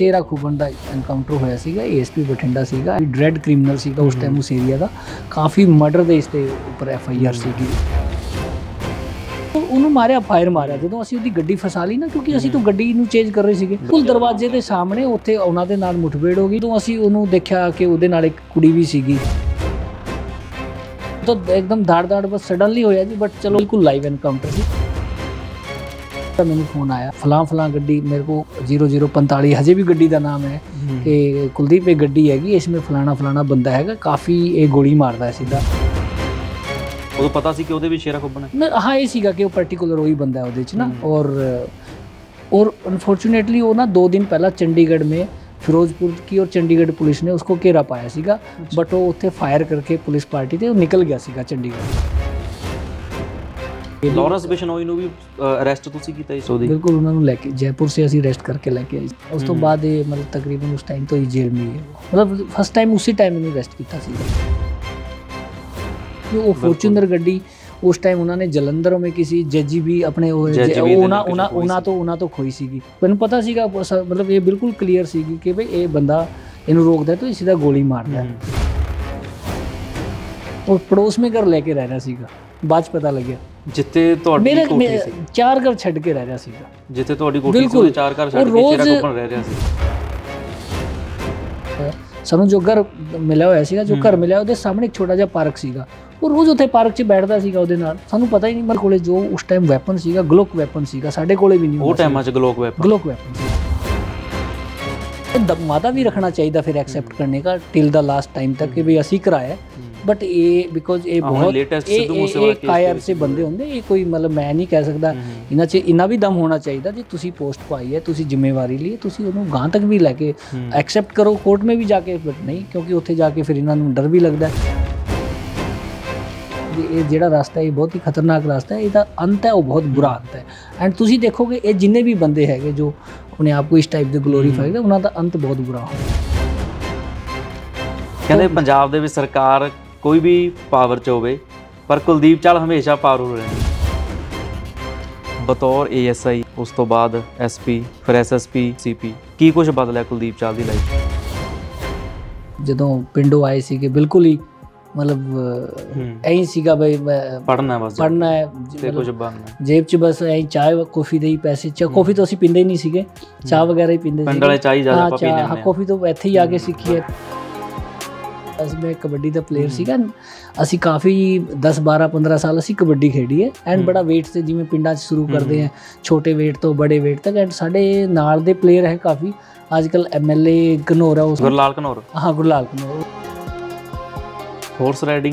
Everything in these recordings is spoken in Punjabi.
ਚਿਹਰਾ ਖੂਬਨ ਦਾ ਐਨਕਾਊਂਟਰ ਹੋਇਆ ਸੀਗਾ ਏਐਸਪੀ ਬਠਿੰਡਾ ਸੀਗਾ ਡ੍ਰੈਡ ਕ੍ਰਿਮੀਨਲ ਸੀਗਾ ਉਸ ਟਾਈਮ ਉਸ ਏਰੀਆ ਦਾ ਕਾਫੀ ਮਰਡਰ ਦੇ ਇਸ ਤੇ ਉੱਪਰ ਐਫ ਆਈ ਆਰ ਸੀਗੀ ਉਹਨੂੰ ਮਾਰਿਆ ਫਾਇਰ ਮਾਰਿਆ ਜਦੋਂ ਅਸੀਂ ਉਹਦੀ ਗੱਡੀ ਫਸਾ ਲਈ ਨਾ ਕਿਉਂਕਿ ਅਸੀਂ ਤਾਂ ਗੱਡੀ ਨੂੰ ਚੇਂਜ ਕਰ ਰਹੇ ਸੀਗੇ ਕੁਲ ਦਰਵਾਜ਼ੇ ਦੇ ਸਾਹਮਣੇ ਉੱਥੇ ਉਹਨਾਂ ਦੇ ਨਾਲ ਮੁਠਭੇੜ ਹੋ ਗਈ ਤੋਂ ਅਸੀਂ ਉਹਨੂੰ ਦੇਖਿਆ ਕਿ ਉਹਦੇ ਨਾਲ ਇੱਕ ਕੁੜੀ ਵੀ ਸੀਗੀ ਤਾਂ ਇੱਕਦਮ ਧੜ ਧੜ ਬਸ ਸਡਨਲੀ ਹੋਇਆ ਜੀ ਬਟ ਚਲੋ ਬਿਲਕੁਲ ਲਾਈਵ ਐਨਕਾਊਂਟਰ ਸੀ ਤਾਂ ਮੈਨੂੰ ਫੋਨ ਆਇਆ ਫਲਾਂ ਫਲਾਂ ਗੱਡੀ ਮੇਰੇ ਕੋ 0045 ਹਜੇ ਵੀ ਗੱਡੀ ਦਾ ਨਾਮ ਹੈ ਕਿ ਕੁਲਦੀਪ ਇਹ ਗੱਡੀ ਹੈਗੀ ਇਸ ਵਿੱਚ ਫਲਾਣਾ ਫਲਾਣਾ ਬੰਦਾ ਹੈਗਾ ਕਾਫੀ ਇਹ ਗੋਲੀ ਮਾਰਦਾ ਹੈ ਸਿੱਧਾ ਉਹਨੂੰ ਪਤਾ ਸੀ ਕਿ ਉਹਦੇ ਵਿੱਚ ਸ਼ੇਰਾ ਖੋਬਣਾ ਨਾ ਹਾਂ ਇਹ ਸੀਗਾ ਕਿ ਉਹ ਪਾਰਟਿਕੂਲਰ ਉਹੀ ਬੰਦਾ ਹੈ ਉਹਦੇ ਚ ਨਾ ਔਰ ਔਰ ਅਨਫੋਰਚੂਨੇਟਲੀ ਉਹ ਨਾ 2 ਦਿਨ ਪਹਿਲਾਂ ਚੰਡੀਗੜ੍ਹ ਮੇ ਫਿਰੋਜ਼ਪੁਰ ਕੀ ਔਰ ਚੰਡੀਗੜ੍ਹ ਪੁਲਿਸ ਨੇ ਉਸਕੋ ਘੇਰਾ ਪਾਇਆ ਸੀਗਾ ਬਟ ਉਹ ਉੱਥੇ ਫਾਇਰ ਕਰਕੇ ਪੁਲਿਸ ਪਾਰਟੀ ਤੇ ਉਹ ਨਿਕਲ ਗਿਆ ਸੀਗਾ ਚੰਡੀਗੜ੍ਹ ਲਾਰੈਂਸ ਬਿਸ਼ਨੋਈ ਨੂੰ ਵੀ ਅਰੈਸਟ ਤੁਸੀਂ ਕੀਤਾ ਇਸ ਉਹਦੀ ਬਿਲਕੁਲ ਉਹਨਾਂ ਨੂੰ ਲੈ ਕੇ ਜੈਪੁਰ ਸੇ ਅਸੀਂ ਅਰੈਸਟ ਕਰਕੇ ਲੈ ਕੇ ਆਏ ਉਸ ਤੋਂ ਬਾਅਦ ਇਹ ਮਤਲਬ ਤਕਰੀਬਨ ਉਸ ਟਾਈਮ ਤੋਂ ਹੀ ਜੇਲ੍ਹ ਮੇ ਹੈ ਮਤਲਬ ਫਸਟ ਟਾਈਮ ਉਸੇ ਟਾਈਮ ਇਹਨੂੰ ਅਰੈਸਟ ਕੀਤਾ ਸੀ ਉਹ ਫੋਰਚੂਨਰ ਗੱਡੀ ਉਸ ਟਾਈਮ ਉਹਨਾਂ ਨੇ ਜਲੰਧਰ ਵਿੱਚ ਕਿਸੇ ਜੱਜੀ ਵੀ ਆਪਣੇ ਉਹ ਉਹਨਾਂ ਉਹਨਾਂ ਉਹਨਾਂ ਤੋਂ ਉਹਨਾਂ ਤੋਂ ਖੋਈ ਸੀਗੀ ਮੈਨੂੰ ਪਤਾ ਸੀਗਾ ਮਤਲਬ ਇਹ ਬਿਲਕੁਲ ਕਲੀਅਰ ਸੀਗੀ ਕਿ ਭਈ ਇਹ ਬੰਦਾ ਇਹਨੂੰ ਰੋਕਦਾ ਤਾਂ ਇਹ ਸਿੱਧਾ ਗੋਲੀ ਮਾਰਦਾ ਉਹ ਪੜੋਸ ਮੇਂ ਘਰ ਲੈ ਕੇ ਰਹਿਣਾ ਸੀਗਾ ਬਾਅਦ ਪਤਾ ਲੱਗਿਆ ਜਿੱਥੇ ਤੁਹਾਡੀ ਕੋਠੀ ਸੀ ਚਾਰ ਘਰ ਛੱਡ ਕੇ ਰਹਿ ਰਿਹਾ ਸੀਗਾ ਜਿੱਥੇ ਤੁਹਾਡੀ ਕੋਠੀ ਸੀ ਚਾਰ ਘਰ ਛੱਡ ਕੇ ਜਿਹੜਾ ਕੋਪਨ ਰਹਿ ਰਿਹਾ ਸੀ ਸਾਨੂੰ ਜੋ ਘਰ ਮਿਲਿਆ ਹੋਇਆ ਸੀਗਾ ਜੋ ਘਰ ਮਿਲਿਆ ਉਹਦੇ ਸਾਹਮਣੇ ਇੱਕ ਛੋਟਾ ਜਿਹਾ ਪਾਰਕ ਸੀਗਾ ਉਹ ਰੋਜ਼ ਉੱਥੇ ਪਾਰਕ 'ਚ ਬੈਠਦਾ ਸੀਗਾ ਉਹਦੇ ਨਾਲ ਸਾਨੂੰ ਪਤਾ ਹੀ ਨਹੀਂ ਮੇਰੇ ਕੋਲੇ ਜੋ ਉਸ ਟਾਈਮ ਵੈਪਨ ਸੀਗਾ ਗਲੋਕ ਵੈਪਨ ਸੀਗਾ ਸਾਡੇ ਕੋਲੇ ਵੀ ਨਹੀਂ ਉਹ ਟਾਈਮਾਂ 'ਚ ਗਲੋਕ ਵੈਪਨ ਗਲੋਕ ਵੈਪਨ ਸੀ दमादा ਵੀ ਰੱਖਣਾ ਚਾਹੀਦਾ ਫਿਰ ਐਕਸੈਪਟ ਕਰਨੇ ਦਾ ਟਿਲ ਦਾ ਲਾਸਟ ਟਾਈਮ ਤੱਕ ਕਿ ਵੀ ਅਸੀਂ ਕਰਾਇਆ ਬਟ ਇਹ ਬਿਕੋਜ਼ ਇਹ ਬਹੁਤ ਇਹ ਕਾਇਰ ਸੇ ਬੰਦੇ ਹੁੰਦੇ ਇਹ ਕੋਈ ਮਤਲਬ ਮੈਂ ਨਹੀਂ ਕਹਿ ਸਕਦਾ ਇਹਨਾਂ 'ਚ ਇਹਨਾਂ ਵੀ ਦਮ ਹੋਣਾ ਚਾਹੀਦਾ ਜੀ ਤੁਸੀਂ ਪੋਸਟ ਪਾਈ ਹੈ ਤੁਸੀਂ ਜ਼ਿੰਮੇਵਾਰੀ ਲਈ ਤੁਸੀਂ ਉਹਨੂੰ ਗਾਂ ਤੱਕ ਵੀ ਲੈ ਕੇ ਐਕਸੈਪਟ ਕਰੋ ਕੋਰਟ ਮੇ ਵੀ ਜਾ ਕੇ ਬਟ ਨਹੀਂ ਕਿਉਂਕਿ ਉੱਥੇ ਜਾ ਕੇ ਫਿਰ ਇਹਨਾਂ ਨੂੰ ਡਰ ਵੀ ਲੱਗਦਾ ਇਹ ਜਿਹੜਾ ਰਸਤਾ ਇਹ ਬਹੁਤ ਹੀ ਖਤਰਨਾਕ ਰਸਤਾ ਹੈ ਇਹਦਾ ਅੰਤ ਹੈ ਉਹ ਬਹੁਤ ਬੁਰਾ ਅੰਤ ਹੈ ਐਂਡ ਤੁਸੀਂ ਦੇਖੋਗੇ ਇਹ ਜਿੰਨੇ ਵੀ ਬੰਦੇ ਹੈਗੇ ਜੋ ਆਪਣੇ ਆਪ ਨੂੰ ਇਸ ਟਾਈਪ ਦੇ ਗਲੋਰੀਫਾਈ ਕਰਦਾ ਉਹਨਾਂ ਦਾ ਅੰਤ ਬਹੁਤ ਬੁਰਾ ਹੋ ਕਹਿੰਦੇ ਪੰਜਾਬ ਦੇ ਵਿੱਚ ਸਰਕਾਰ ਕੋਈ ਵੀ ਪਾਵਰ 'ਚ ਹੋਵੇ ਪਰ ਕੁਲਦੀਪ ਚਾਲ ਹਮੇਸ਼ਾ ਪਾਵਰਫੁਲ ਰਹਿੰਦੇ ਬਤੌਰ ਏਐਸਆਈ ਉਸ ਤੋਂ ਬਾਅਦ ਐਸਪੀ ਫਿਰ ਐਸਐਸਪੀ ਸੀਪੀ ਕੀ ਕੁਝ ਬਦਲਿਆ ਕੁਲਦੀਪ ਚਾਲ ਦੀ ਲਾਈਫ ਜਦੋਂ ਪਿੰਡੋਂ ਆਏ ਸੀਗੇ ਬਿਲਕੁਲ ਹੀ ਮਤਲਬ ਐਂ ਸੀਗਾ ਬਈ ਪੜਨਾ ਬਸ ਪੜਨਾ ਹੈ ਤੇ ਕੁਝ ਬਣਨਾ ਜੇਬ 'ਚ ਬਸ ਐਂ ਚਾਹ ਕਾਫੀ ਦੇ ਹੀ ਪੈਸੇ ਚ ਕਾਫੀ ਤਾਂ ਅਸੀਂ ਹੀ ਨਹੀਂ ਸੀਗੇ ਚਾਹ ਵਗੈਰਾ ਹੀ ਪਿੰਦੇ ਸੀ ਪਿੰਡ ਵਾਲੇ ਚਾਹ ਹੀ ਜ਼ਿਆਦਾ ਆਪਾਂ ਪੀਂਦੇ ਹਾਂ ਕਾਫੀ ਤਾਂ ਇੱਥੇ ਹੀ ਆ ਕੇ ਸਿੱਖੀ ਹੈ ਅਸੀਂ ਮੈਂ ਕਬੱਡੀ ਦਾ ਪਲੇਅਰ ਸੀਗਾ ਅਸੀਂ ਕਾਫੀ 10 12 15 ਸਾਲ ਅਸੀਂ ਕਬੱਡੀ ਖੇਡੀ ਹੈ ਐਂਡ ਬੜਾ weight ਤੇ ਜਿਵੇਂ ਪਿੰਡਾਂ 'ਚ ਸ਼ੁਰੂ ਕਰਦੇ ਆ ਛੋਟੇ weight ਤੋਂ ਬੜੇ weight ਤੱਕ ਐਂਡ ਸਾਡੇ ਨਾਲ ਦੇ ਪਲੇਅਰ ਹੈ ਕਾਫੀ ਅੱਜ ਕੱਲ ਐਮਐਲਏ ਘਨੋਰਾ ਉਸ ਗੁਰਲਾਲ ਘਨੋਰ ਹਾਂ ਗੁਰਲਾਲ ਘਨੋਰ چی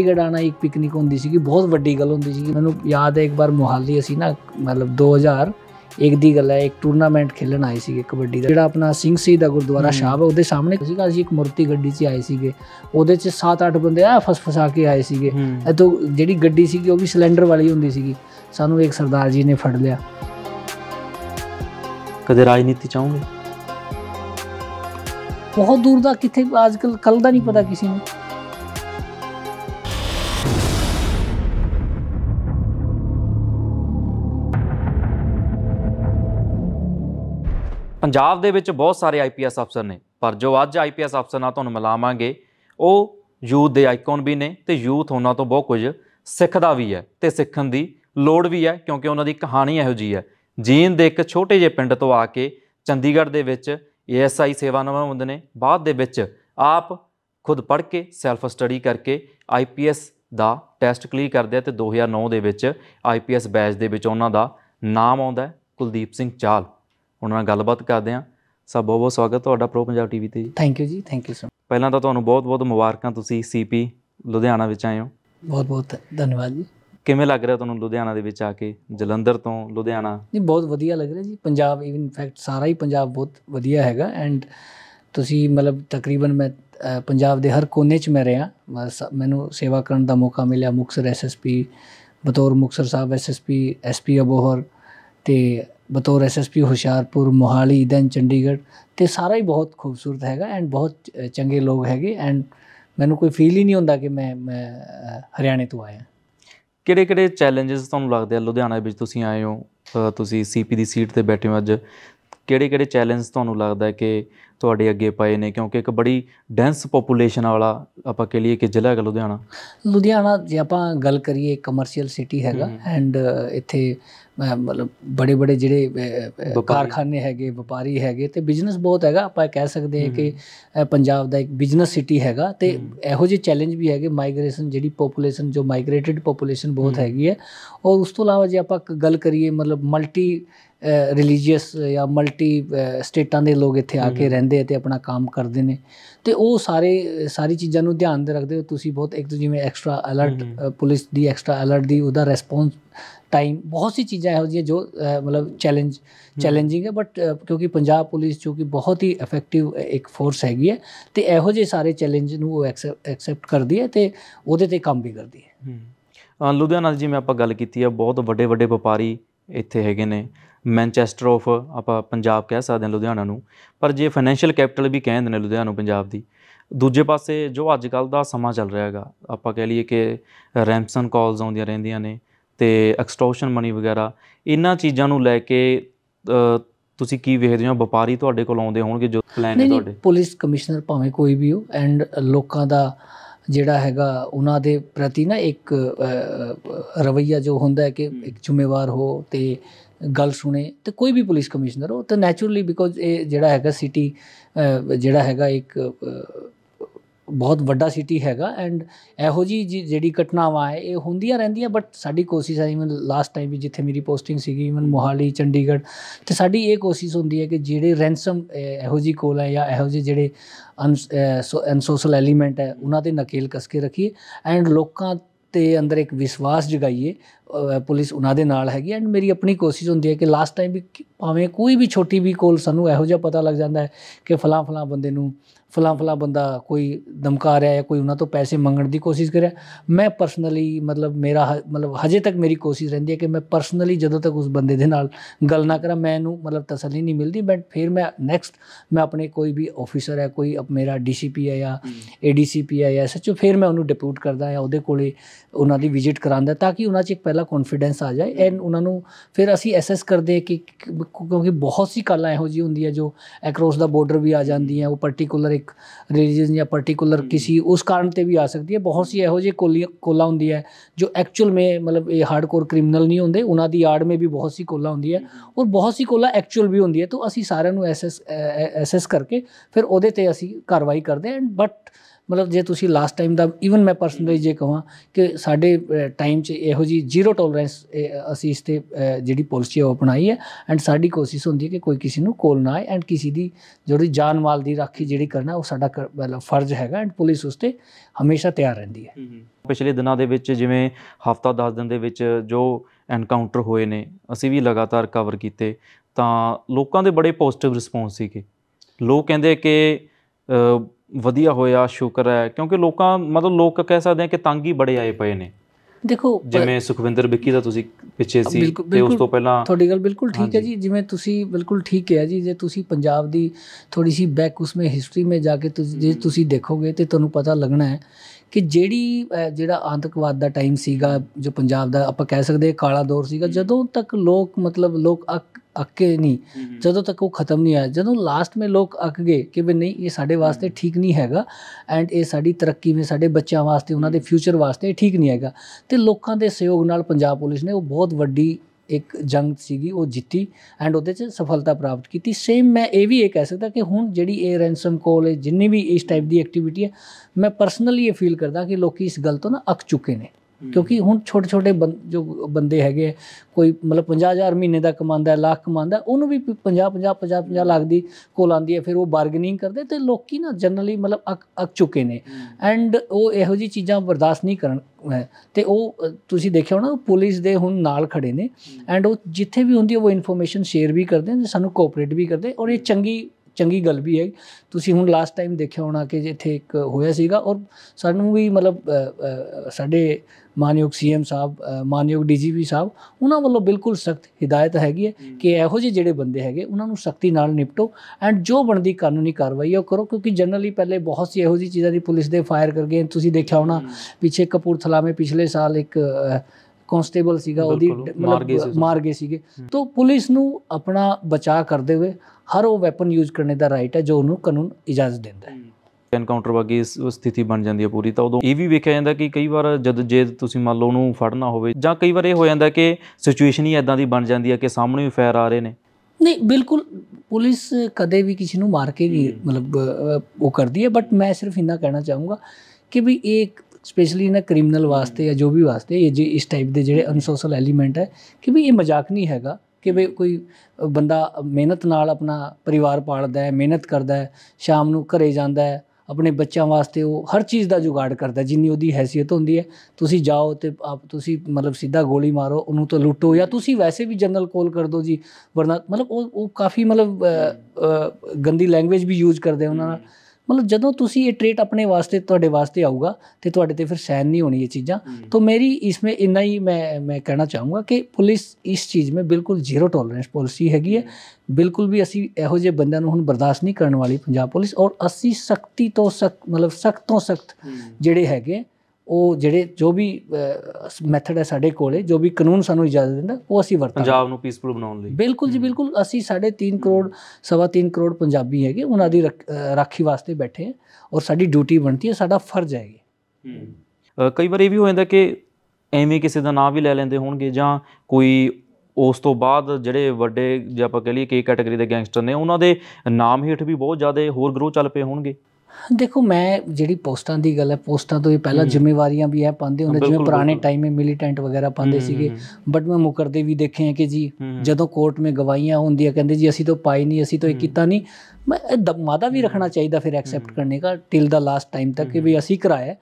گڑھ آنا ایک پکنک ہوں بہت واڈی گل ہوں یاد ہے دو ہزار ਇੱਕ ਦੀ ਗੱਲ ਹੈ ਇੱਕ ਟੂਰਨਾਮੈਂਟ ਖੇਲਣ ਆਏ ਸੀਗੇ ਕਬੱਡੀ ਦਾ ਜਿਹੜਾ ਆਪਣਾ ਸਿੰਘ ਸੀ ਦਾ ਗੁਰਦੁਆਰਾ ਸ਼ਾਹ ਉਹਦੇ ਸਾਹਮਣੇ ਸੀਗਾ ਜੀ ਇੱਕ ਮੂਰਤੀ ਗੱਡੀ 'ਚ ਆਏ ਸੀਗੇ ਉਹਦੇ 'ਚ 7-8 ਬੰਦੇ ਆ ਫਸਫਸਾ ਕੇ ਆਏ ਸੀਗੇ ਇਹ ਤੋਂ ਜਿਹੜੀ ਗੱਡੀ ਸੀਗੀ ਉਹ ਵੀ ਸਿਲੰਡਰ ਵਾਲੀ ਹੁੰਦੀ ਸੀਗੀ ਸਾਨੂੰ ਇੱਕ ਸਰਦਾਰ ਜੀ ਨੇ ਫੜ ਲਿਆ ਕਦੇ ਰਾਜਨੀਤੀ ਚਾਹੋਗੇ ਬਹੁਤ ਦੂਰ ਦਾ ਕਿੱਥੇ ਅੱਜਕੱਲ ਕੱਲ ਦਾ ਨਹੀਂ ਪਤਾ ਕਿਸੇ ਨੂੰ ਪੰਜਾਬ ਦੇ ਵਿੱਚ ਬਹੁਤ ਸਾਰੇ ਆਈਪੀਐਸ ਅਫਸਰ ਨੇ ਪਰ ਜੋ ਅੱਜ ਆਈਪੀਐਸ ਅਫਸਰ ਨਾਲ ਤੁਹਾਨੂੰ ਮਿਲਾਵਾਂਗੇ ਉਹ ਯੂਥ ਦੇ ਆਈਕਨ ਵੀ ਨੇ ਤੇ ਯੂਥ ਉਹਨਾਂ ਤੋਂ ਬਹੁਤ ਕੁਝ ਸਿੱਖਦਾ ਵੀ ਹੈ ਤੇ ਸਿੱਖਣ ਦੀ ਲੋੜ ਵੀ ਹੈ ਕਿਉਂਕਿ ਉਹਨਾਂ ਦੀ ਕਹਾਣੀ ਇਹੋ ਜੀ ਹੈ ਜੀਨ ਦੇ ਇੱਕ ਛੋਟੇ ਜਿਹੇ ਪਿੰਡ ਤੋਂ ਆ ਕੇ ਚੰਡੀਗੜ੍ਹ ਦੇ ਵਿੱਚ ਏਐਸਆਈ ਸੇਵਾ ਨਿਭਾਉਂਦੇ ਨੇ ਬਾਅਦ ਦੇ ਵਿੱਚ ਆਪ ਖੁਦ ਪੜ੍ਹ ਕੇ ਸੈਲਫ ਸਟੱਡੀ ਕਰਕੇ ਆਈਪੀਐਸ ਦਾ ਟੈਸਟ ਕਲੀਅਰ ਕਰਦੇ ਆ ਤੇ 2009 ਦੇ ਵਿੱਚ ਆਈਪੀਐਸ ਬੈਚ ਦੇ ਵਿੱਚ ਉਹਨਾਂ ਦਾ ਨਾਮ ਆਉਂਦਾ ਕੁਲਦੀਪ ਸਿੰਘ ਚਾਲ ਉਹਨਾਂ ਨਾਲ ਗੱਲਬਾਤ ਕਰਦੇ ਆ ਸਭ ਬਹੁਤ ਬਹੁਤ ਸਵਾਗਤ ਤੁਹਾਡਾ ਪ੍ਰੋ ਪੰਜਾਬ ਟੀਵੀ ਤੇ ਜੀ ਥੈਂਕ ਯੂ ਜੀ ਥੈਂਕ ਯੂ ਸੋ ਪਹਿਲਾਂ ਤਾਂ ਤੁਹਾਨੂੰ ਬਹੁਤ ਬਹੁਤ ਮੁਬਾਰਕਾਂ ਤੁਸੀਂ ਸੀਪੀ ਲੁਧਿਆਣਾ ਵਿੱਚ ਆਏ ਹੋ ਬਹੁਤ ਬਹੁਤ ਧੰਨਵਾਦ ਜੀ ਕਿਵੇਂ ਲੱਗ ਰਿਹਾ ਤੁਹਾਨੂੰ ਲੁਧਿਆਣਾ ਦੇ ਵਿੱਚ ਆ ਕੇ ਜਲੰਧਰ ਤੋਂ ਲੁਧਿਆਣਾ ਨਹੀਂ ਬਹੁਤ ਵਧੀਆ ਲੱਗ ਰਿਹਾ ਜੀ ਪੰਜਾਬ ਇਵਨ ਇਨਫੈਕਟ ਸਾਰਾ ਹੀ ਪੰਜਾਬ ਬਹੁਤ ਵਧੀਆ ਹੈਗਾ ਐਂਡ ਤੁਸੀਂ ਮਤਲਬ ਤਕਰੀਬਨ ਮੈਂ ਪੰਜਾਬ ਦੇ ਹਰ ਕੋਨੇ 'ਚ ਮੈਂ ਰਿਹਾ ਮੈਨੂੰ ਸੇਵਾ ਕਰਨ ਦਾ ਮੌਕਾ ਮਿਲਿਆ ਮੁਕਸਰ ਐਸਐਸਪੀ ਬਤੌਰ ਮੁਕਸਰ ਸਾਹਿਬ ਐਸਐਸਪੀ ਐਸਪੀ ਅਬੋਹਰ ਤੇ ਬਤੌਰ ਐਸਐਸਪੀ ਹੁਸ਼ਿਆਰਪੁਰ ਮੋਹਾਲੀ ਦੈਨ ਚੰਡੀਗੜ੍ਹ ਤੇ ਸਾਰਾ ਹੀ ਬਹੁਤ ਖੂਬਸੂਰਤ ਹੈਗਾ ਐਂਡ ਬਹੁਤ ਚੰਗੇ ਲੋਕ ਹੈਗੇ ਐਂਡ ਮੈਨੂੰ ਕੋਈ ਫੀਲ ਹੀ ਨਹੀਂ ਹੁੰਦਾ ਕਿ ਮੈਂ ਹਰਿਆਣੇ ਤੋਂ ਆਇਆ ਕਿਹੜੇ ਕਿਹੜੇ ਚੈਲੰਜਸ ਤੁਹਾਨੂੰ ਲੱਗਦੇ ਆ ਲੁਧਿਆਣਾ ਵਿੱਚ ਤੁਸੀਂ ਆਏ ਹੋ ਤੁਸੀਂ ਸੀਪੀ ਦੀ ਸੀਟ ਤੇ ਬੈਠੇ ਹੋ ਅੱਜ ਕਿਹੜੇ-ਕਿਹੜੇ ਚੈਲੰਜ ਤੁਹਾਨੂੰ ਲੱਗਦਾ ਹੈ ਕਿ ਤੁਹਾਡੇ ਅੱਗੇ ਪਏ ਨੇ ਕਿਉਂਕਿ ਇੱਕ ਬੜੀ ਡੈਂਸ ਪੋਪੂਲੇਸ਼ਨ ਵਾਲਾ ਆਪਾਂ ਕਹ ਲਈਏ ਕਿ ਜ਼ਿਲ੍ਹਾ ਹੈ ਲੁਧਿਆਣਾ ਲੁਧਿਆਣਾ ਜੇ ਆਪਾਂ ਗੱਲ ਕਰੀਏ ਕਮਰਸ਼ੀਅਲ ਸਿਟੀ ਹੈਗਾ ਐਂਡ ਇੱਥੇ ਮਤਲਬ ਬੜੇ ਬੜੇ ਜਿਹੜੇ ਕਾਰਖਾਨੇ ਹੈਗੇ ਵਪਾਰੀ ਹੈਗੇ ਤੇ ਬਿਜ਼ਨਸ ਬਹੁਤ ਹੈਗਾ ਆਪਾਂ ਕਹਿ ਸਕਦੇ ਹਾਂ ਕਿ ਪੰਜਾਬ ਦਾ ਇੱਕ ਬਿਜ਼ਨਸ ਸਿਟੀ ਹੈਗਾ ਤੇ ਇਹੋ ਜਿਹੇ ਚੈਲੰਜ ਵੀ ਹੈਗੇ ਮਾਈਗ੍ਰੇਸ਼ਨ ਜਿਹੜੀ ਪੋਪੂਲੇਸ਼ਨ ਜੋ ਮਾਈਗ੍ਰੇਟਿਡ ਪੋਪੂਲੇਸ਼ਨ ਬਹੁਤ ਹੈਗੀ ਹੈ ਔਰ ਉਸ ਤੋਂ ਇਲਾਵਾ ਜੇ ਆਪਾਂ ਗੱਲ ਕਰੀਏ ਮਤਲਬ ਮਲਟੀ ਰਿਲੀਜੀਅਸ ਜਾਂ ਮਲਟੀ ਸਟੇਟਾਂ ਦੇ ਲੋਕ ਇੱਥੇ ਆ ਕੇ ਰਹਿੰਦੇ ਤੇ ਆਪਣਾ ਕੰਮ ਕਰਦੇ ਨੇ ਤੇ ਉਹ ਸਾਰੇ ਸਾਰੀ ਚੀਜ਼ਾਂ ਨੂੰ ਧਿਆਨ ਦੇ ਰੱਖਦੇ ਹੋ ਤੁਸੀਂ ਬਹੁਤ ਇੱਕ ਜਿਵੇਂ ਐਕਸਟਰਾ ਅਲਰਟ ਪੁਲਿਸ ਦੀ ਐਕਸਟਰਾ ਅਲਰਟ ਦੀ ਉਹਦਾ ਰਿਸਪੌਂਸ ਟਾਈਮ ਬਹੁਤ ਸੀ ਚੀਜ਼ਾਂ ਇਹੋ ਜਿਹੀਆਂ ਜੋ ਮਤਲਬ ਚੈਲੰਜ ਚੈਲੰਜਿੰਗ ਹੈ ਬਟ ਕਿਉਂਕਿ ਪੰਜਾਬ ਪੁਲਿਸ ਜੋ ਕਿ ਬਹੁਤ ਹੀ ਇਫੈਕਟਿਵ ਇੱਕ ਫੋਰਸ ਹੈਗੀ ਹੈ ਤੇ ਇਹੋ ਜਿਹੇ ਸਾਰੇ ਚੈਲੰਜ ਨੂੰ ਉਹ ਐਕਸੈਪਟ ਕਰਦੀ ਹੈ ਤੇ ਉਹਦੇ ਤੇ ਕੰਮ ਵੀ ਕਰਦੀ ਹੈ ਲੁਧਿਆਣਾ ਜਿਵੇਂ ਆਪਾਂ ਗੱਲ ਕੀਤੀ ਆ ਬਹੁਤ ਵੱਡੇ ਵੱਡੇ ਵਪਾਰੀ ਇੱਥੇ ਹੈਗੇ ਨੇ ਮੈਂਚੈਸਟਰ ਆਫ ਆਪਾਂ ਪੰਜਾਬ ਕਹਿ ਸਕਦੇ ਹਾਂ ਲੁਧਿਆਣਾ ਨੂੰ ਪਰ ਜੇ ਫਾਈਨੈਂਸ਼ੀਅਲ ਕੈਪੀਟਲ ਵੀ ਕਹਿੰਦੇ ਨੇ ਲੁਧਿਆਣਾ ਨੂੰ ਪੰਜਾਬ ਦੀ ਦੂਜੇ ਪਾਸੇ ਜੋ ਅੱਜ ਕੱਲ ਦਾ ਸਮਾਂ ਚੱਲ ਰਿਹਾ ਹੈਗਾ ਆਪਾਂ ਕਹਿ ਲਈਏ ਕਿ ਰੈਂਸਨ ਕਾਲਸ ਆਉਂਦੀਆਂ ਰਹਿੰਦੀਆਂ ਨੇ ਤੇ ਐਕਸਟ੍ਰੋਸ਼ਨ ਮਨੀ ਵਗੈਰਾ ਇਹਨਾਂ ਚੀਜ਼ਾਂ ਨੂੰ ਲੈ ਕੇ ਤੁਸੀਂ ਕੀ ਵੇਖਦੇ ਹੋ ਵਪਾਰੀ ਤੁਹਾਡੇ ਕੋਲ ਆਉਂਦੇ ਹੋਣਗੇ ਜੋ ਪਲਾਨ ਹੈ ਤੁਹਾਡੇ ਪੁਲਿਸ ਕਮਿਸ਼ਨਰ ਭਾਵੇਂ ਕੋਈ ਵੀ ਹੋ ਐਂਡ ਲੋਕਾਂ ਦਾ ਜਿਹੜਾ ਹੈਗਾ ਉਹਨਾਂ ਦੇ ਪ੍ਰਤੀ ਨਾ ਇੱਕ ਰਵਈਆ ਜੋ ਹੁੰਦਾ ਹੈ ਕਿ ਇੱਕ ਜ਼ਿੰਮੇਵਾਰ ਹੋ ਤੇ ਗੱਲ ਸੁਣੇ ਤੇ ਕੋਈ ਵੀ ਪੁਲਿਸ ਕਮਿਸ਼ਨਰ ਹੋ ਤਾਂ ਨੇਚਰਲੀ ਬਿਕੋਜ਼ ਇਹ ਜਿਹੜਾ ਹੈਗਾ ਸਿਟੀ ਜਿਹੜਾ ਹੈਗਾ ਇੱਕ ਬਹੁਤ ਵੱਡਾ ਸਿਟੀ ਹੈਗਾ ਐਂਡ ਇਹੋ ਜੀ ਜਿਹੜੀ ਘਟਨਾਵਾਂ ਆਏ ਇਹ ਹੁੰਦੀਆਂ ਰਹਿੰਦੀਆਂ ਬਟ ਸਾਡੀ ਕੋਸ਼ਿਸ਼ ਹੈ ਇਵਨ ਲਾਸਟ ਟਾਈਮ ਵੀ ਜਿੱਥੇ ਮੇਰੀ ਪੋਸਟਿੰਗ ਸੀਗੀ ਇਵਨ ਮੋਹਾਲੀ ਚੰਡੀਗੜ੍ਹ ਤੇ ਸਾਡੀ ਇਹ ਕੋਸ਼ਿਸ਼ ਹੁੰਦੀ ਹੈ ਕਿ ਜਿਹੜੇ ਰੈਂਸਮ ਇਹੋ ਜੀ ਕੋਲ ਹੈ ਜਾਂ ਇਹੋ ਜੀ ਜਿਹੜੇ ਅਨਸੋਸ਼ਲ ਐਲੀਮੈਂਟ ਹੈ ਉਹਨਾਂ ਦੇ ਨਕੇਲ ਕਸ ਕੇ ਰੱਖੀਏ ਐਂਡ ਲੋਕਾਂ ਤੇ ਅੰਦਰ ਇੱਕ ਵਿਸ਼ਵਾਸ ਜਗਾਈਏ ਪੁਲਿਸ ਉਹਨਾਂ ਦੇ ਨਾਲ ਹੈਗੀ ਐਂਡ ਮੇਰੀ ਆਪਣੀ ਕੋਸ਼ਿਸ਼ ਹੁੰਦੀ ਹੈ ਕਿ ਲਾਸਟ ਟਾਈਮ ਵੀ ਭਾਵੇਂ ਕੋਈ ਵੀ ਛੋਟੀ ਵੀ ਕੋਲ ਸਾਨੂੰ ਇਹੋ ਜਿਹਾ ਪਤਾ ਲੱਗ ਜਾਂਦਾ ਹੈ ਕਿ ਫਲਾਂ ਫਲਾਂ ਬੰਦੇ ਨੂੰ ਫਲਾਂ ਫਲਾਂ ਬੰਦਾ ਕੋਈ ਧਮਕਾ ਰਿਹਾ ਹੈ ਕੋਈ ਉਹਨਾਂ ਤੋਂ ਪੈਸੇ ਮੰਗਣ ਦੀ ਕੋਸ਼ਿਸ਼ ਕਰਿਆ ਮੈਂ ਪਰਸਨਲੀ ਮਤਲਬ ਮੇਰਾ ਮਤਲਬ ਹਜੇ ਤੱਕ ਮੇਰੀ ਕੋਸ਼ਿਸ਼ ਰਹਿੰਦੀ ਹੈ ਕਿ ਮੈਂ ਪਰਸਨਲੀ ਜਦੋਂ ਤੱਕ ਉਸ ਬੰਦੇ ਦੇ ਨਾਲ ਗੱਲ ਨਾ ਕਰਾਂ ਮੈਨੂੰ ਮਤਲਬ ਤਸੱਲੀ ਨਹੀਂ ਮਿਲਦੀ ਬਟ ਫਿਰ ਮੈਂ ਨੈਕਸਟ ਮੈਂ ਆਪਣੇ ਕੋਈ ਵੀ ਆਫੀਸਰ ਹੈ ਕੋਈ ਮੇਰਾ ਡੀਸੀਪੀ ਹੈ ਜਾਂ ਏਡੀਸੀਪੀ ਹੈ ਜਾਂ ਸੱਚੋ ਫਿਰ ਮੈਂ ਉਹਨੂੰ ਡਿਪਿਊਟ ਕਰਦਾ ਹਾਂ ਉਹਦੇ ਕੋਲੇ ਉਹਨਾਂ ਦੀ ਵਿਜ਼ਿਟ ਕਰਾਉਂਦਾ ਤਾਂ ਕਿ ਉਹਨਾਂ 'ਚ ਇੱਕ ਪਹਿਲਾ ਕੌਨਫੀਡੈਂਸ ਆ ਜਾਏ ਐਂਡ ਉਹਨਾਂ ਨੂੰ ਫਿਰ ਅਸੀਂ ਐਸੈਸ ਕਰਦੇ ਕਿ ਕਿਉਂਕਿ ਬਹੁਤ ਸੀ ਕਲਾ ਇਹੋ ਜੀ ਹੁੰਦੀ ਹੈ ਜੋ ਐਕਰੋਸ ਦਾ ਬਾਰਡਰ ਵੀ ਆ ਜਾਂਦੀ ਹੈ ਉਹ ਪਾਰਟਿਕੂਲਰ ਇੱਕ ਰਿਲੀਜੀਅਨ ਜਾਂ ਪਾਰਟਿਕੂਲਰ ਕਿਸੇ ਉਸ ਕਾਰਨ ਤੇ ਵੀ ਆ ਸਕਦੀ ਹੈ ਬਹੁਤ ਸੀ ਇਹੋ ਕੋਲੀ ਕੋਲਾ ਹੁੰਦੀ ਹੈ ਜੋ ਐਕਚੁਅਲ ਮੇ ਮਤਲਬ ਇਹ ਹਾਰਡਕੋਰ ਕ੍ਰਿਮੀਨਲ ਨਹੀਂ ਹੁੰਦੇ ਉਹਨਾਂ ਦੀ ਆੜ ਮੇ ਵੀ ਬਹੁਤ ਸੀ ਕੋਲਾ ਹੁੰਦੀ ਹੈ ਔਰ ਬਹੁਤ ਸੀ ਕੋਲਾ ਐਕਚੁਅਲ ਵੀ ਹੁੰਦੀ ਹੈ ਤਾਂ ਅਸੀਂ ਸਾਰਿਆਂ ਨੂੰ ਐਸੈਸ ਐਸੈਸ ਕਰਕੇ ਫਿਰ ਉਹਦੇ ਤੇ ਅਸੀਂ ਕਾਰਵਾਈ ਕਰਦੇ ਐਂਡ ਬਟ ਮਤਲਬ ਜੇ ਤੁਸੀਂ ਲਾਸਟ ਟਾਈਮ ਦਾ ਇਵਨ ਮੈਂ ਪਰਸਨਲੀ ਜੇ ਕਹਾਂ ਕਿ ਸਾਡੇ ਟਾਈਮ 'ਚ ਇਹੋ ਜੀ ਜ਼ੀਰੋ ਟੋਲਰੈਂਸ ਅਸੀਂ ਇਸ ਤੇ ਜਿਹੜੀ ਪਾਲਿਸੀ ਆ ਅਪਣਾਈ ਹੈ ਐਂਡ ਸਾਡੀ ਕੋਸ਼ਿਸ਼ ਹੁੰਦੀ ਹੈ ਕਿ ਕੋਈ ਕਿਸੇ ਨੂੰ ਕੋਲ ਨਾ ਆਏ ਐਂਡ ਕਿਸੇ ਦੀ ਜਿਹੜੀ ਜਾਨ ਮਾਲ ਦੀ ਰਾਖੀ ਜਿਹੜੀ ਕਰਨਾ ਉਹ ਸਾਡਾ ਮਤਲਬ ਫਰਜ਼ ਹੈਗਾ ਐਂਡ ਪੁਲਿਸ ਉਸ ਤੇ ਹਮੇਸ਼ਾ ਤਿਆਰ ਰਹਿੰਦੀ ਹੈ ਪਿਛਲੇ ਦਿਨਾਂ ਦੇ ਵਿੱਚ ਜਿਵੇਂ ਹਫਤਾ 10 ਦਿਨ ਦੇ ਵਿੱਚ ਜੋ ਐਨਕਾਊਂਟਰ ਹੋਏ ਨੇ ਅਸੀਂ ਵੀ ਲਗਾਤਾਰ ਕਵਰ ਕੀਤੇ ਤਾਂ ਲੋਕਾਂ ਦੇ ਬੜੇ ਪੋਜ਼ਿਟਿਵ ਰਿਸਪੌਂਸ ਸੀਗੇ ਲੋਕ ਕਹਿੰਦੇ ਕਿ ਵਧੀਆ ਹੋਇਆ ਸ਼ੁਕਰ ਹੈ ਕਿਉਂਕਿ ਲੋਕਾਂ ਮਤਲਬ ਲੋਕ ਕਹਿ ਸਕਦੇ ਆ ਕਿ ਤੰਗ ਹੀ ਬੜੇ ਆਏ ਪਏ ਨੇ ਦੇਖੋ ਜਿਵੇਂ ਸੁਖਵਿੰਦਰ ਵਿੱਕੀ ਦਾ ਤੁਸੀਂ ਪਿੱਛੇ ਸੀ ਤੇ ਉਸ ਤੋਂ ਪਹਿਲਾਂ ਤੁਹਾਡੀ ਗੱਲ ਬਿਲਕੁਲ ਠੀਕ ਹੈ ਜੀ ਜਿਵੇਂ ਤੁਸੀਂ ਬਿਲਕੁਲ ਠੀਕ ਹੈ ਜੀ ਜੇ ਤੁਸੀਂ ਪੰਜਾਬ ਦੀ ਥੋੜੀ ਜੀ ਬੈਕ ਉਸਮੇ ਹਿਸਟਰੀ ਮੇ ਜਾ ਕੇ ਤੁਸੀਂ ਜੇ ਤੁਸੀਂ ਦੇਖੋਗੇ ਤੇ ਤੁਹਾਨੂੰ ਪਤਾ ਲੱਗਣਾ ਹੈ ਕਿ ਜਿਹੜੀ ਜਿਹੜਾ ਆਤੰਕਵਾਦ ਦਾ ਟਾਈਮ ਸੀਗਾ ਜੋ ਪੰਜਾਬ ਦਾ ਆਪਾਂ ਕਹਿ ਸਕਦੇ ਕਾਲਾ ਦੌਰ ਸੀਗਾ ਜਦੋਂ ਤੱਕ ਲੋਕ ਮਤਲਬ ਲੋਕ ਅੱਕੇ ਨਹੀਂ ਜਦੋਂ ਤੱਕ ਉਹ ਖਤਮ ਨਹੀਂ ਆਇਆ ਜਦੋਂ ਲਾਸਟ ਮੇ ਲੋਕ ਅੱਕ ਗਏ ਕਿ ਵੀ ਨਹੀਂ ਇਹ ਸਾਡੇ ਵਾਸਤੇ ਠੀਕ ਨਹੀਂ ਹੈਗਾ ਐਂਡ ਇਹ ਸਾਡੀ ਤਰੱਕੀ ਵਿੱਚ ਸਾਡੇ ਬੱਚਿਆਂ ਵਾਸਤੇ ਉਹਨਾਂ ਦੇ ਫਿਊਚਰ ਵਾਸਤੇ ਠੀਕ ਨਹੀਂ ਹੈਗਾ ਤੇ ਲੋਕਾਂ ਦੇ ਸਹਿਯੋਗ ਨਾਲ ਪੰਜਾਬ ਪੁਲਿਸ ਨੇ ਉਹ ਬਹੁਤ ਵੱਡੀ ਇੱਕ ਜੰਗ ਸੀਗੀ ਉਹ ਜਿੱਤੀ ਐਂਡ ਉਹਦੇ 'ਚ ਸਫਲਤਾ ਪ੍ਰਾਪਤ ਕੀਤੀ ਸੇਮ ਮੈਂ ਇਹ ਵੀ ਇਹ ਕਹਿ ਸਕਦਾ ਕਿ ਹੁਣ ਜਿਹੜੀ ਇਹ ਰੈਂਸਮ ਕੋਲ ਹੈ ਜਿੰਨੀ ਵੀ ਇਸ ਟਾਈਪ ਦੀ ਐਕਟੀਵਿਟੀ ਹੈ ਮੈਂ ਪਰਸਨਲੀ ਇਹ ਫੀਲ ਕਰਦਾ ਕਿ ਲੋਕੀ ਇਸ ਗੱਲ ਤੋਂ ਨਾ ਅੱਕ ਚੁੱਕੇ ਨੇ ਕਿਉਂਕਿ ਹੁਣ ਛੋਟੇ ਛੋਟੇ ਜੋ ਬੰਦੇ ਹੈਗੇ ਕੋਈ ਮਤਲਬ 50000 ਮਹੀਨੇ ਦਾ ਕਮਾਉਂਦਾ ਲੱਖ ਕਮਾਉਂਦਾ ਉਹਨੂੰ ਵੀ 50 50 50 50 ਲੱਖ ਦੀ ਕੋਲ ਆਂਦੀ ਹੈ ਫਿਰ ਉਹ ਬਾਰਗੇਨਿੰਗ ਕਰਦੇ ਤੇ ਲੋਕੀ ਨਾ ਜਨਰਲੀ ਮਤਲਬ ਅੱਕ ਚੁੱਕੇ ਨੇ ਐਂਡ ਉਹ ਇਹੋ ਜੀ ਚੀਜ਼ਾਂ ਬਰਦਾਸ਼ਤ ਨਹੀਂ ਕਰਨ ਤੇ ਉਹ ਤੁਸੀਂ ਦੇਖਿਆ ਹੋਣਾ ਪੁਲਿਸ ਦੇ ਹੁਣ ਨਾਲ ਖੜੇ ਨੇ ਐਂਡ ਉਹ ਜਿੱਥੇ ਵੀ ਹੁੰਦੀ ਹੈ ਉਹ ਇਨਫੋਰਮੇਸ਼ਨ ਸ਼ੇਅਰ ਵੀ ਕਰਦੇ ਨੇ ਸਾਨੂੰ ਕੋਆਪਰੇਟ ਵੀ ਕਰਦੇ ਔਰ ਇਹ ਚੰਗੀ ਚੰਗੀ ਗੱਲ ਵੀ ਹੈ ਤੁਸੀਂ ਹੁਣ ਲਾਸਟ ਟਾਈਮ ਦੇਖਿਆ ਹੋਣਾ ਕਿ ਜਿੱਥੇ ਇੱਕ ਹੋਇਆ ਸੀਗਾ ਔਰ ਸਾਨੂੰ ਵੀ ਮਤਲਬ ਸਾਡੇ ਮਾਨਯੋਗ ਸੀਐਮ ਸਾਹਿਬ ਮਾਨਯੋਗ ਡੀਜੀਪੀ ਸਾਹਿਬ ਉਹਨਾਂ ਵੱਲੋਂ ਬਿਲਕੁਲ ਸਖਤ ਹਦਾਇਤ ਹੈਗੀ ਹੈ ਕਿ ਇਹੋ ਜਿਹੇ ਜਿਹੜੇ ਬੰਦੇ ਹੈਗੇ ਉਹਨਾਂ ਨੂੰ ਸਖਤੀ ਨਾਲ ਨਿਪਟੋ ਐਂਡ ਜੋ ਬਣਦੀ ਕਾਨੂੰਨੀ ਕਾਰਵਾਈ ਉਹ ਕਰੋ ਕਿਉਂਕਿ ਜਨਰਲੀ ਪਹਿਲੇ ਬਹੁਤ ਸੀ ਇਹੋ ਜਿਹੀ ਚੀਜ਼ਾਂ ਦੀ ਪੁਲਿਸ ਦੇ ਫਾਇਰ ਕਰ ਗਏ ਤੁਸੀਂ ਦੇਖਿਆ ਹੋਣਾ ਪਿੱਛੇ ਕਪੂਰਥਲਾ ਮੇ ਪਿਛਲੇ ਸਾਲ ਇੱਕ ਕਨਸਟੇਬਲ ਸੀਗਾ ਉਹਦੀ ਮਾਰ ਗਏ ਸੀਗੇ ਤੋਂ ਪੁਲਿਸ ਨੂੰ ਆਪਣਾ ਬਚਾਅ ਕਰਦੇ ਹੋਏ ਹਰ ਉਹ ਵੈਪਨ ਯੂਜ਼ ਕਰਨੇ ਦਾ ਰਾਈਟ ਹੈ ਜੋ ਉਹਨੂੰ ਕਾਨੂੰਨ ਇਜਾਜ਼ਤ ਦਿੰਦਾ ਹੈ ਐਨਕਾਊਂਟਰ ਵਰਗੀ ਸਥਿਤੀ ਬਣ ਜਾਂਦੀ ਹੈ ਪੂਰੀ ਤਾਂ ਉਦੋਂ ਇਹ ਵੀ ਵੇਖਿਆ ਜਾਂਦਾ ਕਿ ਕਈ ਵਾਰ ਜਦ ਜੇ ਤੁਸੀਂ ਮੰਨ ਲਓ ਉਹਨੂੰ ਫੜਨਾ ਹੋਵੇ ਜਾਂ ਕਈ ਵਾਰ ਇਹ ਹੋ ਜਾਂਦਾ ਕਿ ਸਿਚੁਏਸ਼ਨ ਹੀ ਐਦਾਂ ਦੀ ਬਣ ਜਾਂਦੀ ਹੈ ਕਿ ਸਾਹਮਣੇ ਵੀ ਫਾਇਰ ਆ ਰਹੇ ਨੇ ਨਹੀਂ ਬਿਲਕੁਲ ਪੁਲਿਸ ਕਦੇ ਵੀ ਕਿਸੇ ਨੂੰ ਮਾਰ ਕੇ ਨਹੀਂ ਮਤਲਬ ਉਹ ਕਰਦੀ ਹੈ ਬਟ ਮੈਂ ਸਿਰਫ ਇੰਨਾ ਕਹਿਣਾ ਚਾਹੂੰਗਾ ਕਿ ਵੀ ਇਹ ਸਪੈਸ਼ਲੀ ਨਾ ਕ੍ਰਿਮੀਨਲ ਵਾਸਤੇ ਜਾਂ ਜੋ ਵੀ ਵਾਸਤੇ ਇਹ ਜੇ ਇਸ ਟਾਈਪ ਦੇ ਜਿਹੜੇ ਅਨਸੋਸ਼ਲ ਐਲੀਮੈਂਟ ਹੈ ਕਿ ਵੀ ਇਹ ਮਜ਼ਾਕ ਨਹੀਂ ਹੈਗਾ ਕਿ ਵੀ ਕੋਈ ਬੰਦਾ ਮਿਹਨਤ ਨਾਲ ਆਪਣਾ ਪਰਿਵਾਰ ਪਾਲਦਾ ਹੈ ਮਿਹਨਤ ਕਰਦਾ ਹੈ ਸ਼ਾਮ ਨੂੰ ਘਰੇ ਜਾਂਦਾ ਹੈ ਆਪਣੇ ਬੱਚਿਆਂ ਵਾਸਤੇ ਉਹ ਹਰ ਚੀਜ਼ ਦਾ ਜੁਗਾੜ ਕਰਦਾ ਜਿੰਨੀ ਉਹਦੀ ਹیثیت ਹੁੰਦੀ ਹੈ ਤੁਸੀਂ ਜਾਓ ਤੇ ਆਪ ਤੁਸੀਂ ਮਤਲਬ ਸਿੱਧਾ ਗੋਲੀ ਮਾਰੋ ਉਹਨੂੰ ਤਾਂ ਲੁੱਟੋ ਜਾਂ ਤੁਸੀਂ ਵੈਸੇ ਵੀ ਜਨਰਲ ਕਾਲ ਕਰ ਦਿਓ ਜੀ ਵਰਨਾ ਮਤਲਬ ਉਹ ਉਹ ਕਾਫੀ ਮਤਲਬ ਗੰਦੀ ਲੈਂਗੁਏਜ ਵੀ ਯੂਜ਼ ਕਰਦੇ ਉਹਨਾਂ ਨਾਲ ਮਤਲਬ ਜਦੋਂ ਤੁਸੀਂ ਇਹ ਟ੍ਰੇਟ ਆਪਣੇ ਵਾਸਤੇ ਤੁਹਾਡੇ ਵਾਸਤੇ ਆਊਗਾ ਤੇ ਤੁਹਾਡੇ ਤੇ ਫਿਰ ਸਹਿਨ ਨਹੀਂ ਹੋਣੀ ਇਹ ਚੀਜ਼ਾਂ ਤਾਂ ਮੇਰੀ ਵਿੱਚ ਇੰਨਾ ਹੀ ਮੈਂ ਮੈਂ ਕਹਿਣਾ ਚਾਹੂੰਗਾ ਕਿ ਪੁਲਿਸ ਇਸ ਚੀਜ਼ ਵਿੱਚ ਬਿਲਕੁਲ ਜ਼ੀਰੋ ਟੋਲਰੈਂਸ ਪਾਲਿਸੀ ਹੈਗੀ ਹੈ ਬਿਲਕੁਲ ਵੀ ਅਸੀਂ ਇਹੋ ਜਿਹੇ ਬੰਦਿਆਂ ਨੂੰ ਹੁਣ ਬਰਦਾਸ਼ਤ ਨਹੀਂ ਕਰਨ ਵਾਲੀ ਪੰਜਾਬ ਪੁਲਿਸ ਔਰ ਅਸੀਂ ਸਖਤੀ ਤੋਂ ਸਖਤ ਮਤਲਬ ਸਖਤ ਤੋਂ ਸਖਤ ਜਿਹੜੇ ਹੈਗੇ ਉਹ ਜਿਹੜੇ ਜੋ ਵੀ ਮੈਥਡ ਹੈ ਸਾਡੇ ਕੋਲੇ ਜੋ ਵੀ ਕਾਨੂੰਨ ਸਾਨੂੰ ਇਜਾਜ਼ਤ ਦਿੰਦਾ ਉਹ ਅਸੀਂ ਵਰਤਾਂਗੇ ਪੰਜਾਬ ਨੂੰ ਪੀਸਫੁਲ ਬਣਾਉਣ ਲਈ ਬਿਲਕੁਲ ਜੀ ਬਿਲਕੁਲ ਅਸੀਂ 3.5 ਕਰੋੜ 3 ਕਰੋੜ ਪੰਜਾਬੀ ਹੈਗੇ ਉਹਨਾਂ ਦੀ ਰਾਖੀ ਵਾਸਤੇ ਬੈਠੇ ਹਾਂ ਔਰ ਸਾਡੀ ਡਿਊਟੀ ਬਣਦੀ ਹੈ ਸਾਡਾ ਫਰਜ਼ ਹੈ ਇਹ ਕਈ ਵਾਰ ਇਹ ਵੀ ਹੋ ਜਾਂਦਾ ਕਿ ਐਵੇਂ ਕਿਸੇ ਦਾ ਨਾਮ ਵੀ ਲੈ ਲੈਂਦੇ ਹੋਣਗੇ ਜਾਂ ਕੋਈ ਉਸ ਤੋਂ ਬਾਅਦ ਜਿਹੜੇ ਵੱਡੇ ਜੇ ਆਪਾਂ ਕਹ ਲਈਏ ਕਿ ਕੈਟਾਗਰੀ ਦੇ ਗੈਂਗਸਟਰ ਨੇ ਉਹਨਾਂ ਦੇ ਨਾਮ ਹੀਠ ਵੀ ਬਹੁਤ ਜ਼ਿਆਦਾ ਹੋਰ ਗਰੋਹ ਚੱਲ ਪਏ ਹੋਣਗੇ ਦੇਖੋ ਮੈਂ ਜਿਹੜੀ ਪੋਸਟਾਂ ਦੀ ਗੱਲ ਹੈ ਪੋਸਟਾਂ ਤੋਂ ਇਹ ਪਹਿਲਾਂ ਜ਼ਿੰਮੇਵਾਰੀਆਂ ਵੀ ਹੈ ਪਾਉਂਦੇ ਹੁੰਦੇ ਜਿਵੇਂ ਪੁਰਾਣੇ ਟਾਈਮ 'ਚ ਮਿਲੀਟੈਂਟ ਵਗੈਰਾ ਪਾਉਂਦੇ ਸੀਗੇ ਬਟ ਮੈਂ ਮੁਕਰਦੇ ਵੀ ਦੇਖੇ ਆ ਕਿ ਜੀ ਜਦੋਂ ਕੋਰਟ 'ਮੇ ਗਵਾਹੀਆਂ ਹੁੰਦੀਆਂ ਕਹਿੰਦੇ ਜੀ ਅਸੀਂ ਤਾਂ ਪਾਈ ਨਹੀਂ ਅਸੀਂ ਤਾਂ ਇਹ ਕੀਤਾ ਨਹੀਂ ਮੈਂ ਦਮਾਦਾ ਵੀ ਰੱਖਣਾ ਚਾਹੀਦਾ ਫਿਰ ਐਕਸੈਪਟ ਕਰਨੇ ਦਾ ਟਿਲ ਦਾ ਲਾਸਟ ਟਾਈਮ ਤੱਕ ਕਿ ਵੀ ਅਸੀਂ ਕਰਾਇਆ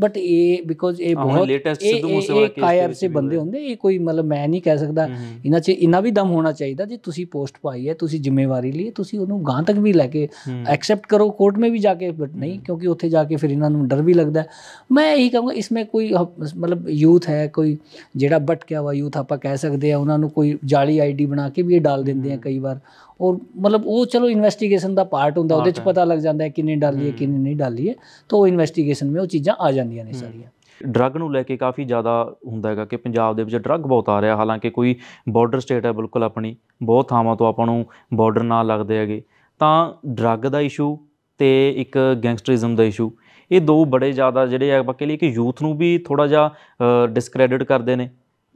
ਬਟ ਇਹ ਬਿਕੋਜ਼ ਇਹ ਬਹੁਤ ਲੇਟੈਸਟ ਸਿੱਧੂ ਮੂਸੇਵਾਲਾ ਕੇਸ ਕਾਇਰ ਸੇ ਬੰਦੇ ਹੁੰਦੇ ਇਹ ਕੋਈ ਮਤਲਬ ਮੈਂ ਨਹੀਂ ਕਹਿ ਸਕਦਾ ਇਹਨਾਂ 'ਚ ਇਹਨਾਂ ਵੀ ਦਮ ਹੋਣਾ ਚਾਹੀਦਾ ਜੇ ਤੁਸੀਂ ਪੋਸਟ ਪਾਈ ਹੈ ਤੁਸੀਂ ਜ਼ਿੰਮੇਵਾਰੀ ਲਈ ਤੁਸੀਂ ਉਹਨੂੰ ਗਾਂ ਤੱਕ ਵੀ ਲੈ ਕੇ ਐਕਸੈਪਟ ਕਰੋ ਕੋਰਟ ਮੇ ਵੀ ਜਾ ਕੇ ਬਟ ਨਹੀਂ ਕਿਉਂਕਿ ਉੱਥੇ ਜਾ ਕੇ ਫਿਰ ਇਹਨਾਂ ਨੂੰ ਡਰ ਵੀ ਲੱਗਦਾ ਮੈਂ ਇਹੀ ਕਹਾਂਗਾ ਇਸਮੇ ਕੋਈ ਮਤਲਬ ਯੂਥ ਹੈ ਕੋਈ ਜਿਹੜਾ ਬਟਕਿਆ ਹੋਇਆ ਯੂਥ ਆਪਾਂ ਕਹਿ ਸਕਦੇ ਆ ਉਹਨਾਂ ਨੂੰ ਕੋਈ ਜਾਲੀ ਆਈਡੀ ਬਣਾ ਕੇ ਵੀ ਇਹ ਡਾਲ ਦਿੰਦੇ ਆ ਕਈ ਵਾਰ ਔਰ ਮਤਲਬ ਉਹ ਚਲੋ ਇਨਵੈਸਟੀਗੇਸ਼ਨ ਦਾ ਪਾਰਟ ਹੁੰਦਾ ਉਹਦੇ ਚ ਪਤਾ ਲੱਗ ਜਾਂਦਾ ਹੈ ਕਿੰਨੇ ਡਾਲੀ ਹੈ ਕਿੰਨੇ ਨਹੀਂ ਡਾਲੀ ਹੈ ਤਾਂ ਉਹ ਇਨਵੈਸਟੀਗੇਸ਼ਨ ਮੇ ਉਹ ਚੀਜ਼ਾਂ ਆ ਜਾਂਦੀਆਂ ਨੇ ਸਾਰੀਆਂ ਡਰੱਗ ਨੂੰ ਲੈ ਕੇ ਕਾਫੀ ਜ਼ਿਆਦਾ ਹੁੰਦਾ ਹੈਗਾ ਕਿ ਪੰਜਾਬ ਦੇ ਵਿੱਚ ਡਰੱਗ ਬਹੁਤ ਆ ਰਿਹਾ ਹਾਲਾਂਕਿ ਕੋਈ ਬਾਰਡਰ ਸਟੇਟ ਹੈ ਬਿਲਕੁਲ ਆਪਣੀ ਬਹੁਤ ਥਾਵਾਂ ਤੋਂ ਆਪਾਂ ਨੂੰ ਬਾਰਡਰ ਨਾਲ ਲੱਗਦੇ ਹੈਗੇ ਤਾਂ ਡਰੱਗ ਦਾ ਇਸ਼ੂ ਤੇ ਇੱਕ ਗੈਂਗਸਟਰੀਜ਼ਮ ਦਾ ਇਸ਼ੂ ਇਹ ਦੋ ਬੜੇ ਜ਼ਿਆਦਾ ਜਿਹੜੇ ਆਪਾਂ ਬਕੇ ਲਈ ਕਿ ਯੂਥ ਨੂੰ ਵੀ ਥੋੜਾ ਜਿਹਾ ਡਿਸਕ੍ਰੈਡਿਟ ਕਰਦੇ ਨੇ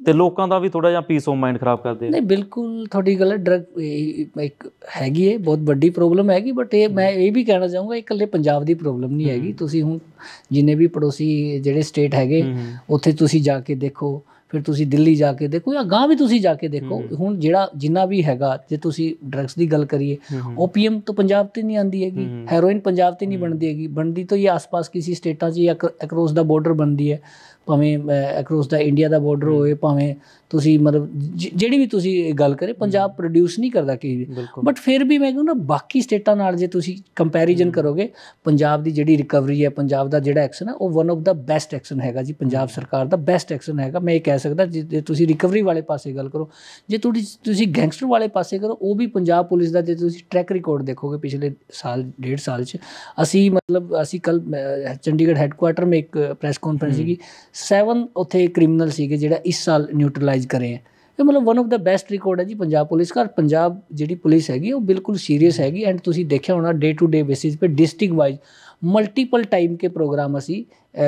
ਤੇ ਲੋਕਾਂ ਦਾ ਵੀ ਥੋੜਾ ਜਿਹਾ ਪੀਸ ਆਫ ਮਾਈਂਡ ਖਰਾਬ ਕਰਦੇ ਨਹੀਂ ਬਿਲਕੁਲ ਤੁਹਾਡੀ ਗੱਲ ਡਰਗ ਇੱਕ ਹੈਗੀ ਹੈ ਬਹੁਤ ਵੱਡੀ ਪ੍ਰੋਬਲਮ ਹੈਗੀ ਬਟ ਇਹ ਮੈਂ ਇਹ ਵੀ ਕਹਿਣਾ ਚਾਹੂੰਗਾ ਇਹ ਇਕੱਲੇ ਪੰਜਾਬ ਦੀ ਪ੍ਰੋਬਲਮ ਨਹੀਂ ਹੈਗੀ ਤੁਸੀਂ ਹੁਣ ਜਿੰਨੇ ਵੀ ਪੜੋਸੀ ਜਿਹੜੇ ਸਟੇਟ ਹੈਗੇ ਉੱਥੇ ਤੁਸੀਂ ਜਾ ਕੇ ਦੇਖੋ ਫਿਰ ਤੁਸੀਂ ਦਿੱਲੀ ਜਾ ਕੇ ਦੇਖੋ ਜਾਂ ਗਾਂ ਵੀ ਤੁਸੀਂ ਜਾ ਕੇ ਦੇਖੋ ਹੁਣ ਜਿਹੜਾ ਜਿੰਨਾ ਵੀ ਹੈਗਾ ਜੇ ਤੁਸੀਂ ਡਰੱਗਸ ਦੀ ਗੱਲ ਕਰੀਏ ਓਪੀਐਮ ਤੋਂ ਪੰਜਾਬ ਤੇ ਨਹੀਂ ਆਂਦੀ ਹੈਗੀ ਹੈਰੋਇਨ ਪੰਜਾਬ ਤੇ ਨਹੀਂ ਬਣਦੀ ਹੈਗੀ ਬਣਦੀ ਤਾਂ ਇਹ ਆਸ-ਪਾਸ ਕਿਸੇ ਸਟੇਟਾਂ 'ਚ ਜਾਂ ਅਕਰੋਸ ਦਾ ਬਾਰਡਰ ਬਣਦੀ ਹੈ ਭਾਵੇਂ ਅਕਰੋਸ ਦਾ ਇੰਡੀਆ ਦਾ ਬਾਰਡਰ ਹੋਵੇ ਭਾਵੇਂ ਤੁਸੀਂ ਮਤਲਬ ਜਿਹੜੀ ਵੀ ਤੁਸੀਂ ਗੱਲ ਕਰੇ ਪੰਜਾਬ ਪ੍ਰੋਡਿਊਸ ਨਹੀਂ ਕਰਦਾ ਕਿ ਬਟ ਫਿਰ ਵੀ ਮੈਂ ਕਹਿੰਦਾ ਬਾਕੀ ਸਟੇਟਾਂ ਨਾਲ ਜੇ ਤੁਸੀਂ ਕੰਪੈਰੀਜ਼ਨ ਕਰੋਗੇ ਪੰਜਾਬ ਦੀ ਜਿਹੜੀ ਰਿਕਵਰੀ ਹੈ ਪੰਜਾਬ ਦਾ ਜਿਹੜਾ ਐਕਸ਼ਨ ਹੈ ਉਹ one of the best action ਹੈਗਾ ਜੀ ਪੰਜਾਬ ਸਰਕਾਰ ਦਾ ਬੈਸਟ ਐਕਸ਼ਨ ਹੈਗਾ ਮੈਂ ਇਹ ਕਹਿ ਸਕਦਾ ਜੇ ਤੁਸੀਂ ਰਿਕਵਰੀ ਵਾਲੇ ਪਾਸੇ ਗੱਲ ਕਰੋ ਜੇ ਤੁਹਾਡੀ ਤੁਸੀਂ ਗੈਂਗਸਟਰ ਵਾਲੇ ਪਾਸੇ ਕਰੋ ਉਹ ਵੀ ਪੰਜਾਬ ਪੁਲਿਸ ਦਾ ਜੇ ਤੁਸੀਂ ਟਰੈਕ ਰਿਕਾਰਡ ਦੇਖੋਗੇ ਪਿਛਲੇ ਸਾਲ ਡੇਢ ਸਾਲ 'ਚ ਅਸੀਂ ਮਤਲਬ ਅਸੀਂ ਕੱਲ ਚੰਡੀਗੜ੍ਹ ਹੈੱਡਕੁਆਟਰ ਮੇ ਇੱਕ ਪ੍ਰੈਸ ਕਾਨਫਰੰਸ ਸੀਗੀ 7 ਉੱਥੇ ਕ੍ਰਿਮੀਨਲ ਸੀਗੇ ਜਿਹੜਾ ਇਸ ਸਾਲ ਨਿਊਟਰਲਾਈਜ਼ ਮੈਨੇਜ ਕਰੇ ਇਹ ਮਤਲਬ one of the best record ਹੈ ਜੀ ਪੰਜਾਬ ਪੁਲਿਸ ਦਾ ਪੰਜਾਬ ਜਿਹੜੀ ਪੁਲਿਸ ਹੈਗੀ ਉਹ ਬਿਲਕੁਲ ਸੀਰੀਅਸ ਹੈਗੀ ਐਂਡ ਤੁਸੀਂ ਦੇਖਿਆ ਹੋਣਾ ਡੇ ਟੂ ਡੇ ਬੇਸਿਸ ਤੇ ਡਿਸਟ੍ਰਿਕਟ ਵਾਈਜ਼ ਮਲਟੀਪਲ ਟਾਈਮ ਕੇ ਪ੍ਰੋਗਰਾਮ ਅਸੀਂ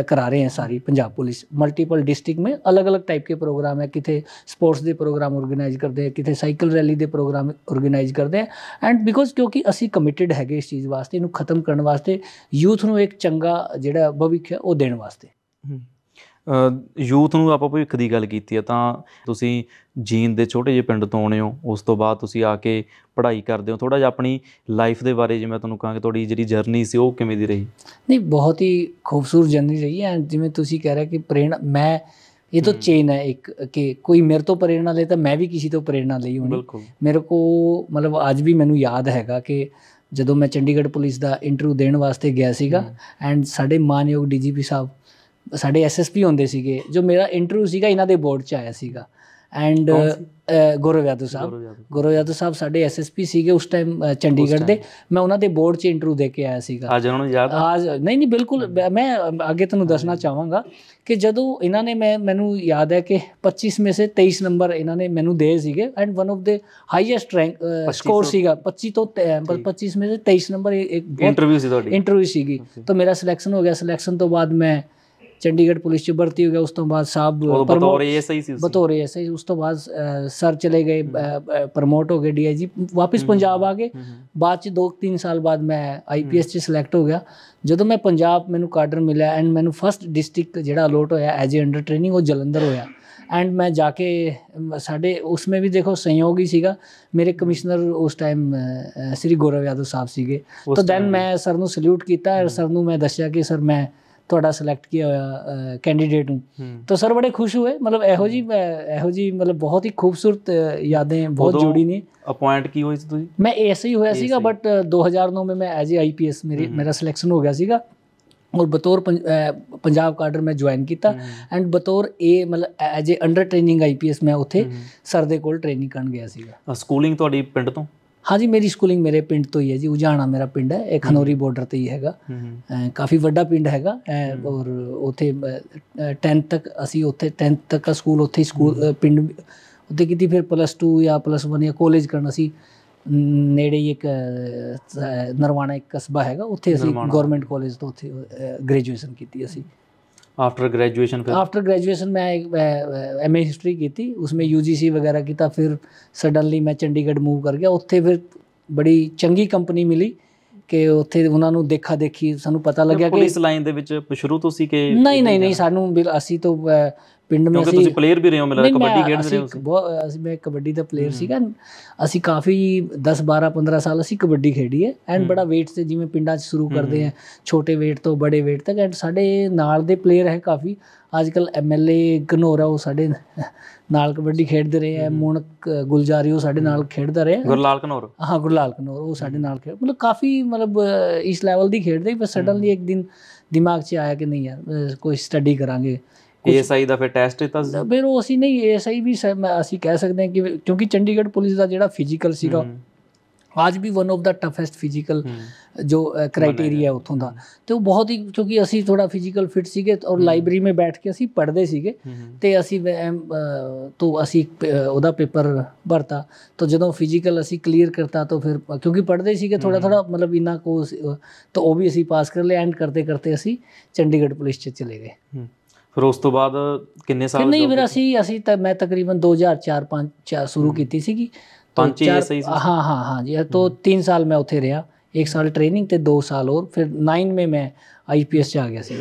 ਕਰਾ ਰਹੇ ਹਾਂ ਸਾਰੀ ਪੰਜਾਬ ਪੁਲਿਸ ਮਲਟੀਪਲ ਡਿਸਟ੍ਰਿਕਟ ਮੇ ਅਲੱਗ-ਅਲੱਗ ਟਾਈਪ ਕੇ ਪ੍ਰੋਗਰਾਮ ਹੈ ਕਿਥੇ ਸਪੋਰਟਸ ਦੇ ਪ੍ਰੋਗਰਾਮ ਆਰਗੇਨਾਈਜ਼ ਕਰਦੇ ਹੈ ਕਿਥੇ ਸਾਈਕਲ ਰੈਲੀ ਦੇ ਪ੍ਰੋਗਰਾਮ ਆਰਗੇਨਾਈਜ਼ ਕਰਦੇ ਹੈ ਐਂਡ ਬਿਕੋਜ਼ ਕਿਉਂਕਿ ਅਸੀਂ ਕਮਿਟਿਡ ਹੈਗੇ ਇਸ ਚੀਜ਼ ਵਾਸਤੇ ਇਹਨੂੰ ਖਤਮ ਕਰਨ ਵਾਸਤੇ ਯੂਥ ਨੂੰ ਇੱਕ ਚੰਗਾ ਜਿਹੜਾ ਭਵਿੱਖ ਹੈ ਉਹ ਦੇਣ ਵਾਸਤੇ ਯੂਥ ਨੂੰ ਆਪਾਂ ਭਵਿੱਖ ਦੀ ਗੱਲ ਕੀਤੀ ਆ ਤਾਂ ਤੁਸੀਂ ਜੀਨ ਦੇ ਛੋਟੇ ਜਿਹੇ ਪਿੰਡ ਤੋਂ ਆਉਣੇ ਹੋ ਉਸ ਤੋਂ ਬਾਅਦ ਤੁਸੀਂ ਆ ਕੇ ਪੜ੍ਹਾਈ ਕਰਦੇ ਹੋ ਥੋੜਾ ਜਿਹਾ ਆਪਣੀ ਲਾਈਫ ਦੇ ਬਾਰੇ ਜਿਵੇਂ ਤੁਹਾਨੂੰ ਕਹਾਂਗੇ ਤੁਹਾਡੀ ਜਿਹੜੀ ਜਰਨੀ ਸੀ ਉਹ ਕਿਵੇਂ ਦੀ ਰਹੀ ਨਹੀਂ ਬਹੁਤ ਹੀ ਖੂਬਸੂਰਤ ਜਰਨੀ ਰਹੀ ਹੈ ਜਿਵੇਂ ਤੁਸੀਂ ਕਹਿ ਰਹੇ ਕਿ ਪ੍ਰੇਰਣਾ ਮੈਂ ਇਹ ਤਾਂ ਚੇਨ ਹੈ ਇੱਕ ਕਿ ਕੋਈ ਮੇਰੇ ਤੋਂ ਪ੍ਰੇਰਣਾ ਲੈ ਤਾਂ ਮੈਂ ਵੀ ਕਿਸੇ ਤੋਂ ਪ੍ਰੇਰਣਾ ਲਈ ਹੋਣੀ ਮੇਰੇ ਕੋ ਮਤਲਬ ਅੱਜ ਵੀ ਮੈਨੂੰ ਯਾਦ ਹੈਗਾ ਕਿ ਜਦੋਂ ਮੈਂ ਚੰਡੀਗੜ੍ਹ ਪੁਲਿਸ ਦਾ ਇੰਟਰਵਿਊ ਦੇਣ ਵਾਸਤੇ ਗਿਆ ਸੀਗਾ ਐਂਡ ਸਾਡੇ ਮਾਨਯੋਗ ਡੀਜੀਪੀ ਸਾਹਿਬ ਸਾਡੇ ਐਸਐਸਪੀ ਹੁੰਦੇ ਸੀਗੇ ਜੋ ਮੇਰਾ ਇੰਟਰਵਿਊ ਸੀਗਾ ਇਹਨਾਂ ਦੇ ਬੋਰਡ 'ਚ ਆਇਆ ਸੀਗਾ ਐਂਡ ਗੁਰੂ ਯਾਦਵ ਸਾਹਿਬ ਗੁਰੂ ਯਾਦਵ ਸਾਹਿਬ ਸਾਡੇ ਐਸਐਸਪੀ ਸੀਗੇ ਉਸ ਟਾਈਮ ਚੰਡੀਗੜ੍ਹ ਦੇ ਮੈਂ ਉਹਨਾਂ ਦੇ ਬੋਰਡ 'ਚ ਇੰਟਰਵਿਊ ਦੇ ਕੇ ਆਇਆ ਸੀਗਾ ਅੱਜ ਉਹਨਾਂ ਨੂੰ ਯਾਦ ਅੱਜ ਨਹੀਂ ਨਹੀਂ ਬਿਲਕੁਲ ਮੈਂ ਅੱਗੇ ਤੁਹਾਨੂੰ ਦੱਸਣਾ ਚਾਹਾਂਗਾ ਕਿ ਜਦੋਂ ਇਹਨਾਂ ਨੇ ਮੈਂ ਮੈਨੂੰ ਯਾਦ ਹੈ ਕਿ 25 ਮੇ ਸੇ 23 ਨੰਬਰ ਇਹਨਾਂ ਨੇ ਮੈਨੂੰ ਦੇ ਸੀਗੇ and one of the highest rank score ਸੀਗਾ 25 ਤੋਂ 25 ਮੇ ਸੇ 23 ਨੰਬਰ ਇੱਕ ਇੰਟਰਵਿਊ ਸੀ ਤੁਹਾਡੀ ਇੰਟਰਵਿਊ ਸੀਗੀ ਤਾਂ ਮੇਰਾ ਸਿਲੈਕਸ਼ਨ ਹੋ ਗਿਆ ਸਿਲੈਕਸ਼ਨ ਤੋਂ ਬਾਅਦ ਮੈਂ ਚੰਡੀਗੜ੍ਹ ਪੁਲਿਸ 'ਚ ਭਰਤੀ ਹੋ ਗਿਆ ਉਸ ਤੋਂ ਬਾਅਦ ਸਾਬ ਬਤੌਰ ਐਸਆਈ ਸੀ ਬਤੌਰ ਐਸਆਈ ਉਸ ਤੋਂ ਬਾਅਦ ਸਰ ਚਲੇ ਗਏ ਪ੍ਰਮੋਟ ਹੋ ਗਏ ਡੀਆਈਜੀ ਵਾਪਸ ਪੰਜਾਬ ਆ ਗਏ ਬਾਅਦ 'ਚ 2-3 ਸਾਲ ਬਾਅਦ ਮੈਂ ਆਈਪੀਐਸ 'ਚ ਸਿਲੈਕਟ ਹੋ ਗਿਆ ਜਦੋਂ ਮੈਂ ਪੰਜਾਬ ਮੈਨੂੰ ਕਾਡਰ ਮਿਲਿਆ ਐਂਡ ਮੈਨੂੰ ਫਰਸਟ ਡਿਸਟ੍ਰਿਕਟ ਜਿਹੜਾ ਅਲੋਟ ਹੋਇਆ ਐਜ਼ ਅ ਅੰਡਰ ਟ੍ਰੇਨਿੰਗ ਉਹ ਜਲੰਧਰ ਹੋਇਆ ਐਂਡ ਮੈਂ ਜਾ ਕੇ ਸਾਡੇ ਉਸਮੇ ਵੀ ਦੇਖੋ ਸਹਿਯੋਗ ਹੀ ਸੀਗਾ ਮੇਰੇ ਕਮਿਸ਼ਨਰ ਉਸ ਟਾਈਮ ਸ੍ਰੀ ਗੌਰਵ ਯਾਦਵ ਸਾਹਿਬ ਸੀਗੇ ਤਾਂ ਦੈਨ ਮੈਂ ਸਰ ਨੂੰ ਸਲੂਟ ਕੀਤਾ ਸਰ ਨੂੰ ਮੈਂ ਦੱਸਿਆ ਕਿ ਸਰ ਮੈਂ ਤੁਹਾਡਾ ਸਿਲੈਕਟ ਕੀਤਾ ਹੋਇਆ ਕੈਂਡੀਡੇਟ ਨੂੰ ਤਾਂ ਸਰ ਬੜੇ ਖੁਸ਼ ਹੋਏ ਮਤਲਬ ਇਹੋ ਜੀ ਇਹੋ ਜੀ ਮਤਲਬ ਬਹੁਤ ਹੀ ਖੂਬਸੂਰਤ ਯਾਦਾਂ ਬਹੁਤ ਜੁੜੀ ਨੇ ਅਪਾਇੰਟ ਕੀ ਹੋਈ ਸੀ ਤੁਸੀਂ ਮੈਂ ਐਸੇ ਹੀ ਹੋਇਆ ਸੀਗਾ ਬਟ 2009 ਮੈਂ ਐਜ਼ ਏ ਆਈਪੀਐਸ ਮੇਰੀ ਮੇਰਾ ਸਿਲੈਕਸ਼ਨ ਹੋ ਗਿਆ ਸੀਗਾ ਔਰ ਬਤੌਰ ਪੰਜਾਬ ਕਾਡਰ ਮੈਂ ਜੁਆਇਨ ਕੀਤਾ ਐਂਡ ਬਤੌਰ ਏ ਮਤਲਬ as a under training IPS ਮੈਂ ਉੱਥੇ ਸਰ ਦੇ ਕੋਲ ਟ੍ਰੇਨਿੰਗ ਕਰਨ ਗਿਆ ਸੀਗਾ ਸਕੂਲਿੰਗ ਤੁਹਾਡੀ ਪਿੰਡ ਤੋਂ ਹਾਂਜੀ ਮੇਰੀ ਸਕੂਲਿੰਗ ਮੇਰੇ ਪਿੰਡ ਤੋਂ ਹੀ ਹੈ ਜੀ ਉਜਾਣਾ ਮੇਰਾ ਪਿੰਡ ਹੈ ਇਹ ਖਨੋਰੀ ਬਾਰਡਰ ਤੇ ਹੀ ਹੈਗਾ ਕਾਫੀ ਵੱਡਾ ਪਿੰਡ ਹੈਗਾ ਔਰ ਉਥੇ 10th ਤੱਕ ਅਸੀਂ ਉਥੇ 10th ਤੱਕ ਦਾ ਸਕੂਲ ਉਥੇ ਹੀ ਸਕੂਲ ਪਿੰਡ ਉਥੇ ਕੀਤੀ ਫਿਰ ਪਲੱਸ 2 ਜਾਂ ਪਲੱਸ 1 ਜਾਂ ਕਾਲਜ ਕਰਨਾ ਸੀ ਨੇੜੇ ਹੀ ਇੱਕ ਨਰਵਾਣਾ ਇੱਕ ਕਸਬਾ ਹੈਗਾ ਉੱਥੇ ਅਸੀਂ ਗਵਰਨਮੈਂਟ ਕਾਲਜ ਤੋਂ ਉੱਥੇ ਗ੍ਰੈਜੂਏਸ਼ਨ ਕੀਤੀ ਅਸੀਂ ਆਫਟਰ ਗ੍ਰੈਜੂਏਸ਼ਨ ਫਿਰ ਆਫਟਰ ਗ੍ਰੈਜੂਏਸ਼ਨ ਮੈਂ ਐਮਏ ਹਿਸਟਰੀ ਕੀਤੀ ਉਸਮੇ ਯੂਜੀਸੀ ਵਗੈਰਾ ਕੀਤਾ ਫਿਰ ਸਡਨਲੀ ਮੈਂ ਚੰਡੀਗੜ੍ਹ ਮੂਵ ਕਰ ਗਿਆ ਉੱਥੇ ਫਿਰ ਬੜੀ ਚੰਗੀ ਕੰਪਨੀ ਮਿਲੀ ਕਿ ਉੱਥੇ ਉਹਨਾਂ ਨੂੰ ਦੇਖਾ ਦੇਖੀ ਸਾਨੂੰ ਪਤਾ ਲੱਗਿਆ ਕਿ ਪੁਲਿਸ ਲਾਈਨ ਦੇ ਵਿੱਚ ਸ਼ੁਰੂ ਤੋਂ ਸੀ ਕਿ ਨਹੀਂ ਨਹੀਂ ਨਹੀਂ ਸਾਨੂੰ ਅਸੀਂ ਤੋਂ ਪਿੰਡ ਮੇਂ ਅਸੀਂ ਤੁਸੀਂ ਪਲੇਅਰ ਵੀ ਰਹੇ ਹੋ ਮੇਰਾ ਕਬੱਡੀ ਖੇਡਦੇ ਰਹੇ ਹੋ ਬਹੁਤ ਅਸੀਂ ਮੈਂ ਕਬੱਡੀ ਦਾ ਪਲੇਅਰ ਸੀਗਾ ਅਸੀਂ ਕਾਫੀ 10 12 15 ਸਾਲ ਅਸੀਂ ਕਬੱਡੀ ਖੇਡੀ ਹੈ ਐਂਡ ਬੜਾ weight ਤੇ ਜਿਵੇਂ ਪਿੰਡਾਂ 'ਚ ਸ਼ੁਰੂ ਕਰਦੇ ਆ ਛੋਟੇ weight ਤੋਂ ਬੜੇ weight ਤੱਕ ਐਂਡ ਸਾਡੇ ਨਾਲ ਦੇ ਪਲੇਅਰ ਹੈ ਕਾਫੀ ਅੱਜ ਕੱਲ ਐਮਐਲਏ ਘਨੋਰਾ ਉਹ ਸਾਡੇ ਨਾਲ ਕਬੱਡੀ ਖੇਡਦੇ ਰਹੇ ਆ ਮੋਨਕ ਗੁਲਜਾਰੀ ਉਹ ਸਾਡੇ ਨਾਲ ਖੇਡਦਾ ਰਿਹਾ ਗੁਰਲਾਲ ਘਨੋਰ ਹਾਂ ਗੁਰਲਾਲ ਘਨੋਰ ਉਹ ਸਾਡੇ ਨਾਲ ਖੇਡ ਮਤਲਬ ਕਾਫੀ ਮਤਲਬ ਇਸ ਲੈਵਲ ਦੀ ਖੇਡਦੇ ਪਰ ਸਡਨਲੀ ਇੱਕ ਦਿਨ ਦਿਮਾਗ 'ਚ ਆਇਆ ਕਿ ਨਹੀਂ ਯਾਰ ਕੋਈ ਸਟੱਡੀ ਕਰਾਂਗੇ ਏਐਸਆਈ ਦਾ ਫਿਰ ਟੈਸਟ ਤਾਂ ਸੀ ਫਿਰ ਉਹ ਅਸੀਂ ਨਹੀਂ ਏਐਸਆਈ ਵੀ ਅਸੀਂ ਕਹਿ ਸਕਦੇ ਹਾਂ ਕਿ ਕਿਉਂਕਿ ਚੰਡੀਗੜ੍ਹ ਪੁਲਿਸ ਦਾ ਜਿਹੜਾ ਫਿਜ਼ੀਕਲ ਸੀਗਾ ਅੱਜ ਵੀ one of the toughest physical ਜੋ ਕ੍ਰਾਈਟੇਰੀਆ ਉਥੋਂ ਦਾ ਤੇ ਉਹ ਬਹੁਤ ਹੀ ਕਿਉਂਕਿ ਅਸੀਂ ਥੋੜਾ ਫਿਜ਼ੀਕਲ ਫਿਟ ਸੀਗੇ ਔਰ ਲਾਇਬ੍ਰੇਰੀ ਮੇ ਬੈਠ ਕੇ ਅਸੀਂ ਪੜ੍ਹਦੇ ਸੀਗੇ ਤੇ ਅਸੀਂ ਤੋਂ ਅਸੀਂ ਉਹਦਾ ਪੇਪਰ ਭਰਤਾ ਤਾਂ ਜਦੋਂ ਫਿਜ਼ੀਕਲ ਅਸੀਂ ਕਲੀਅਰ ਕਰਤਾ ਤਾਂ ਫਿਰ ਕਿਉਂਕਿ ਪੜ੍ਹਦੇ ਸੀਗੇ ਥੋੜਾ ਥੋੜਾ ਮਤਲਬ ਇਨਾ ਕੋਸ ਤਾਂ ਉਹ ਵੀ ਅਸੀਂ ਪਾਸ ਕਰ ਲਏ ਐਂਡ ਕਰਦੇ ਕਰਦੇ ਅਸੀਂ ਚੰਡੀਗੜ੍ਹ ਪੁਲਿਸ 'ਚ ਚਲੇ ਗਏ ਫਿਰ ਉਸ ਤੋਂ ਬਾਅਦ ਕਿੰਨੇ ਸਾਲ ਨਹੀਂ ਫਿਰ ਅਸੀਂ ਅਸੀਂ ਤਾਂ ਮੈਂ ਤਕਰੀਬਨ 2004 5 ਸ਼ੁਰੂ ਕੀਤੀ ਸੀਗੀ ਪੰਜ ਸਹੀ ਸੀ ਹਾਂ ਹਾਂ ਹਾਂ ਜੀ ਤੋਂ 3 ਸਾਲ ਮੈਂ ਉੱਥੇ ਰਿਹਾ 1 ਸਾਲ ਟ੍ਰੇਨਿੰਗ ਤੇ 2 ਸਾਲ ਹੋਰ ਫਿਰ 9 ਮੇ ਮੈਂ ਆਈਪੀਐਸ ਚ ਆ ਗਿਆ ਸੀ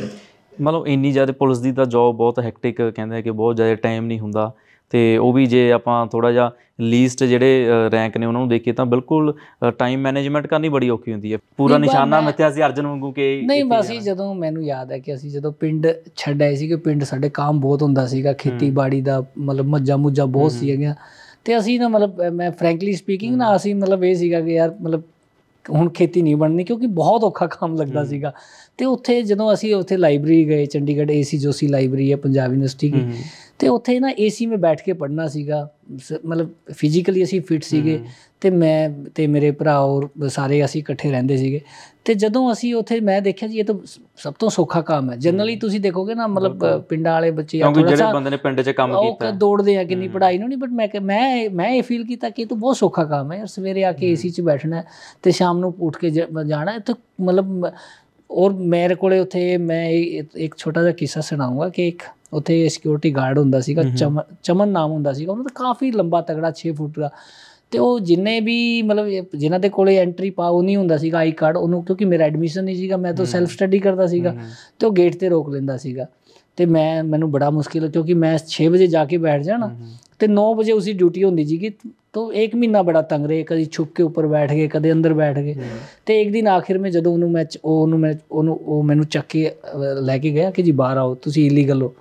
ਮਤਲਬ ਇੰਨੀ ਜ਼ਿਆਦਾ ਪੁਲਿਸ ਦੀ ਤਾਂ ਜੌਬ ਬਹੁਤ ਹੈਕਟਿਕ ਕਹਿੰਦੇ ਕਿ ਬਹੁਤ ਜ਼ਿਆਦਾ ਟਾਈਮ ਨਹੀਂ ਹੁੰਦਾ ਤੇ ਉਹ ਵੀ ਜੇ ਆਪਾਂ ਥੋੜਾ ਜਿਹਾ ਲੀਸਟ ਜਿਹੜੇ ਰੈਂਕ ਨੇ ਉਹਨਾਂ ਨੂੰ ਦੇਖੀਏ ਤਾਂ ਬਿਲਕੁਲ ਟਾਈਮ ਮੈਨੇਜਮੈਂਟ ਕਰਨੀ ਬੜੀ ਔਖੀ ਹੁੰਦੀ ਹੈ ਪੂਰਾ ਨਿਸ਼ਾਨਾ ਮਿੱਥਿਆ ਸੀ ਅਰਜਨ ਵਾਂਗੂ ਕਿ ਨਹੀਂ ਬਸ ਹੀ ਜਦੋਂ ਮੈਨੂੰ ਯਾਦ ਹੈ ਕਿ ਅਸੀਂ ਜਦੋਂ ਪਿੰਡ ਛੱਡ ਆਏ ਸੀ ਕਿ ਪਿੰਡ ਸਾਡੇ ਕੰਮ ਬਹੁਤ ਹੁੰਦਾ ਸੀਗਾ ਖੇਤੀਬਾੜੀ ਦਾ ਮਤਲਬ ਮੱਝਾਂ ਮੁੱਝਾਂ ਬਹੁਤ ਸੀਗੀਆਂ ਤੇ ਅਸੀਂ ਨਾ ਮਤਲਬ ਮੈਂ ਫ੍ਰੈਂਕਲੀ ਸਪੀਕਿੰਗ ਨਾ ਅਸੀਂ ਮਤਲਬ ਇਹ ਸੀਗਾ ਕਿ ਯਾਰ ਮਤਲਬ ਹੁਣ ਖੇਤੀ ਨਹੀਂ ਬਣਨੀ ਕਿਉਂਕਿ ਬਹੁਤ ਔਖਾ ਕੰਮ ਲੱਗਦਾ ਸੀਗਾ ਤੇ ਉੱਥੇ ਜਦੋਂ ਅਸੀਂ ਉੱਥੇ ਲਾਇਬ੍ਰੇਰੀ ਗਏ ਚੰਡੀਗੜ੍ਹ ਏਸੀ ਜੋਸੀ ਲਾਇਬ੍ਰੇਰੀ ਹੈ ਪੰਜਾਬ ਯੂਨੀਵਰਸਿਟੀ ਦੀ ਤੇ ਉੱਥੇ ਨਾ ਏਸੀ ਵਿੱਚ ਬੈਠ ਕੇ ਪੜਨਾ ਸੀਗਾ ਮਤਲਬ ਫਿਜ਼ੀਕਲੀ ਅਸੀਂ ਫਿਟ ਸੀਗੇ ਤੇ ਮੈਂ ਤੇ ਮੇਰੇ ਭਰਾ ਔਰ ਸਾਰੇ ਅਸੀਂ ਇਕੱਠੇ ਰਹਿੰਦੇ ਸੀਗੇ ਤੇ ਜਦੋਂ ਅਸੀਂ ਉੱਥੇ ਮੈਂ ਦੇਖਿਆ ਜੀ ਇਹ ਤਾਂ ਸਭ ਤੋਂ ਸੌਖਾ ਕੰਮ ਹੈ ਜਨਰਲੀ ਤੁਸੀਂ ਦੇਖੋਗੇ ਨਾ ਮਤਲਬ ਪਿੰਡਾਂ ਵਾਲੇ ਬੱਚੇ ਆ ਥੋੜਾ ਜਿਹੜੇ ਬੰਦੇ ਨੇ ਪਿੰਡ 'ਚ ਕੰਮ ਕੀਤਾ ਉਹ ਦੌੜਦੇ ਆ ਕਿੰਨੀ ਪੜ੍ਹਾਈ ਨੂੰ ਨਹੀਂ ਬਟ ਮੈਂ ਮੈਂ ਮੈਂ ਇਹ ਫੀਲ ਕੀਤਾ ਕਿ ਇਹ ਤਾਂ ਬਹੁਤ ਸੌਖਾ ਕੰਮ ਹੈ ਸਵੇਰੇ ਆ ਕੇ ਏਸੀ 'ਚ ਬੈਠਣਾ ਤੇ ਸ਼ਾਮ ਨੂੰ ਉੱਠ ਕੇ ਜਾਣਾ ਤਾਂ ਮਤਲਬ ਔਰ ਮੇਰੇ ਕੋਲੇ ਉੱਥੇ ਮੈਂ ਇੱਕ ਛੋਟਾ ਜਿਹਾ ਕਿੱਸਾ ਸੁਣਾਉਂਗਾ ਕਿ ਇੱਕ ਉੱਥੇ ਸਿਕਿਉਰਿਟੀ ਗਾਰਡ ਹੁੰਦਾ ਸੀਗਾ ਚਮਨ ਨਾਮ ਹੁੰਦਾ ਸੀਗਾ ਉਹਨਾਂ ਦਾ ਕਾਫੀ ਲੰਬਾ ਤਗੜਾ 6 ਫੁੱਟ ਦਾ ਤੇ ਉਹ ਜਿੰਨੇ ਵੀ ਮਤਲਬ ਜਿਨ੍ਹਾਂ ਦੇ ਕੋਲੇ ਐਂਟਰੀ ਪਾਉ ਨਹੀਂ ਹੁੰਦਾ ਸੀਗਾ ਆਈ ਕਾਰਡ ਉਹਨੂੰ ਕਿਉਂਕਿ ਮੇਰਾ ਐਡਮਿਸ਼ਨ ਨਹੀਂ ਸੀਗਾ ਮੈਂ ਤਾਂ ਸੈਲਫ ਸਟੱਡੀ ਕਰਦਾ ਸੀਗਾ ਤੇ ਉਹ ਗੇਟ ਤੇ ਰੋਕ ਲੈਂਦਾ ਸੀਗਾ ਤੇ ਮੈਂ ਮੈਨੂੰ ਬੜਾ ਮੁਸ਼ਕਿਲ ਕਿਉਂਕਿ ਮੈਂ 6 ਵਜੇ ਜਾ ਕੇ ਬੈਠ ਜਾਣਾ ਤੇ 9 ਵਜੇ ਉਸੇ ਡਿਊਟੀ ਹੁੰਦੀ ਜੀ ਕਿ ਤੋ ਇੱਕ ਮਹੀਨਾ ਬੜਾ ਤੰਗ ਰਹੇ ਕਦੀ ਛੁਪ ਕੇ ਉੱਪਰ ਬੈਠ ਗਏ ਕਦੇ ਅੰਦਰ ਬੈਠ ਗਏ ਤੇ ਇੱਕ ਦਿਨ ਆਖਿਰ ਮੇ ਜਦੋਂ ਉਹਨੂੰ ਮੈਂ ਉਹਨੂੰ ਮੈਂ ਉਹਨੂੰ ਉਹ ਮੈਨੂੰ ਚੱਕ ਕੇ ਲੈ ਕੇ ਗਿਆ ਕਿ ਜੀ ਬਾਹਰ ਆਓ ਤੁਸੀਂ ਇਲੀਗਲ ਹੋ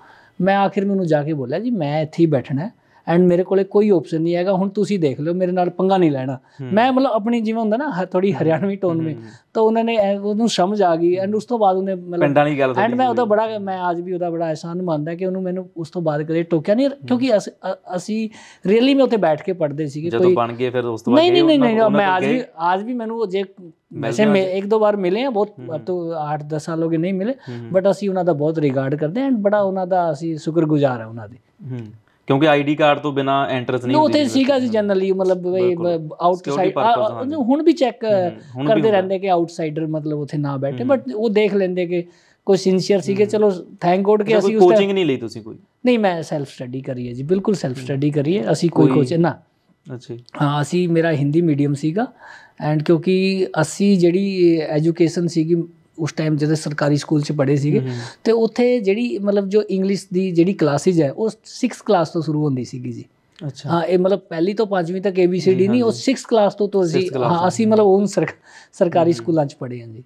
ਮੈਂ ਆਖਿਰ ਮੈਨੂੰ ਜਾ ਕੇ ਬੋਲਿਆ ਜੀ ਮੈਂ ਇੱਥੇ ਹੀ ਬੈਠਣਾ ਐਂਡ ਮੇਰੇ ਕੋਲੇ ਕੋਈ ਆਪਸ਼ਨ ਨਹੀਂ ਹੈਗਾ ਹੁਣ ਤੁਸੀਂ ਦੇਖ ਲਓ ਮੇਰੇ ਨਾਲ ਪੰਗਾ ਨਹੀਂ ਲੈਣਾ ਮੈਂ ਮਤਲਬ ਆਪਣੀ ਜਿਵੇਂ ਹੁੰਦਾ ਨਾ ਥੋੜੀ ਹਰਿਆਣਵੀ ਟੋਨ ਵਿੱਚ ਤਾਂ ਉਹਨਾਂ ਨੇ ਉਹਨੂੰ ਸਮਝ ਆ ਗਈ ਐਂਡ ਉਸ ਤੋਂ ਬਾਅਦ ਉਹਨੇ ਮਤਲਬ ਪਿੰਡਾਂ ਦੀ ਗੱਲ ਐਂਡ ਮੈਂ ਉਹਦਾ ਬੜਾ ਮੈਂ ਅੱਜ ਵੀ ਉਹਦਾ ਬੜਾ ਅਹਿਸਾਨ ਮੰਨਦਾ ਕਿ ਉਹਨੂੰ ਮੈਨੂੰ ਉਸ ਤੋਂ ਬਾਅਦ ਕਦੇ ਟੋਕਿਆ ਨਹੀਂ ਕਿਉਂਕਿ ਅਸੀਂ ਰੀਅਲੀ ਮੈਂ ਉੱਥੇ ਬੈਠ ਕੇ ਪੜਦੇ ਸੀਗੇ ਕੋਈ ਜਦੋਂ ਬਣ ਗਏ ਫਿਰ ਉਸ ਤੋਂ ਬਾਅਦ ਨਹੀਂ ਨਹੀਂ ਨਹੀਂ ਮੈਂ ਅੱਜ ਵੀ ਅੱਜ ਵੀ ਮੈਨੂੰ ਉਹ ਜੇ ਵੈਸੇ ਮੈਂ ਇੱਕ ਦੋ ਵਾਰ ਮਿਲੇ ਆ ਬਹੁਤ ਤੋਂ 8-10 ਸਾਲ ਹੋ ਗਏ ਨਹੀਂ ਮਿਲੇ ਬਟ ਅਸੀਂ ਉਹਨਾਂ ਦਾ ਬਹੁਤ ਰਿਗਾਰਡ ਕਰਦੇ ਐਂਡ ਬੜਾ ਉਹਨਾਂ ਦਾ ਅਸੀਂ ਸ਼ੁਕਰਗੁਜ਼ਾਰ ਆ ਉਹਨਾਂ ਦੇ ਕਿਉਂਕਿ ਆਈਡੀ ਕਾਰਡ ਤੋਂ ਬਿਨਾ ਐਂਟਰਸ ਨਹੀਂ ਹੁੰਦੀ ਉੱਥੇ ਸੀਗਾ ਸੀ ਜਨਰਲੀ ਮਤਲਬ ਆਊਟਸਾਈਡ ਹੁਣ ਵੀ ਚੈੱਕ ਕਰਦੇ ਰਹਿੰਦੇ ਕਿ ਆਊਟਸਾਈਡਰ ਮਤਲਬ ਉੱਥੇ ਨਾ ਬੈਠੇ ਬਟ ਉਹ ਦੇਖ ਲੈਂਦੇ ਕਿ ਕੋਈ ਸਿਨਸੀਅਰ ਸੀਗੇ ਚਲੋ ਥੈਂਕ ਗੋਡ ਕਿ ਅਸੀਂ ਉਸ ਕੋਚਿੰਗ ਨਹੀਂ ਲਈ ਤੁਸੀਂ ਕੋਈ ਨਹੀਂ ਮੈਂ ਸੈਲਫ ਸਟੱਡੀ ਕਰੀ ਹੈ ਜੀ ਬਿਲਕੁਲ ਸੈਲਫ ਸਟੱਡੀ ਕਰੀ ਹੈ ਅਸੀਂ ਕੋਈ ਕੋਚ ਨਾ ਅੱਛਾ ਹਾਂ ਅਸੀਂ ਮੇਰਾ ਹਿੰਦੀ ਮੀਡੀਅਮ ਸੀਗਾ ਐਂਡ ਕਿਉਂਕਿ ਅਸੀਂ ਜਿਹੜੀ ਐਜੂਕੇਸ਼ਨ ਸੀਗੀ ਉਸ ਟਾਈਮ ਜਦੋਂ ਸਰਕਾਰੀ ਸਕੂਲ 'ਚ ਪੜ੍ਹੇ ਸੀਗੇ ਤੇ ਉੱਥੇ ਜਿਹੜੀ ਮਤਲਬ ਜੋ ਇੰਗਲਿਸ਼ ਦੀ ਜਿਹੜੀ ਕਲਾਸਿਸ ਹੈ ਉਹ 6th ਕਲਾਸ ਤੋਂ ਸ਼ੁਰੂ ਹੁੰਦੀ ਸੀਗੀ ਜੀ ਅੱਛਾ ਹਾਂ ਇਹ ਮਤਲਬ ਪਹਿਲੀ ਤੋਂ 5ਵੀਂ ਤੱਕ ABCD ਨਹੀਂ ਉਹ 6th ਕਲਾਸ ਤੋਂ ਤੋਂ ਅਸੀਂ ਹਾਂ ਅਸੀਂ ਮਤਲਬ ਉਹਨ ਸਰਕਾਰੀ ਸਕੂਲਾਂ 'ਚ ਪੜ੍ਹੇ ਹਾਂ ਜੀ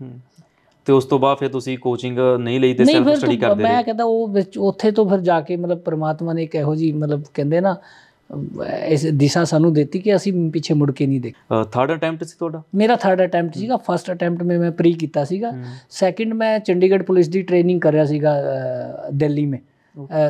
ਤੇ ਉਸ ਤੋਂ ਬਾਅਦ ਫਿਰ ਤੁਸੀਂ ਕੋਚਿੰਗ ਨਹੀਂ ਲਈ ਤੇ ਸੈਲਫ ਸਟੱਡੀ ਕਰਦੇ ਰਹੇ ਮੈਂ ਕਹਿੰਦਾ ਉਹ ਵਿੱਚ ਉੱਥੇ ਤੋਂ ਫਿਰ ਜਾ ਕੇ ਮਤਲਬ ਪ੍ਰਮਾਤਮਾ ਨੇ ਇੱਕ ਇਹੋ ਜੀ ਮਤਲਬ ਕਹਿੰਦੇ ਨਾ ਇਸ ਦਿਸ਼ਾ ਸਾਨੂੰ ਦਿੱਤੀ ਕਿ ਅਸੀਂ ਪਿੱਛੇ ਮੁੜ ਕੇ ਨਹੀਂ ਦੇਖ ਥਰਡ ਅਟੈਂਪਟ ਸੀ ਤੁਹਾਡਾ ਮੇਰਾ ਥਰਡ ਅਟੈਂਪਟ ਸੀਗਾ ਫਰਸਟ ਅਟੈਂਪਟ ਮੇ ਮੈਂ ਪ੍ਰੀ ਕੀਤਾ ਸੀਗਾ ਸੈਕਿੰਡ ਮੈਂ ਚੰਡੀਗੜ੍ਹ ਪੁਲਿਸ ਦੀ ਟ੍ਰੇਨਿੰਗ ਕਰ ਰਿਹਾ ਸੀਗਾ ਦਿੱਲੀ ਮੇ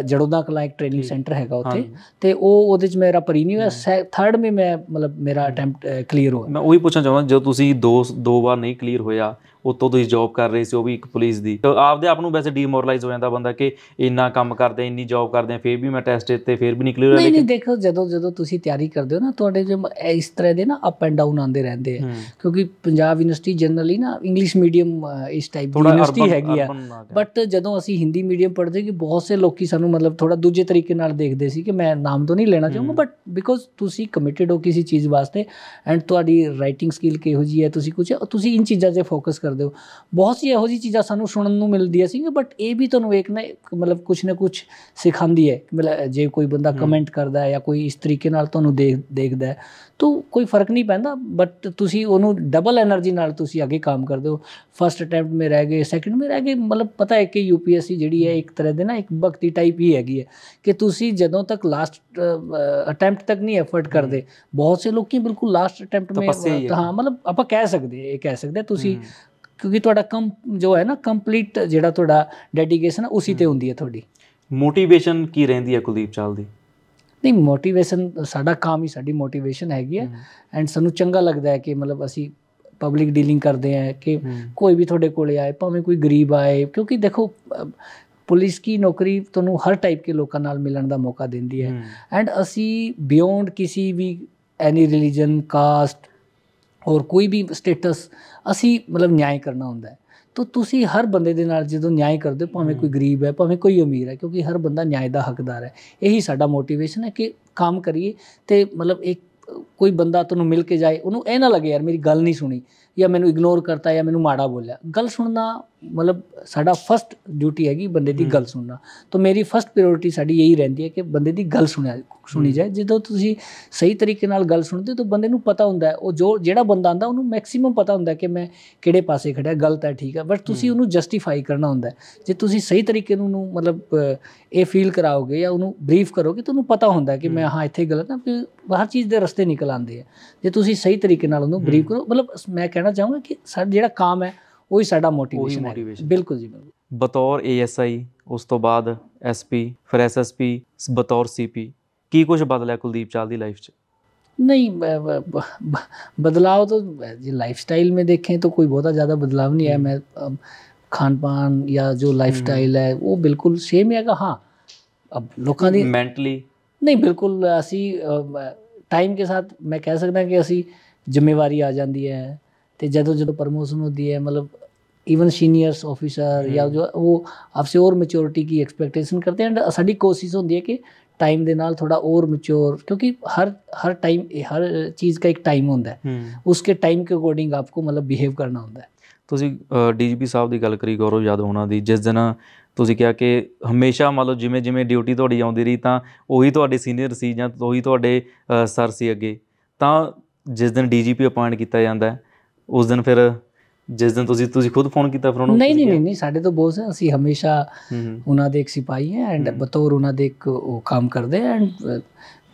ਜੜੋਦਾ ਕਲਾ ਇੱਕ ਟ੍ਰੇਨਿੰਗ ਸੈਂਟਰ ਹੈਗਾ ਉੱਥੇ ਤੇ ਉਹ ਉਹਦੇ ਚ ਮੇਰਾ ਪਰੀ ਨਹੀਂ ਹੋਇਆ ਥਰਡ ਮੇ ਮੈਂ ਮਤਲਬ ਮੇਰਾ ਅਟੈਂਪਟ ਕਲੀਅਰ ਹੋਇਆ ਮੈਂ ਉਹੀ ਪੁੱਛਣਾ ਚਾਹੁੰਦਾ ਜਦੋਂ ਤੁਸੀਂ ਦੋ ਦੋ ਵਾਰ ਨਹੀਂ ਕਲੀਅਰ ਹੋਇਆ ਉਤੋਂ ਤੁਸੀਂ ਜੌਬ ਕਰ ਰਹੇ ਸੀ ਉਹ ਵੀ ਇੱਕ ਪੁਲਿਸ ਦੀ ਆਪਦੇ ਆਪ ਨੂੰ ਵੈਸੇ ਡੀਮੋਰਲਾਈਜ਼ ਹੋ ਜਾਂਦਾ ਬੰਦਾ ਕਿ ਇੰਨਾ ਕੰਮ ਕਰਦੇ ਇੰਨੀ ਜੌਬ ਕਰਦੇ ਫਿਰ ਵੀ ਮੈਂ ਟੈਸਟ ਤੇ ਫਿਰ ਵੀ ਨਿਕਲੇ ਨਹੀਂ ਨਹੀਂ ਦੇਖੋ ਜਦੋਂ ਜਦੋਂ ਤੁਸੀਂ ਤਿਆਰੀ ਕਰਦੇ ਹੋ ਨਾ ਤੁਹਾਡੇ ਜੋ ਇਸ ਤਰ੍ਹਾਂ ਦੇ ਨਾ ਅਪ ਐਂਡ ਡਾਊਨ ਆਉਂਦੇ ਰਹਿੰਦੇ ਆ ਕਿਉਂਕਿ ਪੰਜਾਬ ਯੂਨੀਵਰਸਿਟੀ ਜਨਰਲੀ ਨਾ ਇੰਗਲਿਸ਼ ਮੀਡੀਅਮ ਇਸ ਟਾਈਪ ਦੀ ਯੂਨੀਵਰਸਿਟੀ ਹੈਗੀ ਆ ਬਟ ਜਦੋਂ ਅਸੀਂ ਹਿੰਦੀ ਮੀਡੀਅਮ ਪੜ੍ਹਦੇ ਕਿ ਬਹੁਤ ਸੇ ਲੋਕੀ ਸਾਨੂੰ ਮਤਲਬ ਥੋੜਾ ਦੂਜੇ ਤਰੀਕੇ ਨਾਲ ਦੇਖਦੇ ਸੀ ਕਿ ਮੈਂ ਨਾਮ ਤੋਂ ਨਹੀਂ ਲੈਣਾ ਚਾਹੁੰਦਾ ਬਟ ਬਿਕੋਜ਼ ਤੁਸੀਂ ਕਮਿਟਿਡ ਹੋ ਕਿਸੇ ਚੀਜ਼ ਵਾਸਤੇ ਐਂਡ ਤੁਹਾਡੀ ਰਾਈਟਿੰਗ ਸਕਿੱਲ ਕਿਹੋ ਜੀ ਹੈ ਤੁਸੀਂ ਕੁਝ ਤੁਸੀਂ ਇਨ ਚੀਜ਼ਾਂ 'ਤੇ ਫੋਕਸ ਕਰ ਸਕਦੇ ਹੋ ਬਹੁਤ ਸੀ ਇਹੋ ਜੀ ਚੀਜ਼ਾਂ ਸਾਨੂੰ ਸੁਣਨ ਨੂੰ ਮਿਲਦੀਆਂ ਸੀ ਬਟ ਇਹ ਵੀ ਤੁਹਾਨੂੰ ਇੱਕ ਨਾ ਮਤਲਬ ਕੁਝ ਨਾ ਕੁਝ ਸਿਖਾਉਂਦੀ ਹੈ ਮਤਲਬ ਜੇ ਕੋਈ ਬੰਦਾ ਕਮੈਂਟ ਕਰਦਾ ਹੈ ਜਾਂ ਕੋਈ ਇਸ ਤਰੀਕੇ ਨਾਲ ਤੁਹਾਨੂੰ ਦੇਖ ਦੇਖਦਾ ਹੈ ਤਾਂ ਕੋਈ ਫਰਕ ਨਹੀਂ ਪੈਂਦਾ ਬਟ ਤੁਸੀਂ ਉਹਨੂੰ ਡਬਲ એનર્ਜੀ ਨਾਲ ਤੁਸੀਂ ਅੱਗੇ ਕੰਮ ਕਰਦੇ ਹੋ ਫਰਸਟ ਅਟੈਂਪਟ ਮੇ ਰਹਿ ਗਏ ਸੈਕੰਡ ਮੇ ਰਹਿ ਗਏ ਮਤਲਬ ਪਤਾ ਹੈ ਕਿ ਯੂਪੀਐਸਸੀ ਜਿਹੜੀ ਹੈ ਇੱਕ ਤਰ੍ਹਾਂ ਦੇ ਨਾ ਇੱਕ ਭਗਤੀ ਟਾਈਪ ਹੀ ਹੈਗੀ ਹੈ ਕਿ ਤੁਸੀਂ ਜਦੋਂ ਤੱਕ ਲਾਸਟ ਅਟੈਂਪਟ ਤੱਕ ਨਹੀਂ ਐਫਰਟ ਕਰਦੇ ਬਹੁਤ ਸੇ ਲੋਕੀ ਬਿਲਕੁਲ ਲਾਸਟ ਅਟੈਂਪਟ ਮੇ ਹਾਂ ਮਤਲਬ ਆਪਾਂ ਕਹਿ ਸਕਦੇ ਇਹ ਕਹਿ ਸਕਦੇ ਤੁਸੀਂ ਕਿਉਂਕਿ ਤੁਹਾਡਾ ਕੰਮ ਜੋ ਹੈ ਨਾ ਕੰਪਲੀਟ ਜਿਹੜਾ ਤੁਹਾਡਾ ਡੈਡੀਕੇਸ਼ਨ ਹੈ ਉਸੇ ਤੇ ਹੁੰਦੀ ਹੈ ਤੁਹਾਡੀ ਮੋਟੀਵੇਸ਼ਨ ਕੀ ਰਹਿੰਦੀ ਹੈ ਕੁਲਦੀਪ ਚਾਲ ਦੀ ਨਹੀਂ ਮੋਟੀਵੇਸ਼ਨ ਸਾਡਾ ਕੰਮ ਹੀ ਸਾਡੀ ਮੋਟੀਵੇਸ਼ਨ ਹੈਗੀ ਹੈ ਐਂਡ ਸਾਨੂੰ ਚੰਗਾ ਲੱਗਦਾ ਹੈ ਕਿ ਮਤਲਬ ਅਸੀਂ ਪਬਲਿਕ ਡੀਲਿੰਗ ਕਰਦੇ ਆ ਕਿ ਕੋਈ ਵੀ ਤੁਹਾਡੇ ਕੋਲੇ ਆਏ ਭਾਵੇਂ ਕੋਈ ਗਰੀਬ ਆਏ ਕਿਉਂਕਿ ਦੇਖੋ ਪੁਲਿਸ ਕੀ ਨੌਕਰੀ ਤੁਹਾਨੂੰ ਹਰ ਟਾਈਪ ਦੇ ਲੋਕਾਂ ਨਾਲ ਮਿਲਣ ਦਾ ਮੌਕਾ ਦਿੰਦੀ ਹੈ ਐਂਡ ਅਸੀਂ ਬਿਯੋਂਡ ਕਿਸੇ ਵੀ ਐਨੀ ਰਿਲੀਜੀਅਨ ਕਾਸਟ ਔਰ ਕੋਈ ਵੀ ਸਟੇਟਸ ਅਸੀਂ ਮਤਲਬ ਨਿਆਂ ਕਰਨਾ ਹੁੰਦਾ ਹੈ ਤੋ ਤੁਸੀਂ ਹਰ ਬੰਦੇ ਦੇ ਨਾਲ ਜਦੋਂ ਨਿਆਂ ਕਰਦੇ ਹੋ ਭਾਵੇਂ ਕੋਈ ਗਰੀਬ ਹੈ ਭਾਵੇਂ ਕੋਈ ਅਮੀਰ ਹੈ ਕਿਉਂਕਿ ਹਰ ਬੰਦਾ ਨਿਆਂ ਦਾ ਹੱਕਦਾਰ ਹੈ ਇਹੀ ਸਾਡਾ ਮੋਟੀਵੇਸ਼ਨ ਹੈ ਕਿ ਕੰਮ ਕਰੀਏ ਤੇ ਮਤਲਬ ਇੱਕ ਕੋਈ ਬੰਦਾ ਤੁਹਾਨੂੰ ਮਿਲ ਕੇ ਜਾਏ ਉਹਨੂੰ ਇਹ ਨਾ ਲੱਗੇ ਯਾਰ ਮੇਰੀ ਗੱਲ ਨਹੀਂ ਸੁਣੀ ਜਾਂ ਮੈਨੂੰ ਇਗਨੋਰ ਕਰਤਾ ਜਾਂ ਮੈਨੂੰ ਮਾੜਾ ਬੋਲਿਆ ਗੱਲ ਸੁਣਨਾ ਮਤਲਬ ਸਾਡਾ ਫਰਸਟ ਡਿਊਟੀ ਹੈਗੀ ਬੰਦੇ ਦੀ ਗੱਲ ਸੁਣਨਾ ਤਾਂ ਮੇਰੀ ਫਰਸਟ ਪ੍ਰਾਇੋਰਟੀ ਸਾਡੀ ਇਹੀ ਰਹਿੰਦੀ ਹੈ ਕਿ ਬੰਦੇ ਦੀ ਗੱਲ ਸੁਣਿਆ ਸੁਣੀ ਜਾਏ ਜਦੋਂ ਤੁਸੀਂ ਸਹੀ ਤਰੀਕੇ ਨਾਲ ਗੱਲ ਸੁਣਦੇ ਹੋ ਤਾਂ ਬੰਦੇ ਨੂੰ ਪਤਾ ਹੁੰਦਾ ਹੈ ਉਹ ਜੋ ਜਿਹੜਾ ਬੰਦਾ ਆਂਦਾ ਉਹਨੂੰ ਮੈਕਸਿਮਮ ਪਤਾ ਹੁੰਦਾ ਕਿ ਮੈਂ ਕਿਹੜੇ ਪਾਸੇ ਖੜਿਆ ਗਲਤ ਹੈ ਠੀਕ ਹੈ ਬਟ ਤੁਸੀਂ ਉਹਨੂੰ ਜਸਟੀਫਾਈ ਕਰਨਾ ਹੁੰਦਾ ਜੇ ਤੁਸੀਂ ਸਹੀ ਤਰੀਕੇ ਨੂੰ ਮਤਲਬ ਇਹ ਫੀਲ ਕਰਾਓਗੇ ਜਾਂ ਉਹਨੂੰ ਬਰੀਫ ਕਰੋਗੇ ਤਾਂ ਉਹਨੂੰ ਪਤਾ ਹੁੰਦਾ ਕਿ ਮੈਂ ਹਾਂ ਇੱਥੇ ਗਲਤ ਹਾਂ ਕਿ ਹਰ ਚੀਜ਼ ਦੇ ਰਸਤੇ ਨਿਕਲ ਆਂਦੇ ਆ ਜੇ ਤੁਸੀਂ ਸਹੀ ਤਰੀਕੇ ਨਾਲ ਉਹਨੂੰ ਬਰੀਫ ਕਰੋ ਮਤਲਬ ਮੈਂ ਕਹਿੰਦਾ نہیں بدلاؤ بدلاؤ تو تو جی لائف لائف سٹائل سٹائل میں میں میں دیکھیں کوئی بہت زیادہ نہیں نہیں ہے ہے ہے کھان پان یا جو وہ بالکل بالکل سیم کہ ہاں اب دی مینٹلی اسی اسی ٹائم کے ساتھ کہہ سکتا ذمہ واری آ جاندی ہے ਤੇ ਜਦੋਂ ਜਦੋਂ ਪ੍ਰਮੋਸ਼ਨ ਹੁੰਦੀ ਹੈ ਮਤਲਬ इवन ਸੀਨੀਅਰਸ ਆਫੀਸਰ ਜਾਂ ਜੋ ਉਹ ਆਪਸੇ ਹੋਰ ਮੈਚਿਓਰਿਟੀ ਕੀ ਐਕਸਪੈਕਟੇਸ਼ਨ ਕਰਦੇ ਐਂਡ ਸਾਡੀ ਕੋਸ਼ਿਸ਼ ਹੁੰਦੀ ਹੈ ਕਿ ਟਾਈਮ ਦੇ ਨਾਲ ਥੋੜਾ ਹੋਰ ਮੈਚੁਰ ਕਿਉਂਕਿ ਹਰ ਹਰ ਟਾਈਮ ਹਰ ਚੀਜ਼ ਦਾ ਇੱਕ ਟਾਈਮ ਹੁੰਦਾ ਹੈ ਉਸਕੇ ਟਾਈਮ ਕੇ ਅਕੋਰਡਿੰਗ ਆਪਕੋ ਮਤਲਬ ਬਿਹੇਵ ਕਰਨਾ ਹੁੰਦਾ ਹੈ ਤੁਸੀਂ ਡੀਜੀਪੀ ਸਾਹਿਬ ਦੀ ਗੱਲ ਕਰੀ ਗੌਰਵ ਯਾਦਵ ਉਹਨਾਂ ਦੀ ਜਿਸ ਦਿਨ ਤੁਸੀਂ ਕਿਹਾ ਕਿ ਹਮੇਸ਼ਾ ਮੰਨ ਲਓ ਜਿਵੇਂ ਜਿਵੇਂ ਡਿਊਟੀ ਤੁਹਾਡੀ ਆਉਂਦੀ ਰਹੀ ਤਾਂ ਉਹੀ ਤੁਹਾਡੇ ਸੀਨੀਅਰ ਸੀ ਜਾਂ ਉਹੀ ਤੁਹਾਡੇ ਸਰ ਸੀ ਅੱਗੇ ਤਾਂ ਜਿਸ ਦਿਨ ਡੀਜੀਪੀ ਅਪਾਇੰਟ ਕੀਤਾ ਜਾਂਦਾ ਹੈ ਉਸ ਦਿਨ ਫਿਰ ਜਿਸ ਦਿਨ ਤੁਸੀਂ ਤੁਸੀਂ ਖੁਦ ਫੋਨ ਕੀਤਾ ਫਿਰ ਉਹਨੂੰ ਨਹੀਂ ਨਹੀਂ ਨਹੀਂ ਸਾਡੇ ਤੋਂ ਬੋਸ ਹੈ ਅਸੀਂ ਹਮੇਸ਼ਾ ਉਹਨਾਂ ਦੇ ਇੱਕ ਸਿਪਾਹੀ ਹੈ ਐਂਡ ਬਤੌਰ ਉਹਨਾਂ ਦੇ ਇੱਕ ਉਹ ਕੰਮ ਕਰਦੇ ਹੈ ਐਂਡ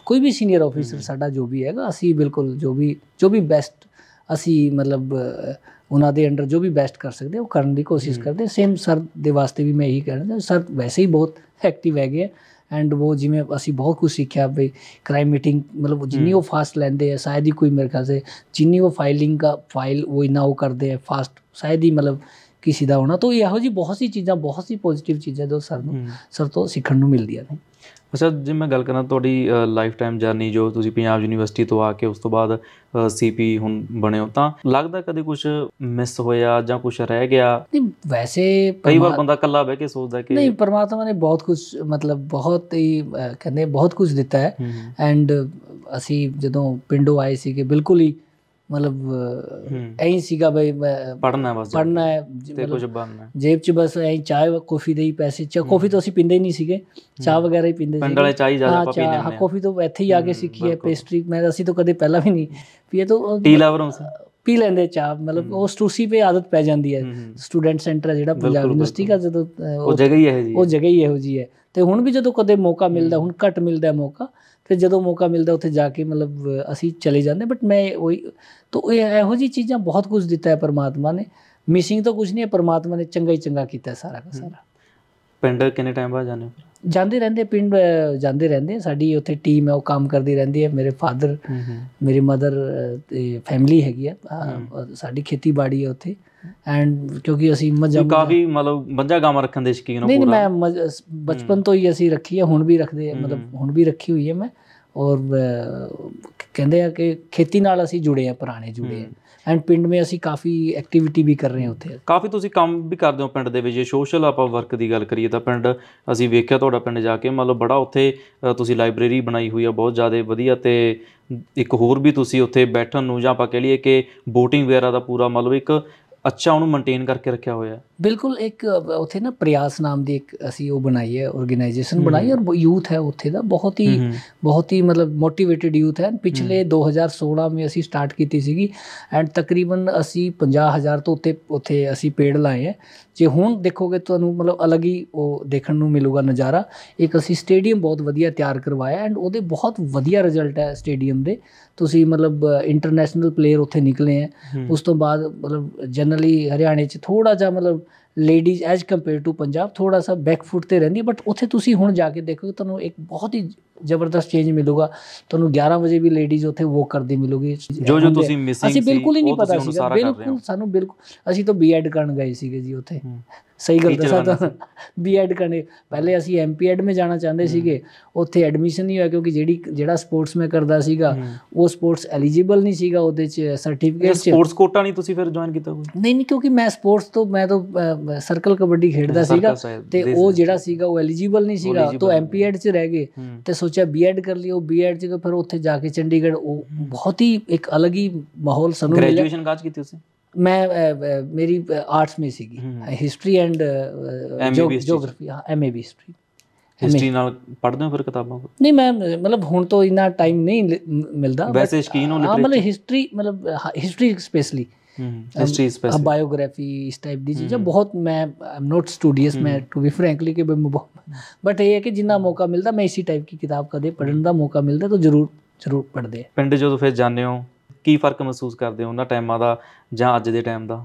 ਕੋਈ ਵੀ ਸੀਨੀਅਰ ਆਫੀਸਰ ਸਾਡਾ ਜੋ ਵੀ ਹੈਗਾ ਅਸੀਂ ਬਿਲਕੁਲ ਜੋ ਵੀ ਜੋ ਵੀ ਬੈਸਟ ਅਸੀਂ ਮਤਲਬ ਉਹਨਾਂ ਦੇ ਅੰਡਰ ਜੋ ਵੀ ਬੈਸਟ ਕਰ ਸਕਦੇ ਉਹ ਕਰਨ ਦੀ ਕੋਸ਼ਿਸ਼ ਕਰਦੇ ਸੇਮ ਸਰ ਦੇ ਵਾਸਤੇ ਵੀ ਮੈਂ ਇਹੀ ਕਹਿਣਾ ਸਰ ਵੈਸੇ ਹੀ ਬਹੁਤ ਐਕਟਿਵ ਹੈਗੇ ਆ ਐਂਡ ਉਹ ਜਿਵੇਂ ਅਸੀਂ ਬਹੁਤ ਕੁਝ ਸਿੱਖਿਆ ਬਈ ਕ੍ਰਾਈਮ ਮੀਟਿੰਗ ਮਤਲਬ ਜਿੰਨੀ ਉਹ ਫਾਸਟ ਲੈਂਦੇ ਆ ਸ਼ਾਇਦ ਹੀ ਕੋਈ ਮੇਰੇ ਖਿਆਲ ਸੇ ਜਿੰਨੀ ਉਹ ਫਾਈਲਿੰਗ ਦਾ ਫਾਈਲ ਉਹ ਇਨਾ ਉਹ ਕਰਦੇ ਆ ਫਾਸਟ ਸ਼ਾਇਦ ਹੀ ਮਤਲਬ ਕਿਸੇ ਦਾ ਹੋਣਾ ਤਾਂ ਇਹੋ ਜੀ ਬਹੁਤ ਸੀ ਚੀਜ਼ਾਂ ਬਹੁਤ ਸੀ ਪੋਜ਼ਿਟਿਵ ਚੀਜ਼ਾਂ ਜੋ ਸਰ ਨੂੰ ਸਰ ਤੋਂ ਸਿੱਖਣ ਨੂੰ ਮਿਲਦੀਆਂ ਨੇ ਅੱਛਾ ਜੇ ਮੈਂ ਗੱਲ ਕਰਾਂ ਤੁਹਾਡੀ ਲਾਈਫ ਟਾਈਮ ਜਰਨੀ ਜੋ ਤੁਸੀਂ ਪੰਜਾਬ ਯੂਨੀਵਰਸਿਟੀ ਤੋਂ ਆ ਕੇ ਉਸ ਤੋਂ ਬਾਅਦ ਸੀਪੀ ਹੁਣ ਬਣੇ ਹੋ ਤਾਂ ਲੱਗਦਾ ਕਦੇ ਕੁਝ ਮਿਸ ਹੋਇਆ ਜਾਂ ਕੁਝ ਰਹਿ ਗਿਆ ਨਹੀਂ ਵੈਸੇ ਕਈ ਵਾਰ ਬੰਦਾ ਇਕੱਲਾ ਬਹਿ ਕੇ ਸੋਚਦਾ ਕਿ ਨਹੀਂ ਪਰਮਾਤਮਾ ਨੇ ਬਹੁਤ ਕੁਝ ਮਤਲਬ ਬਹੁਤ ਹੀ ਕਹਿੰਦੇ ਬਹੁਤ ਕੁਝ ਦਿੱਤਾ ਹੈ ਐਂਡ ਅਸੀਂ ਜਦੋਂ ਪਿੰਡੋਂ ਆਏ ਸੀਗੇ ਬਿਲਕੁਲ ਹੀ ਮਤਲਬ ਐਂ ਸੀਗਾ ਬਈ ਪੜਨਾ ਬਸ ਪੜਨਾ ਹੈ ਤੇ ਕੁਝ ਬਣਨਾ ਜੇਬ 'ਚ ਬਸ ਐਂ ਚਾਹ ਕਾਫੀ ਦੇ ਹੀ ਪੈਸੇ ਚ ਕਾਫੀ ਤਾਂ ਅਸੀਂ ਪਿੰਦੇ ਹੀ ਨਹੀਂ ਸੀਗੇ ਚਾਹ ਵਗੈਰਾ ਹੀ ਪਿੰਦੇ ਸੀ ਪਿੰਡ ਵਾਲੇ ਚਾਹ ਹੀ ਜ਼ਿਆਦਾ ਆਪਾਂ ਪੀਂਦੇ ਹਾਂ ਕਾਫੀ ਤਾਂ ਇੱਥੇ ਹੀ ਆ ਕੇ ਸਿੱਖੀ ਹੈ ਪੇਸਟਰੀ ਮੈਂ ਅਸੀਂ ਤਾਂ ਕਦੇ ਪਹਿਲਾਂ ਵੀ ਨਹੀਂ ਪੀਏ ਤਾਂ ਟੀ ਲਵਰ ਹਾਂ ਪੀ ਲੈਂਦੇ ਚਾਹ ਮਤਲਬ ਉਸ ਟੂਸੀ ਪੇ ਆਦਤ ਪੈ ਜਾਂਦੀ ਹੈ ਸਟੂਡੈਂਟ ਸੈਂਟਰ ਹੈ ਜਿਹੜਾ ਪੰਜਾਬ ਯੂਨੀਵਰਸਿਟੀ ਦਾ ਜਦੋਂ ਉਹ ਜਗ੍ਹਾ ਹੀ ਇਹੋ ਜੀ ਉਹ ਜਗ੍ਹਾ ਹੀ ਇਹੋ ਜੀ ਹੈ ਤੇ ਹੁਣ ਵੀ ਜਦੋਂ ਕਦੇ ਮੌਕਾ ਮਿਲਦਾ ਹੁਣ ਘੱਟ ਮਿਲਦਾ ਮੌਕਾ ਫਿਰ ਜਦੋਂ ਮੌਕਾ ਮਿਲਦਾ ਉੱਥੇ ਜਾ ਕੇ ਮਤਲਬ ਅਸੀਂ ਚਲੇ ਜਾਂਦੇ ਬਟ ਮੈਂ ਉਹੀ ਤੋਂ ਇਹ ਇਹੋ ਜੀ ਚੀਜ਼ਾਂ ਬਹੁਤ ਕੁਝ ਦਿੱਤਾ ਹੈ ਪਰਮਾਤਮਾ ਨੇ ਮਿਸਿੰਗ ਤਾਂ ਕੁਝ ਨਹੀਂ ਹੈ ਪਰਮਾਤਮਾ ਨੇ ਚੰਗਾ ਹੀ ਚੰਗਾ ਕੀਤਾ ਸਾਰਾ ਦਾ ਸਾਰਾ ਪਿੰਡ ਕਿੰਨੇ ਟਾਈਮ ਬਾਅਦ ਜਾਂਦੇ ਜਾਂਦੇ ਰਹਿੰਦੇ ਪਿੰਡ ਜਾਂਦੇ ਰਹਿੰਦੇ ਸਾਡੀ ਉੱਥੇ ਟੀਮ ਹੈ ਉਹ ਕੰਮ ਕਰਦੀ ਰਹਿੰਦੀ ਹੈ ਮੇਰੇ ਫਾਦਰ ਮੇਰੀ ਮਦਰ ਤੇ ਫੈਮਿਲੀ ਹੈਗੀ ਆ ਸਾਡੀ ਖੇਤੀਬਾੜੀ ਹੈ ਉੱਥੇ ਐਂਡ ਕਿਉਂਕਿ ਅਸੀਂ ਮੱਝਾਂ ਕਾਫੀ ਮਤਲਬ ਬੰਜਾ ਗਾਵਾਂ ਰੱਖਣ ਦੇ ਸ਼ਕੀਨ ਹੋ ਪੂਰਾ ਨਹੀਂ ਮੈਂ ਬਚਪਨ ਤੋਂ ਹੀ ਅਸੀਂ ਰੱਖੀ ਹੈ ਹੁਣ ਵੀ ਰੱਖਦੇ ਆ ਮਤਲਬ ਹੁਣ ਵੀ ਰੱਖੀ ਹੋਈ ਹੈ ਮੈਂ ਔਰ ਕਹਿੰਦੇ ਆ ਕਿ ਖੇਤੀ ਨਾਲ ਅਸੀਂ ਜੁੜੇ ਆ ਪੁਰਾਣੇ ਜੁੜੇ ਆ ਐਂਡ ਪਿੰਡ ਮੇ ਅਸੀਂ ਕਾਫੀ ਐਕਟੀਵਿਟੀ ਵੀ ਕਰ ਰਹੇ ਹਾਂ ਉੱਥੇ ਕਾਫੀ ਤੁਸੀਂ ਕੰਮ ਵੀ ਕਰਦੇ ਹੋ ਪਿੰਡ ਦੇ ਵਿੱਚ ਜੇ ਸੋਸ਼ਲ ਆਪਾਂ ਵਰਕ ਦੀ ਗੱਲ ਕਰੀਏ ਤਾਂ ਪਿੰਡ ਅਸੀਂ ਵੇਖਿਆ ਤੁਹਾਡਾ ਪਿੰਡ ਜਾ ਕੇ ਮਤਲਬ ਬੜਾ ਉੱਥੇ ਤੁਸੀਂ ਲਾਇਬ੍ਰੇਰੀ ਬਣਾਈ ਹੋਈ ਆ ਬਹੁਤ ਜ਼ਿਆਦਾ ਵਧੀਆ ਤੇ ਇੱਕ ਹੋਰ ਵੀ ਤੁਸੀਂ ਉੱਥੇ ਬੈਠਣ ਨੂੰ ਜਾਂ ਆਪਾਂ ਕਹ ਲਈਏ ਕਿ VOTING ਵਗੈਰਾ ਦਾ ਪੂਰਾ ਮਤਲਬ ਇੱਕ ਅੱਛਾ ਉਹਨੂੰ ਮੇਨਟੇਨ ਕਰਕੇ ਰੱਖਿਆ ਹੋਇਆ ਬਿਲਕੁਲ ਇੱਕ ਉਥੇ ਨਾ ਪ੍ਰਯਾਸ ਨਾਮ ਦੀ ਇੱਕ ਅਸੀਂ ਉਹ ਬਣਾਈ ਹੈ ਆਰਗੇਨਾਈਜੇਸ਼ਨ ਬਣਾਈ ਔਰ ਯੂਥ ਹੈ ਉਥੇ ਦਾ ਬਹੁਤ ਹੀ ਬਹੁਤ ਹੀ ਮਤਲਬ ਮੋਟੀਵੇਟਿਡ ਯੂਥ ਹੈ ਪਿਛਲੇ 2016 ਵਿੱਚ ਅਸੀਂ ਸਟਾਰਟ ਕੀਤੀ ਸੀਗੀ ਐਂਡ ਤਕਰੀਬਨ ਅਸੀਂ 50000 ਤੋਂ ਉੱਤੇ ਉਥੇ ਅਸੀਂ ਪੇੜ ਲਾਏ ਹੈ ਜੇ ਹੁਣ ਦੇਖੋਗੇ ਤੁਹਾਨੂੰ ਮਤਲਬ ਅਲੱਗ ਹੀ ਉਹ ਦੇਖਣ ਨੂੰ ਮਿਲੂਗਾ ਨਜ਼ਾਰਾ ਇੱਕ ਅਸੀਂ ਸਟੇਡੀਅਮ ਬਹੁਤ ਵਧੀਆ ਤਿਆਰ ਕਰਵਾਇਆ ਐਂਡ ਉਹਦੇ ਬਹੁਤ ਵਧੀਆ ਰਿਜ਼ਲਟ ਹੈ ਸਟੇਡੀਅਮ ਦੇ ਤੁਸੀਂ ਮਤਲਬ ਇੰਟਰਨੈਸ਼ਨਲ ਪਲੇਅਰ ਉੱਥੇ ਨਿਕਲੇ ਆ ਉਸ ਤੋਂ ਬਾਅਦ ਮਤਲਬ ਜਨਰਲੀ ਹਰਿਆਣੇ 'ਚ ਥੋੜਾ ਜਿਹਾ ਮਤਲਬ ladies as compare to Punjab ਥੋੜਾ ਸਾ ਬੈਕ ਫੁੱਟ ਤੇ ਰਹਿੰਦੀ ਬਟ ਉੱਥੇ ਤੁਸੀਂ ਹੁਣ ਜਾ ਕੇ ਦੇਖੋ ਤੁਹਾਨੂੰ ਇੱਕ ਬਹੁਤ ਹੀ ਜ਼ਬਰਦਸਤ ਚੇਂਜ ਮਿਲੂਗਾ ਤੁਹਾਨੂੰ 11 ਵਜੇ ਵੀ ਲੇਡੀਜ਼ ਉੱਥੇ ਵੋਕ ਕਰਦੀ ਮਿਲੂਗੀ ਜੋ ਜੋ ਤੁਸੀਂ ਮਿਸਿੰਗ ਸੀ ਅਸੀਂ ਬਿਲਕੁਲ ਹੀ ਨਹੀਂ ਪਤਾ ਸੀ ਬਿਲਕੁਲ ਸਾਨੂੰ ਬਿਲਕੁਲ ਅਸੀਂ ਤਾਂ ਬੀਐਡ ਕਰਨ ਗਏ ਸੀਗੇ ਜੀ ਉੱਥੇ ਸਹੀ ਗੱਲ ਦੱਸਾਂ ਤਾਂ ਬੀਐਡ ਕਰਨੇ ਪਹਿਲੇ ਅਸੀਂ ਐਮਪੀਐਡ ਮੇ ਜਾਣਾ ਚਾਹੁੰਦੇ ਸੀਗੇ ਉੱਥੇ ਐਡਮਿਸ਼ਨ ਨਹੀਂ ਹੋਇਆ ਕਿਉਂਕਿ ਜਿਹੜੀ ਜਿਹੜਾ ਸਪੋਰਟਸ ਮੈਂ ਕਰਦਾ ਸੀਗਾ ਉਹ ਸਪੋਰਟਸ ਐਲੀਜੀਬਲ ਨਹੀਂ ਸੀਗਾ ਉਹਦੇ ਚ ਸਰਟੀਫਿਕੇਟ ਚ ਸਪੋਰਟਸ ਕੋਟਾ ਨਹੀਂ ਤੁਸੀਂ ਫਿਰ ਜੁਆਇਨ ਕੀਤਾ ਕੋਈ ਨਹੀਂ ਨਹੀਂ ਕਿਉਂਕਿ ਮੈਂ ਸਪੋਰਟਸ ਤੋਂ ਮੈਂ ਤਾਂ ਸਰਕਲ ਕਬੱਡੀ ਖੇਡਦਾ ਸੀਗਾ ਤੇ ਉਹ ਜਿਹੜਾ ਸੀਗਾ ਉਹ ਐਲੀਜੀਬਲ ਨਹੀਂ ਸੀਗਾ ਤਾਂ ਐਮਪੀਐਡ ਚ ਰਹਿ ਗਏ ਤੇ ਸੋਚਿਆ ਬੀਐਡ ਕਰ ਲਈ ਉਹ ਬੀਐਡ ਚ ਫਿਰ ਉੱਥੇ ਜਾ ਕੇ ਚੰਡੀਗੜ੍ਹ ਉਹ ਬਹੁਤ ਹੀ ਇੱਕ ਅਲੱਗ ਹੀ ਮਾਹੌਲ ਸਾਨੂੰ ਮਿਲਿਆ ਗ੍ਰੈਜੂਏਸ਼ਨ ਕਾਜ ਕੀਤੀ ਤੁਸੀਂ ਮੈਂ ਮੇਰੀ ਆਰਟਸ ਮੇ ਸੀਗੀ ਹਿਸਟਰੀ ਐਂਡ ਜੀਓਗ੍ਰਾਫੀ ਐਮਏ ਵੀ ਹਿਸਟਰੀ ਹਿਸਟਰੀ ਨਾਲ ਪੜ੍ਹਦੇ ਹੋ ਫਿਰ ਕਿਤਾਬਾਂ ਨਹੀਂ ਮੈਂ ਮਤਲਬ ਹੁਣ ਤੋਂ ਇੰਨਾ ਟਾਈਮ ਨਹੀਂ ਮਿਲਦਾ ਵੈਸੇ ਸ਼ਕੀਨ ਹੋ ਲਿਟਰੇਚਰ ਮਤਲਬ ਹਿਸਟਰੀ ਮਤਲਬ history specially history specially biography ਇਸ ਟਾਈਪ ਦੀ ਚੀਜ਼ਾਂ ਬਹੁਤ ਮੈਂ ਆਮ ਨੋਟ ਸਟੂਡੀਅਸ ਮੈਂ ਟੂ ਬੀ ਫ੍ਰੈਂਕਲੀ ਕਿ ਬਟ ਇਹ ਹੈ ਕਿ ਜਿੰਨਾ ਮੌਕਾ ਮਿਲਦਾ ਮੈਂ ਇਸੇ ਟਾਈਪ ਦੀ ਕਿਤਾਬ ਕਦੇ ਪੜਨ ਦਾ ਮੌਕਾ ਮਿਲਦਾ ਤਾਂ ਜ਼ਰੂਰ ਜ਼ਰੂਰ ਪੜਦੇ ਪਿੰਡ ਜਦੋਂ ਫਿਰ ਜਾਂਦੇ ਹੋ ਕੀ ਫਰਕ ਮਹਿਸੂਸ ਕਰਦੇ ਹੋ ਉਹਨਾਂ ਟਾਈਮਾਂ ਦਾ ਜਾਂ ਅੱਜ ਦੇ ਟਾਈਮ ਦਾ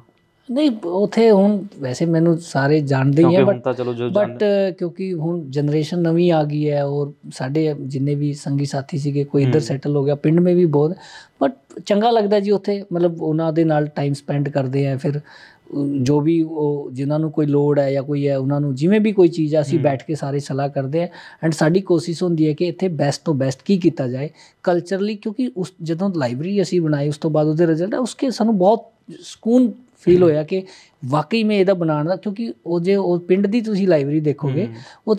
ਨਹੀਂ ਉਥੇ ਹੁਣ ਵੈਸੇ ਮੈਨੂੰ ਸਾਰੇ ਜਾਣਦੇ ਹੀ ਆ ਬਟ ਕਿਉਂਕਿ ਹੁਣ ਜਨਰੇਸ਼ਨ ਨਵੀਂ ਆ ਗਈ ਹੈ ਔਰ ਸਾਡੇ ਜਿੰਨੇ ਵੀ ਸੰਗੀ ਸਾਥੀ ਸੀਗੇ ਕੋਈ ਇੱਧਰ ਸੈਟਲ ਹੋ ਗਿਆ ਪਿੰਡ ਮੇ ਵੀ ਬਹੁਤ ਬਟ ਚੰਗਾ ਲੱਗਦਾ ਜੀ ਉਥੇ ਮਤਲਬ ਉਹਨਾਂ ਦੇ ਨਾਲ ਟਾਈਮ ਸਪੈਂਡ ਕਰਦੇ ਆ ਫਿਰ ਜੋ ਵੀ ਉਹ ਜਿਨ੍ਹਾਂ ਨੂੰ ਕੋਈ ਲੋੜ ਹੈ ਜਾਂ ਕੋਈ ਹੈ ਉਹਨਾਂ ਨੂੰ ਜਿਵੇਂ ਵੀ ਕੋਈ ਚੀਜ਼ ਆ ਅਸੀਂ ਬੈਠ ਕੇ ਸਾਰੇ ਸਲਾਹ ਕਰਦੇ ਆ ਐਂਡ ਸਾਡੀ ਕੋਸ਼ਿਸ਼ ਹੁੰਦੀ ਹੈ ਕਿ ਇੱਥੇ ਬੈਸਟ ਤੋਂ ਬੈਸਟ ਕੀ ਕੀਤਾ ਜਾਏ ਕਲਚਰਲੀ ਕਿਉਂਕਿ ਉਸ ਜਦੋਂ ਲਾਇਬ੍ਰੇਰੀ ਅਸੀਂ ਬਣਾਈ ਉਸ ਤੋਂ ਬਾਅਦ ਉਹਦੇ ਰਿਜ਼ਲਟ ਆ ਉਸਕੇ ਸਾਨੂੰ ਬਹੁਤ ਸਕੂਨ ਫੀਲ ਹੋਇਆ ਕਿ ਵਾਕਈ ਮੈਂ ਇਹਦਾ ਬਣਾਉਣਾ ਕਿਉਂਕਿ ਉਹ ਜੇ ਉਹ ਪਿੰਡ ਦੀ ਤੁਸੀਂ ਲਾਇਬ੍ਰੇਰੀ ਦੇਖੋਗੇ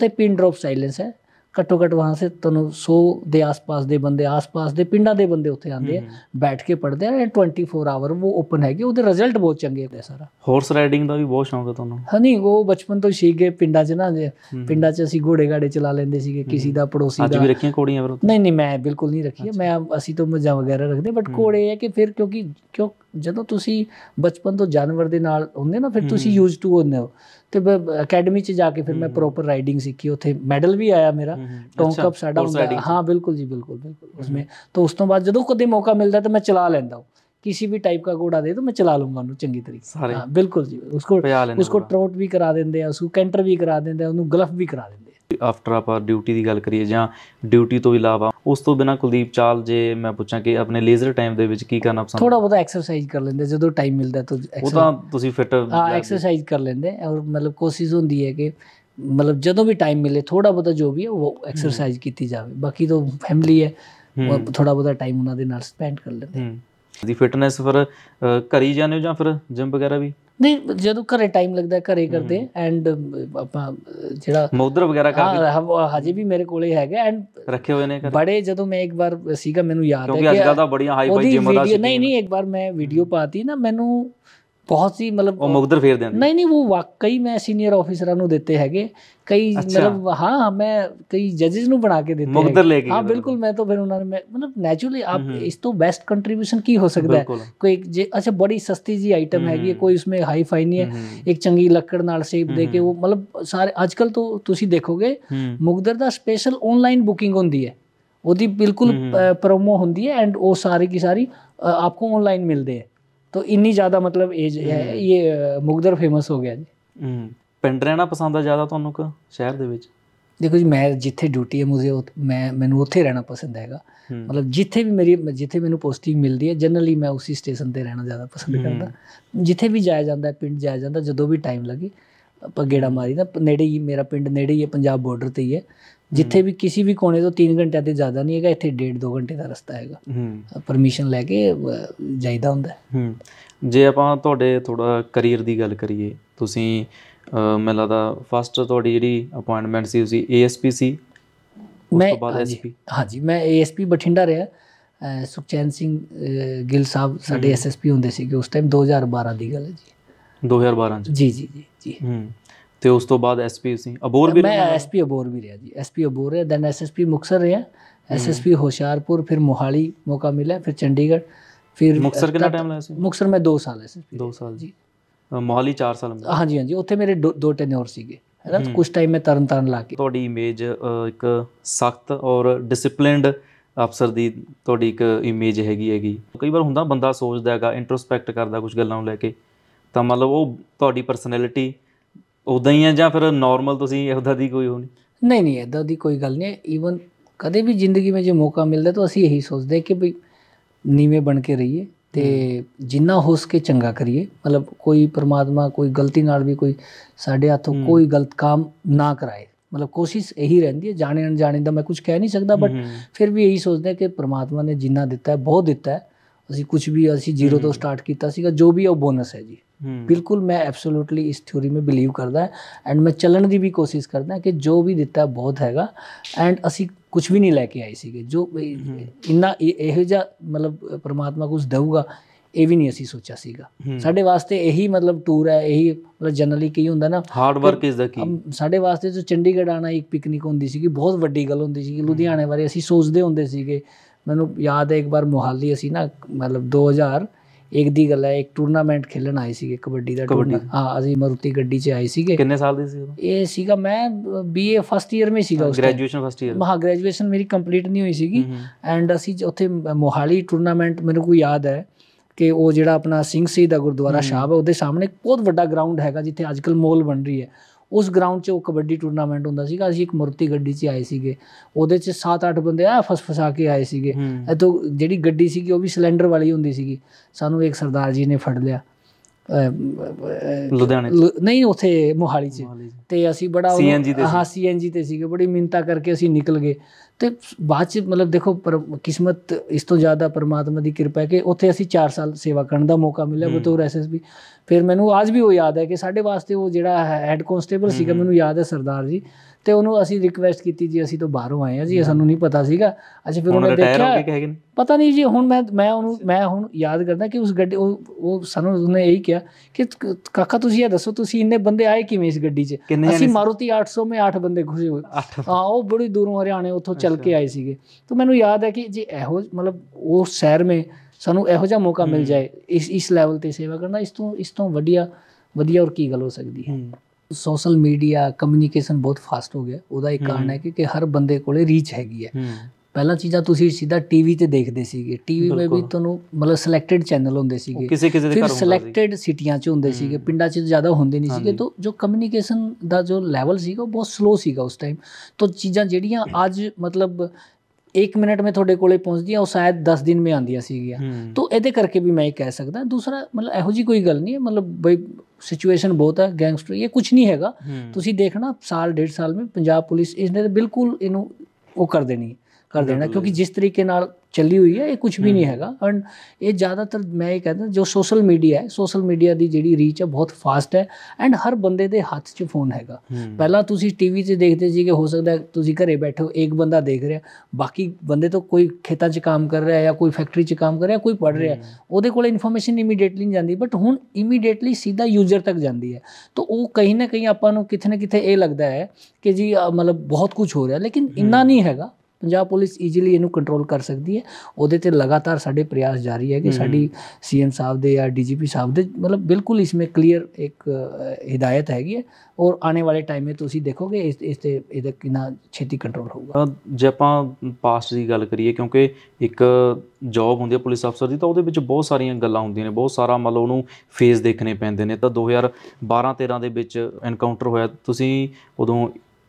ਤੇ ਪਿੰਡ ਡ੍ਰੌਪ ਸਾਇਲੈਂਸ ਹੈ ਘੱਟੋ ਘੱਟ ਵਾਂ ਸੇ ਤੁਹਾਨੂੰ 100 ਦੇ ਆਸ-ਪਾਸ ਦੇ ਬੰਦੇ ਆਸ-ਪਾਸ ਦੇ ਪਿੰਡਾਂ ਦੇ ਬੰਦੇ ਉੱਥੇ ਆਉਂਦੇ ਆ ਬੈਠ ਕੇ ਪੜਦੇ ਆ 24 ਆਵਰ ਉਹ ਓਪਨ ਹੈਗੀ ਉਹਦੇ ਰਿਜ਼ਲਟ ਬਹੁਤ ਚੰਗੇ ਹੁੰਦੇ ਸਾਰਾ ਹਾਰਸ ਰਾਈਡਿੰਗ ਦਾ ਵੀ ਬਹੁਤ ਸ਼ੌਂਕ ਹੈ ਤੁਹਾਨੂੰ ਹਾਂ ਨਹੀਂ ਉਹ ਬਚਪਨ ਤੋਂ ਸੀਖ ਗਏ ਪਿੰਡਾਂ 'ਚ ਨਾ ਪਿੰਡਾਂ 'ਚ ਅਸੀਂ ਘੋੜੇ ਗਾੜੇ ਚਲਾ ਲੈਂਦੇ ਸੀਗੇ ਕਿਸੇ ਦਾ ਪੜੋਸੀ ਦਾ ਅੱਜ ਵੀ ਰੱਖੀਆਂ ਘੋੜੀਆਂ ਫਿਰ ਉੱਥੇ ਨਹੀਂ ਨਹੀਂ ਮੈਂ ਬਿਲਕੁਲ ਨਹੀਂ ਰੱਖੀਆਂ ਮੈਂ ਅਸੀਂ ਤਾਂ ਮੱਝਾਂ ਵਗੈਰਾ ਰੱਖਦੇ ਬਟ ਘੋੜੇ ਹੈ ਕਿ ਫਿਰ ਕਿਉਂਕਿ ਕਿਉਂ ਜਦੋਂ ਤੁਸੀਂ ਬਚਪਨ ਤੋਂ ਜਾਨਵਰ ਦੇ ਨਾਲ ਹੁੰਦੇ ਨਾ ਫਿਰ ਤੁਸੀਂ ਯੂਜ਼ ਟੂ ਹੁੰਦੇ ਹੋ ਤੇ ਅਕੈਡਮੀ ਚ ਜਾ ਕੇ ਫਿਰ ਮੈਂ ਪ੍ਰੋਪਰ ਰਾਈਡਿੰਗ ਸਿੱਖੀ ਉੱਥੇ ਮੈਡਲ ਵੀ ਆਇਆ ਮੇਰਾ ਟੌਂਕ ਅਪ ਸਾਡਾ ਹੁੰਦਾ ਹਾਂ ਬਿਲਕੁਲ ਜੀ ਬਿਲਕੁਲ ਬਿਲਕੁਲ ਉਸਮੇ ਤੋਂ ਉਸ ਤੋਂ ਬਾਅਦ ਜਦੋਂ ਕਦੇ ਮੌਕਾ ਮਿਲਦਾ ਤਾਂ ਮੈਂ ਚਲਾ ਲੈਂਦਾ ਹਾਂ ਦੋ ਮੈਂ ਚਲਾ का ਉਹਨੂੰ ਚੰਗੀ तो ਹਾਂ ਬਿਲਕੁਲ ਜੀ ਉਸ ਕੋ ਉਸ ਕੋ बिल्कुल ਵੀ ਕਰਾ ਦਿੰਦੇ ਆ ਉਸ ਨੂੰ ਕੈਂਟਰ ਵੀ ਕਰਾ ਦਿੰਦੇ ਆ ਉਹਨੂੰ ਗਲਫ ਵੀ ਕਰਾ ਦਿੰਦੇ ਆ ਆਫਟਰ ਆਪਾਂ ਡਿਊਟੀ ਦੀ ਗੱਲ ਕਰੀਏ ਜਾਂ ਡਿਊਟੀ ਤੋਂ ਇਲਾਵਾ ਉਸ ਤੋਂ ਬਿਨਾ ਕੁਲਦੀਪ ਚਾਲ ਜੇ ਮੈਂ ਪੁੱਛਾਂ ਕਿ ਆਪਣੇ ਲੇਜ਼ਰ ਟਾਈਮ ਦੇ ਵਿੱਚ ਕੀ ਕਰਨਾ ਪਸੰਦ ਥੋੜਾ ਬਹੁਤਾ ਐਕਸਰਸਾਈਜ਼ ਕਰ ਲੈਂਦੇ ਜਦੋਂ ਟਾਈਮ ਮਿਲਦਾ ਤਾਂ ਉਹ ਤਾਂ ਤੁਸੀਂ ਫਿਟ ਹਾਂ ਐਕਸਰਸਾਈਜ਼ ਕਰ ਲੈਂਦੇ ਔਰ ਮਤਲਬ ਕੋਸ਼ਿਸ਼ ਹੁੰਦੀ ਹੈ ਕਿ ਮਤਲਬ ਜਦੋਂ ਵੀ ਟਾਈਮ ਮਿਲੇ ਥੋੜਾ ਬਹੁਤਾ ਜੋ ਵੀ ਹੈ ਉਹ ਐਕਸਰਸਾਈਜ਼ ਕੀਤੀ ਜਾਵੇ ਬਾਕੀ ਤਾਂ ਫੈਮਿਲੀ ਹੈ ਥੋੜਾ ਬਹੁਤਾ ਟਾਈਮ ਉਹਨਾਂ ਦੇ ਨਾਲ ਸਪੈਂਡ ਕਰ ਲੈਂਦੇ ਦੀ ਫਿਟਨੈਸ ਫਿਰ ਘਰੀ ਜਾਂਦੇ ਹੋ ਜਾਂ ਫਿਰ ਜਿਮ ਵਗੈਰਾ ਵੀ ਨਹੀਂ ਜਦੋਂ ਘਰੇ ਟਾਈਮ ਲੱਗਦਾ ਘਰੇ ਕਰਦੇ ਐਂਡ ਆਪਾਂ ਜਿਹੜਾ ਮੌਦਰ ਵਗੈਰਾ ਕਰ ਹਾਂ ਹਜੇ ਵੀ ਮੇਰੇ ਕੋਲੇ ਹੈਗੇ ਐਂਡ ਰੱਖੇ ਹੋਏ ਨੇ ਬੜੇ ਜਦੋਂ ਮੈਂ ਇੱਕ ਵਾਰ ਸੀਗਾ ਮੈਨੂੰ ਯਾਦ ਹੈ ਕਿ ਕਿਉਂਕਿ ਅੱਜ ਕੱਲ ਤਾਂ ਬੜੀਆਂ ਹਾਈ ਫਾਈ ਜਿਮ ਦਾ ਨਹੀਂ ਨਹੀਂ ਇੱਕ ਵਾਰ ਮੈਂ ਵੀਡੀਓ ਪਾਤੀ ਨਾ ਮੈਨੂੰ ਹੀ ਮਤਲਬ ਉਹ ਮੁਗਦਰ ਫੇਰ ਦਿੰਦੇ ਨਹੀਂ ਨਹੀਂ ਉਹ ਵਾਕਈ ਮੈਂ ਸੀਨੀਅਰ ਆਫੀਸਰਾਂ ਨੂੰ ਦਿੱਤੇ ਹੈਗੇ ਕਈ ਮਤਲਬ ਹਾਂ ਮੈਂ ਕਈ ਜੱਜਸ ਨੂੰ ਬਣਾ ਕੇ ਦਿੱਤੇ ਮੁਗਦਰ ਲੈ ਕੇ ਹਾਂ ਬਿਲਕੁਲ ਮੈਂ ਤਾਂ ਫਿਰ ਉਹਨਾਂ ਨੇ ਮਤਲਬ ਨੇਚਰਲੀ ਆਪ ਇਸ ਤੋਂ ਬੈਸਟ ਕੰਟਰੀਬਿਊਸ਼ਨ ਕੀ ਹੋ ਸਕਦਾ ਹੈ ਕੋਈ ਜੇ ਅੱਛਾ ਬੜੀ ਸਸਤੀ ਜੀ ਆਈਟਮ ਹੈਗੀ ਹੈ ਕੋਈ ਉਸਮੇ ਹਾਈ ਫਾਈ ਨਹੀਂ ਹੈ ਇੱਕ ਚੰਗੀ ਲੱਕੜ ਨਾਲ ਸ਼ੇਪ ਦੇ ਕੇ ਉਹ ਮਤਲਬ ਸਾਰੇ ਅੱਜਕੱਲ ਤੋਂ ਤੁਸੀਂ ਦੇਖੋਗੇ ਮੁਗਦਰ ਦਾ ਸਪੈਸ਼ਲ ਆਨਲਾਈਨ ਬੁਕਿੰਗ ਹੁੰਦੀ ਹੈ ਉਹਦੀ ਬਿਲਕੁਲ ਪ੍ਰੋਮੋ ਹੁੰਦੀ ਹੈ ਐਂਡ ਉਹ ਸਾਰੇ ਕੀ ਸਾਰੀ ਆਪਕੋ ਆਨਲਾਈਨ ਮਿਲਦੇ ਹੈ ਤੋ ਇੰਨੀ ਜ਼ਿਆਦਾ ਮਤਲਬ ਏਜ ਹੈ ਇਹ ਮੁਗਦਰ ਫੇਮਸ ਹੋ ਗਿਆ ਜੀ ਹੂੰ ਪਿੰਡ ਰਹਿਣਾ ਪਸੰਦ ਆ ਜ਼ਿਆਦਾ ਤੁਹਾਨੂੰ ਕਿ ਸ਼ਹਿਰ ਦੇ ਵਿੱਚ ਦੇਖੋ ਜੀ ਮੈਂ ਜਿੱਥੇ ਡਿਊਟੀ ਹੈ ਮੈਨੂੰ ਮੈਂ ਮੈਨੂੰ ਉੱਥੇ ਰਹਿਣਾ ਪਸੰਦ ਹੈਗਾ ਮਤਲਬ ਜਿੱਥੇ ਵੀ ਮੇਰੀ ਜਿੱਥੇ ਮੈਨੂੰ ਪੋਸਟਿੰਗ ਮਿਲਦੀ ਹੈ ਜਨਰਲੀ ਮੈਂ ਉਸੇ ਸਟੇਸ਼ਨ ਤੇ ਰਹਿਣਾ ਜ਼ਿਆਦਾ ਪਸੰਦ ਕਰਦਾ ਜਿੱਥੇ ਵੀ ਜਾਇਆ ਜਾਂਦਾ ਪਿੰਡ ਜਾਇਆ ਜਾਂਦਾ ਜਦੋਂ ਵੀ ਟਾਈਮ ਲੱਗੇ ਆਪਾਂ ਗੇੜਾ ਮਾਰੀਦਾ ਨੇੜੇ ਹੀ ਮੇਰਾ ਪਿੰਡ ਨੇੜੇ ਹੀ ਹੈ ਪੰਜਾਬ ਬਾਰਡਰ ਤੇ ਹੀ ਹੈ ਜਿੱਥੇ ਵੀ ਕਿਸੇ ਵੀ ਕੋਨੇ ਤੋਂ 3 ਘੰਟਿਆਂ ਤੇ ਜ਼ਿਆਦਾ ਨਹੀਂ ਹੈਗਾ ਇੱਥੇ 1.5 2 ਘੰਟੇ ਦਾ ਰਸਤਾ ਹੈਗਾ ਪਰਮਿਸ਼ਨ ਲੈ ਕੇ ਜਾਈਦਾ ਹੁੰਦਾ ਜੇ ਆਪਾਂ ਤੁਹਾਡੇ ਥੋੜਾ ਕੈਰੀਅਰ ਦੀ ਗੱਲ ਕਰੀਏ ਤੁਸੀਂ ਮੈਨ ਲੱਗਦਾ ਫਸਟ ਤੁਹਾਡੀ ਜਿਹੜੀ ਅਪਾਇੰਟਮੈਂਟ ਸੀ ਤੁਸੀਂ ਏਐਸਪੀ ਸੀ ਮੈਂ ਹਾਂਜੀ ਮੈਂ ਏਐਸਪੀ ਬਠਿੰਡਾ ਰਿਹਾ ਸੁਖਚੈਨ ਸਿੰਘ ਗਿੱਲ ਸਾਹਿਬ ਸਾਡੇ ਐਸਐਸਪੀ ਹੁੰਦੇ ਸੀ ਕਿ ਉਸ ਟਾਈਮ 2012 ਦੀ ਗੱਲ ਹੈ ਜੀ 2012 ਚ ਜੀ ਜੀ ਜੀ ਜੀ ਹੂੰ ਤੇ ਉਸ ਤੋਂ ਬਾਅਦ ਐਸਪੀ ਸੀ ਅਬੋਰ ਵੀ ਰਿਹਾ ਮੈਂ ਐਸਪੀ ਅਬੋਰ ਵੀ ਰਿਹਾ ਜੀ ਐਸਪੀ ਅਬੋਰ ਰਿਹਾ ਦੈਨ ਐਸਐਸਪੀ ਮੁਕਸਰ ਰਿਹਾ ਐਸਐਸਪੀ ਹੁਸ਼ਿਆਰਪੁਰ ਫਿਰ ਮੋਹਾਲੀ ਮੌਕਾ ਮਿਲਿਆ ਫਿਰ ਚੰਡੀਗੜ੍ਹ ਫਿਰ ਮੁਕਸਰ ਕਿੰਨਾ ਟਾਈਮ ਲਾਇਆ ਸੀ ਮੁਕਸਰ ਮੈਂ 2 ਸਾਲ ਐਸਐਸਪੀ 2 ਸਾਲ ਜੀ ਮੋਹਾਲੀ 4 ਸਾਲ ਮੈਂ ਹਾਂਜੀ ਹਾਂਜੀ ਉੱਥੇ ਮੇਰੇ ਦੋ ਟੈਨਿਓਰ ਸੀਗੇ ਹੈ ਨਾ ਕੁਝ ਟਾਈਮ ਮੈਂ ਤਰਨ ਤਰਨ ਲਾ ਕੇ ਤੁਹਾਡੀ ਇਮੇਜ ਇੱਕ ਸਖਤ ਔਰ ਡਿਸਪਲਿਨਡ ਅਫਸਰ ਦੀ ਤੁਹਾਡੀ ਇੱਕ ਇਮੇਜ ਹੈਗੀ ਹੈਗੀ ਕਈ ਵਾਰ ਹੁੰਦਾ ਬੰਦਾ ਸੋਚਦਾ ਹੈਗਾ ਇੰਟਰੋਸਪੈਕਟ ਕਰਦਾ ਕੁਝ ਗੱਲਾਂ ਨੂੰ ਲੈ ਕੇ ਤਾਂ ਮਤਲਬ ਉਹ ਤੁਹਾਡੀ ਪਰਸਨੈਲਿਟੀ ਉਦਾਂ ਹੀ ਆ ਜਾਂ ਫਿਰ ਨਾਰਮਲ ਤੁਸੀਂ ਇਹਦਾ ਦੀ ਕੋਈ ਹੋਣੀ ਨਹੀਂ ਨਹੀਂ ਇਹਦਾ ਦੀ ਕੋਈ ਗੱਲ ਨਹੀਂ ਈਵਨ ਕਦੇ ਵੀ ਜ਼ਿੰਦਗੀ ਵਿੱਚ ਜੇ ਮੌਕਾ ਮਿਲਦਾ ਤਾਂ ਅਸੀਂ ਇਹੀ ਸੋਚਦੇ ਕਿ ਵੀ ਨੀਵੇਂ ਬਣ ਕੇ ਰਹੀਏ ਤੇ ਜਿੰਨਾ ਹੋ ਸਕੇ ਚੰਗਾ ਕਰੀਏ ਮਤਲਬ ਕੋਈ ਪਰਮਾਤਮਾ ਕੋਈ ਗਲਤੀ ਨਾਲ ਵੀ ਕੋਈ ਸਾਡੇ ਹੱਥੋਂ ਕੋਈ ਗਲਤ ਕੰਮ ਨਾ ਕਰਾਏ ਮਤਲਬ ਕੋਸ਼ਿਸ਼ ਇਹੀ ਰਹਿੰਦੀ ਹੈ ਜਾਣੇ ਅਣਜਾਣੇ ਦਾ ਮੈਂ ਕੁਝ ਕਹਿ ਨਹੀਂ ਸਕਦਾ ਬਟ ਫਿਰ ਵੀ ਇਹੀ ਸੋਚਦੇ ਕਿ ਪਰਮਾਤਮਾ ਨੇ ਜਿੰਨਾ ਦਿੱਤਾ ਹੈ ਬਹੁਤ ਦਿੱਤਾ ਹੈ ਅਸੀਂ ਕੁਝ ਵੀ ਅਸੀਂ ਜ਼ੀਰੋ ਤੋਂ ਸਟਾਰਟ ਕੀਤਾ ਸੀਗਾ ਜੋ ਵੀ ਉਹ ਬੋਨਸ ਹੈ ਜੀ ਬਿਲਕੁਲ ਮੈਂ ਐਬਸੋਲੂਟਲੀ ਇਸ ਥਿਉਰੀ ਮੇ ਬਲੀਵ ਕਰਦਾ ਐਂਡ ਮੈਂ ਚੱਲਣ ਦੀ ਵੀ ਕੋਸ਼ਿਸ਼ ਕਰਦਾ ਕਿ ਜੋ ਵੀ ਦਿੱਤਾ ਬਹੁਤ ਹੈਗਾ ਐਂਡ ਅਸੀਂ ਕੁਝ ਵੀ ਨਹੀਂ ਲੈ ਕੇ ਆਏ ਸੀਗੇ ਜੋ ਇੰਨਾ ਇਹੋ ਜਿਹਾ ਮਤਲਬ ਪ੍ਰਮਾਤਮਾ ਕੁਝ ਦੇਊਗਾ ਇਹ ਵੀ ਨਹੀਂ ਅਸੀਂ ਸੋਚਿਆ ਸੀਗਾ ਸਾਡੇ ਵਾਸਤੇ ਇਹੀ ਮਤਲਬ ਟੂਰ ਹੈ ਇਹੀ ਮਤਲਬ ਜਨਰਲੀ ਕੀ ਹੁੰਦਾ ਨਾ ਹਾਰਡ ਵਰਕ ਇਜ਼ ਦਾ ਕੀ ਸਾਡੇ ਵਾਸਤੇ ਜੋ ਚੰਡੀਗੜ੍ਹ ਆਣਾ ਇੱਕ ਪਿਕਨਿਕ ਹੁੰਦੀ ਸੀਗੀ ਬਹੁਤ ਵੱਡੀ ਗੱਲ ਹੁੰਦੀ ਸੀਗੀ ਲੁਧਿਆਣੇ ਬਾਰੇ ਅਸੀਂ ਸੋਚਦੇ ਹੁੰਦੇ ਸੀਗੇ ਮੈਨੂੰ ਯਾਦ ਹੈ ਇੱਕ ਵਾਰ ਮੋਹਾਲੀ ਅਸੀਂ ਨਾ ਮਤਲਬ 2000 ਇੱਕ ਦੀ ਗੱਲ ਹੈ ਇੱਕ ਟੂਰਨਾਮੈਂਟ ਖੇਲਣ ਆਏ ਸੀਗੇ ਕਬੱਡੀ ਦਾ ਟੂਰਨਾਮੈਂਟ ਹਾਂ ਅਸੀਂ ਮਰੂਤੀ ਗੱਡੀ 'ਚ ਆਏ ਸੀਗੇ ਕਿੰਨੇ ਸਾਲ ਦੇ ਸੀ ਇਹ ਸੀਗਾ ਮੈਂ ਬੀਏ ਫਸਟ ਇਅਰ ਮੇ ਸੀਗਾ ਉਸ ਗ੍ਰੈਜੂਏਸ਼ਨ ਫਸਟ ਇਅਰ ਮਹਾ ਗ੍ਰੈਜੂਏਸ਼ਨ ਮੇਰੀ ਕੰਪਲੀਟ ਨਹੀਂ ਹੋਈ ਸੀਗੀ ਐਂਡ ਅਸੀਂ ਉੱਥੇ ਮੋਹਾਲੀ ਟੂਰਨਾਮੈਂਟ ਮੈਨੂੰ ਕੋਈ ਯਾਦ ਹੈ ਕਿ ਉਹ ਜਿਹੜਾ ਆਪਣਾ ਸਿੰਘ ਸੀ ਦਾ ਗੁਰਦੁਆਰਾ ਸ਼ਾਹ ਹੈ ਉਹਦੇ ਸਾਹਮਣੇ ਬਹੁਤ ਵੱਡਾ ਗਰਾਊਂਡ ਹੈਗਾ ਜਿੱਥੇ ਅੱਜਕੱਲ ਮੋਲ ਬਣ ਰਹੀ ਹੈ ਉਸ ਗਰਾਊਂਡ 'ਚ ਉਹ ਕਬੱਡੀ ਟੂਰਨਾਮੈਂਟ ਹੁੰਦਾ ਸੀਗਾ ਅਸੀਂ ਇੱਕ ਮੁਰਤੀ ਗੱਡੀ 'ਚ ਆਏ ਸੀਗੇ ਉਹਦੇ 'ਚ 7-8 ਬੰਦੇ ਆ ਫਸਫਸਾ ਕੇ ਆਏ ਸੀਗੇ ਇਹ ਤੋਂ ਜਿਹੜੀ ਗੱਡੀ ਸੀਗੀ ਉਹ ਵੀ ਸਿਲੰਡਰ ਵਾਲੀ ਹੁੰਦੀ ਸੀਗੀ ਸਾਨੂੰ ਇੱਕ ਸਰਦਾਰ ਜੀ ਨੇ ਫੜ ਲਿਆ ਲੁਧਿਆਣੇ ਨਹੀਂ ਉਥੇ ਮੋਹਾਲੀ 'ਚ ਤੇ ਅਸੀਂ ਬੜਾ ਹਾਂ ਸੀਐਨਜੀ ਤੇ ਸੀਗੇ ਬੜੀ ਮਿੰਤਾ ਕਰਕੇ ਅਸੀਂ ਨਿਕਲ ਗਏ ਤੇ ਬਾਅਦ ਚ ਮਤਲਬ ਦੇਖੋ ਕਿਸਮਤ ਇਸ ਤੋਂ ਜ਼ਿਆਦਾ ਪਰਮਾਤਮਾ ਦੀ ਕਿਰਪਾ ਹੈ ਕਿ ਉੱਥੇ ਅਸੀਂ 4 ਸਾਲ ਸੇਵਾ ਕਰਨ ਦਾ ਮੌਕਾ ਮਿਲਿਆ ਬਤੌਰ ਐਸਐਸਬੀ ਫਿਰ ਮੈਨੂੰ ਅੱਜ ਵੀ ਉਹ ਯਾਦ ਹੈ ਕਿ ਸਾਡੇ ਵਾਸਤੇ ਉਹ ਜਿਹੜਾ ਹੈਡ ਕਨਸਟੇਬਲ ਸੀਗਾ ਮੈਨੂੰ ਯਾਦ ਹੈ ਸਰਦਾਰ ਜੀ ਤੇ ਉਹਨੂੰ ਅਸੀਂ ਰਿਕਵੈਸਟ ਕੀਤੀ ਜੀ ਅਸੀਂ ਤਾਂ ਬਾਹਰੋਂ ਆਏ ਆ ਜੀ ਸਾਨੂੰ ਨਹੀਂ ਪਤਾ ਸੀਗਾ ਅੱਛਾ ਫਿਰ ਉਹਨੇ ਦੇਖਿਆ ਪਤਾ ਨਹੀਂ ਜੀ ਹੁਣ ਮੈਂ ਮੈਂ ਉਹਨੂੰ ਮੈਂ ਹੁਣ ਯਾਦ ਕਰਦਾ ਕਿ ਉਸ ਗੱਡੀ ਉਹ ਸਾਨੂੰ ਉਹਨੇ ਇਹੀ ਕਿਹਾ ਕਿ ਕਾਕਾ ਤੁਸੀਂ ਇਹ ਦੱਸੋ ਤੁਸੀਂ ਇੰਨੇ ਬੰਦੇ ਆਏ ਕਿਵੇਂ ਇਸ ਗੱਡੀ 'ਚ ਅਸੀਂ ਮਾਰੂਤੀ 800 ਮੇ 8 ਬੰਦੇ ਖੁਸ਼ ਹੋਏ ਹਾਂ ਉਹ ਬੜੀ ਦੂਰੋਂ ਹਰਿਆਣੇ ਉੱਥੋਂ ਚੱਲ ਕੇ ਆਏ ਸੀਗੇ ਤਾਂ ਮੈਨੂੰ ਯਾਦ ਹੈ ਕਿ ਜੀ ਇਹੋ ਮਤਲਬ ਉਹ ਸ਼ਹਿਰ ਮੇ ਸਾਨੂੰ ਇਹੋ ਜਿਹਾ ਮੌਕਾ ਮਿਲ ਜਾਏ ਇਸ ਇਸ ਲੈਵਲ ਤੇ ਸੇਵਾ ਕਰਨਾ ਇਸ ਤੋਂ ਇਸ ਤੋਂ ਵਧੀਆ ਵਧੀਆ ਹੋਰ ਕੀ ਗੱਲ ਹੋ ਸਕਦੀ ਹੈ ਸੋਸ਼ਲ ਮੀਡੀਆ ਕਮਿਊਨੀਕੇਸ਼ਨ ਬਹੁਤ ਫਾਸਟ ਹੋ ਗਿਆ ਉਹਦਾ ਇੱਕ ਕਾਰਨ ਹੈ ਕਿ ਹਰ ਬੰਦੇ ਕੋਲੇ ਰੀਚ ਹੈਗੀ ਹੈ ਪਹਿਲਾਂ ਚੀਜ਼ਾਂ ਤੁਸੀਂ ਸਿੱਧਾ ਟੀਵੀ ਤੇ ਦੇਖਦੇ ਸੀਗੇ ਟੀਵੀ 'ਤੇ ਵੀ ਤੁਹਾਨੂੰ ਮਤਲਬ ਸਿਲੈਕਟਡ ਚੈਨਲ ਹੁੰਦੇ ਸੀਗੇ ਕਿਸੇ ਕਿਸੇ ਦੇ ਘਰ ਹੁੰਦੇ ਸੀ ਸਿਲੈਕਟਡ ਸਿਟੀਆਂ 'ਚ ਹੁੰਦੇ ਸੀਗੇ ਪਿੰਡਾਂ 'ਚ ਜ਼ਿਆਦਾ ਹੁੰਦੇ ਨਹੀਂ ਸੀਗੇ ਤਾਂ ਜੋ ਕਮਿਊਨੀਕੇਸ਼ਨ ਦਾ ਜੋ ਲੈਵਲ ਸੀਗਾ ਉਹ ਬਹੁਤ ਸਲੋ ਸੀਗਾ ਉਸ ਟਾਈਮ ਤਾਂ ਚੀਜ਼ਾਂ ਜਿਹੜੀਆਂ ਅੱਜ ਮਤਲਬ 1 ਮਿੰਟ ਮੇ ਤੁਹਾਡੇ ਕੋਲੇ ਪਹੁੰਚਦੀਆਂ ਉਹ ਸ਼ਾਇਦ 10 ਦਿਨ ਮੇ ਆਂਦੀਆਂ ਸੀਗੀਆਂ ਤੋ ਇਹਦੇ ਕਰਕੇ ਵੀ ਮੈਂ ਇਹ ਕਹਿ ਸਕਦਾ ਦੂਸਰਾ ਮਤਲਬ ਇਹੋ ਜੀ ਕੋਈ ਗੱਲ ਨਹੀਂ ਹੈ ਮਤਲਬ ਬਈ ਸਿਚੁਏਸ਼ਨ ਬਹੁਤ ਹੈ ਗੈਂਗਸਟਰ ਇਹ ਕੁਝ ਨਹੀਂ ਹੈਗਾ ਤੁਸੀਂ ਦੇਖਣਾ ਸਾਲ ਡੇਢ ਸਾਲ ਮੇ ਪੰਜਾਬ ਪੁਲਿਸ ਇਸਨੇ ਬਿਲਕੁਲ ਇਹਨੂੰ ਉਹ ਕਰ ਦੇਣੀ ਕਰ ਦੇਣਾ ਕਿਉਂਕਿ ਜਿਸ ਤਰੀਕੇ ਨਾਲ ਚੱਲੀ ਹੋਈ ਹੈ ਇਹ ਕੁਝ ਵੀ ਨਹੀਂ ਹੈਗਾ ਐਂਡ ਇਹ ਜ਼ਿਆਦਾਤਰ ਮੈਂ ਇਹ ਕਹਿੰਦਾ ਜੋ ਸੋਸ਼ਲ ਮੀਡੀਆ ਹੈ ਸੋਸ਼ਲ ਮੀਡੀਆ ਦੀ ਜਿਹੜੀ ਰੀਚ ਹੈ ਬਹੁਤ ਫਾਸਟ ਹੈ ਐਂਡ ਹਰ ਬੰਦੇ ਦੇ ਹੱਥ 'ਚ ਫੋਨ ਹੈਗਾ ਪਹਿਲਾਂ ਤੁਸੀਂ ਟੀਵੀ 'ਤੇ ਦੇਖਦੇ ਸੀ ਕਿ ਹੋ ਸਕਦਾ ਤੁਸੀਂ ਘਰੇ ਬੈਠੇ ਹੋ ਇੱਕ ਬੰਦਾ ਦੇਖ ਰਿਹਾ ਬਾਕੀ ਬੰਦੇ ਤੋਂ ਕੋਈ ਖੇਤਾਂ 'ਚ ਕੰਮ ਕਰ ਰਿਹਾ ਜਾਂ ਕੋਈ ਫੈਕਟਰੀ 'ਚ ਕੰਮ ਕਰ ਰਿਹਾ ਕੋਈ ਪੜ ਰਿਹਾ ਉਹਦੇ ਕੋਲ ਇਨਫੋਰਮੇਸ਼ਨ ਇਮੀਡੀਏਟਲੀ ਨਹੀਂ ਜਾਂਦੀ ਬਟ ਹੁਣ ਇਮੀਡੀਏਟਲੀ ਸਿੱਧਾ ਯੂਜ਼ਰ ਤੱਕ ਜਾਂਦੀ ਹੈ ਤਾਂ ਉਹ ਕਹੀਂ ਨਾ ਕਹੀਂ ਆਪਾਂ ਨੂੰ ਕਿਥੇ ਨਾ ਕਿਥੇ ਇਹ ਲੱਗਦਾ ਹੈ ਕਿ ਜੀ ਮਤਲਬ ਬਹੁਤ ਕੁਝ ਹੋ ਰਿਹਾ ਲੇਕਿਨ ਇੰਨਾ ਨਹੀਂ ਹੈਗਾ ਪੰਜਾਬ ਪੁਲਿਸ ਈਜ਼ੀਲੀ ਇਹਨੂੰ ਕੰਟਰੋਲ ਕਰ ਸਕਦੀ ਹੈ ਉਹਦੇ ਤੇ ਲਗਾਤਾਰ ਸਾਡੇ ਪ੍ਰਯਾਸ ਜਾਰੀ ਹੈ ਕਿ ਸਾਡੀ ਸੀਐਮ ਸਾਹਿਬ ਦੇ ਜਾਂ ਡੀਜੀਪੀ ਸਾਹਿਬ ਦੇ ਮਤਲਬ ਬਿਲਕੁਲ ਇਸ ਵਿੱਚ ਕਲੀਅਰ ਇੱਕ ਹਦਾਇਤ ਹੈਗੀ ਹੈ ਔਰ ਆਉਣੇ ਵਾਲੇ ਟਾਈਮ ਵਿੱਚ ਤੁਸੀਂ ਦੇਖੋਗੇ ਇਸ ਇਸ ਤੇ ਇਹਦਾ ਕਿੰਨਾ ਛੇਤੀ ਕੰਟਰੋਲ ਹੋਊਗਾ ਜੇ ਆਪਾਂ ਪਾਸਟ ਦੀ ਗੱਲ ਕਰੀਏ ਕਿਉਂਕਿ ਇੱਕ ਜੌਬ ਹੁੰਦੀ ਹੈ ਪੁਲਿਸ ਅਫਸਰ ਦੀ ਤਾਂ ਉਹਦੇ ਵਿੱਚ ਬਹੁਤ ਸਾਰੀਆਂ ਗੱਲਾਂ ਹੁੰਦੀਆਂ ਨੇ ਬਹੁਤ ਸਾਰਾ ਮਤਲਬ ਉਹਨੂੰ ਫੇਸ ਦੇਖਣੇ ਪੈਂਦੇ ਨੇ ਤਾਂ 2012 13 ਦੇ ਵਿੱਚ ਐਨਕਾਊਂਟਰ ਹੋਇਆ ਤੁਸੀਂ ਉਦੋਂ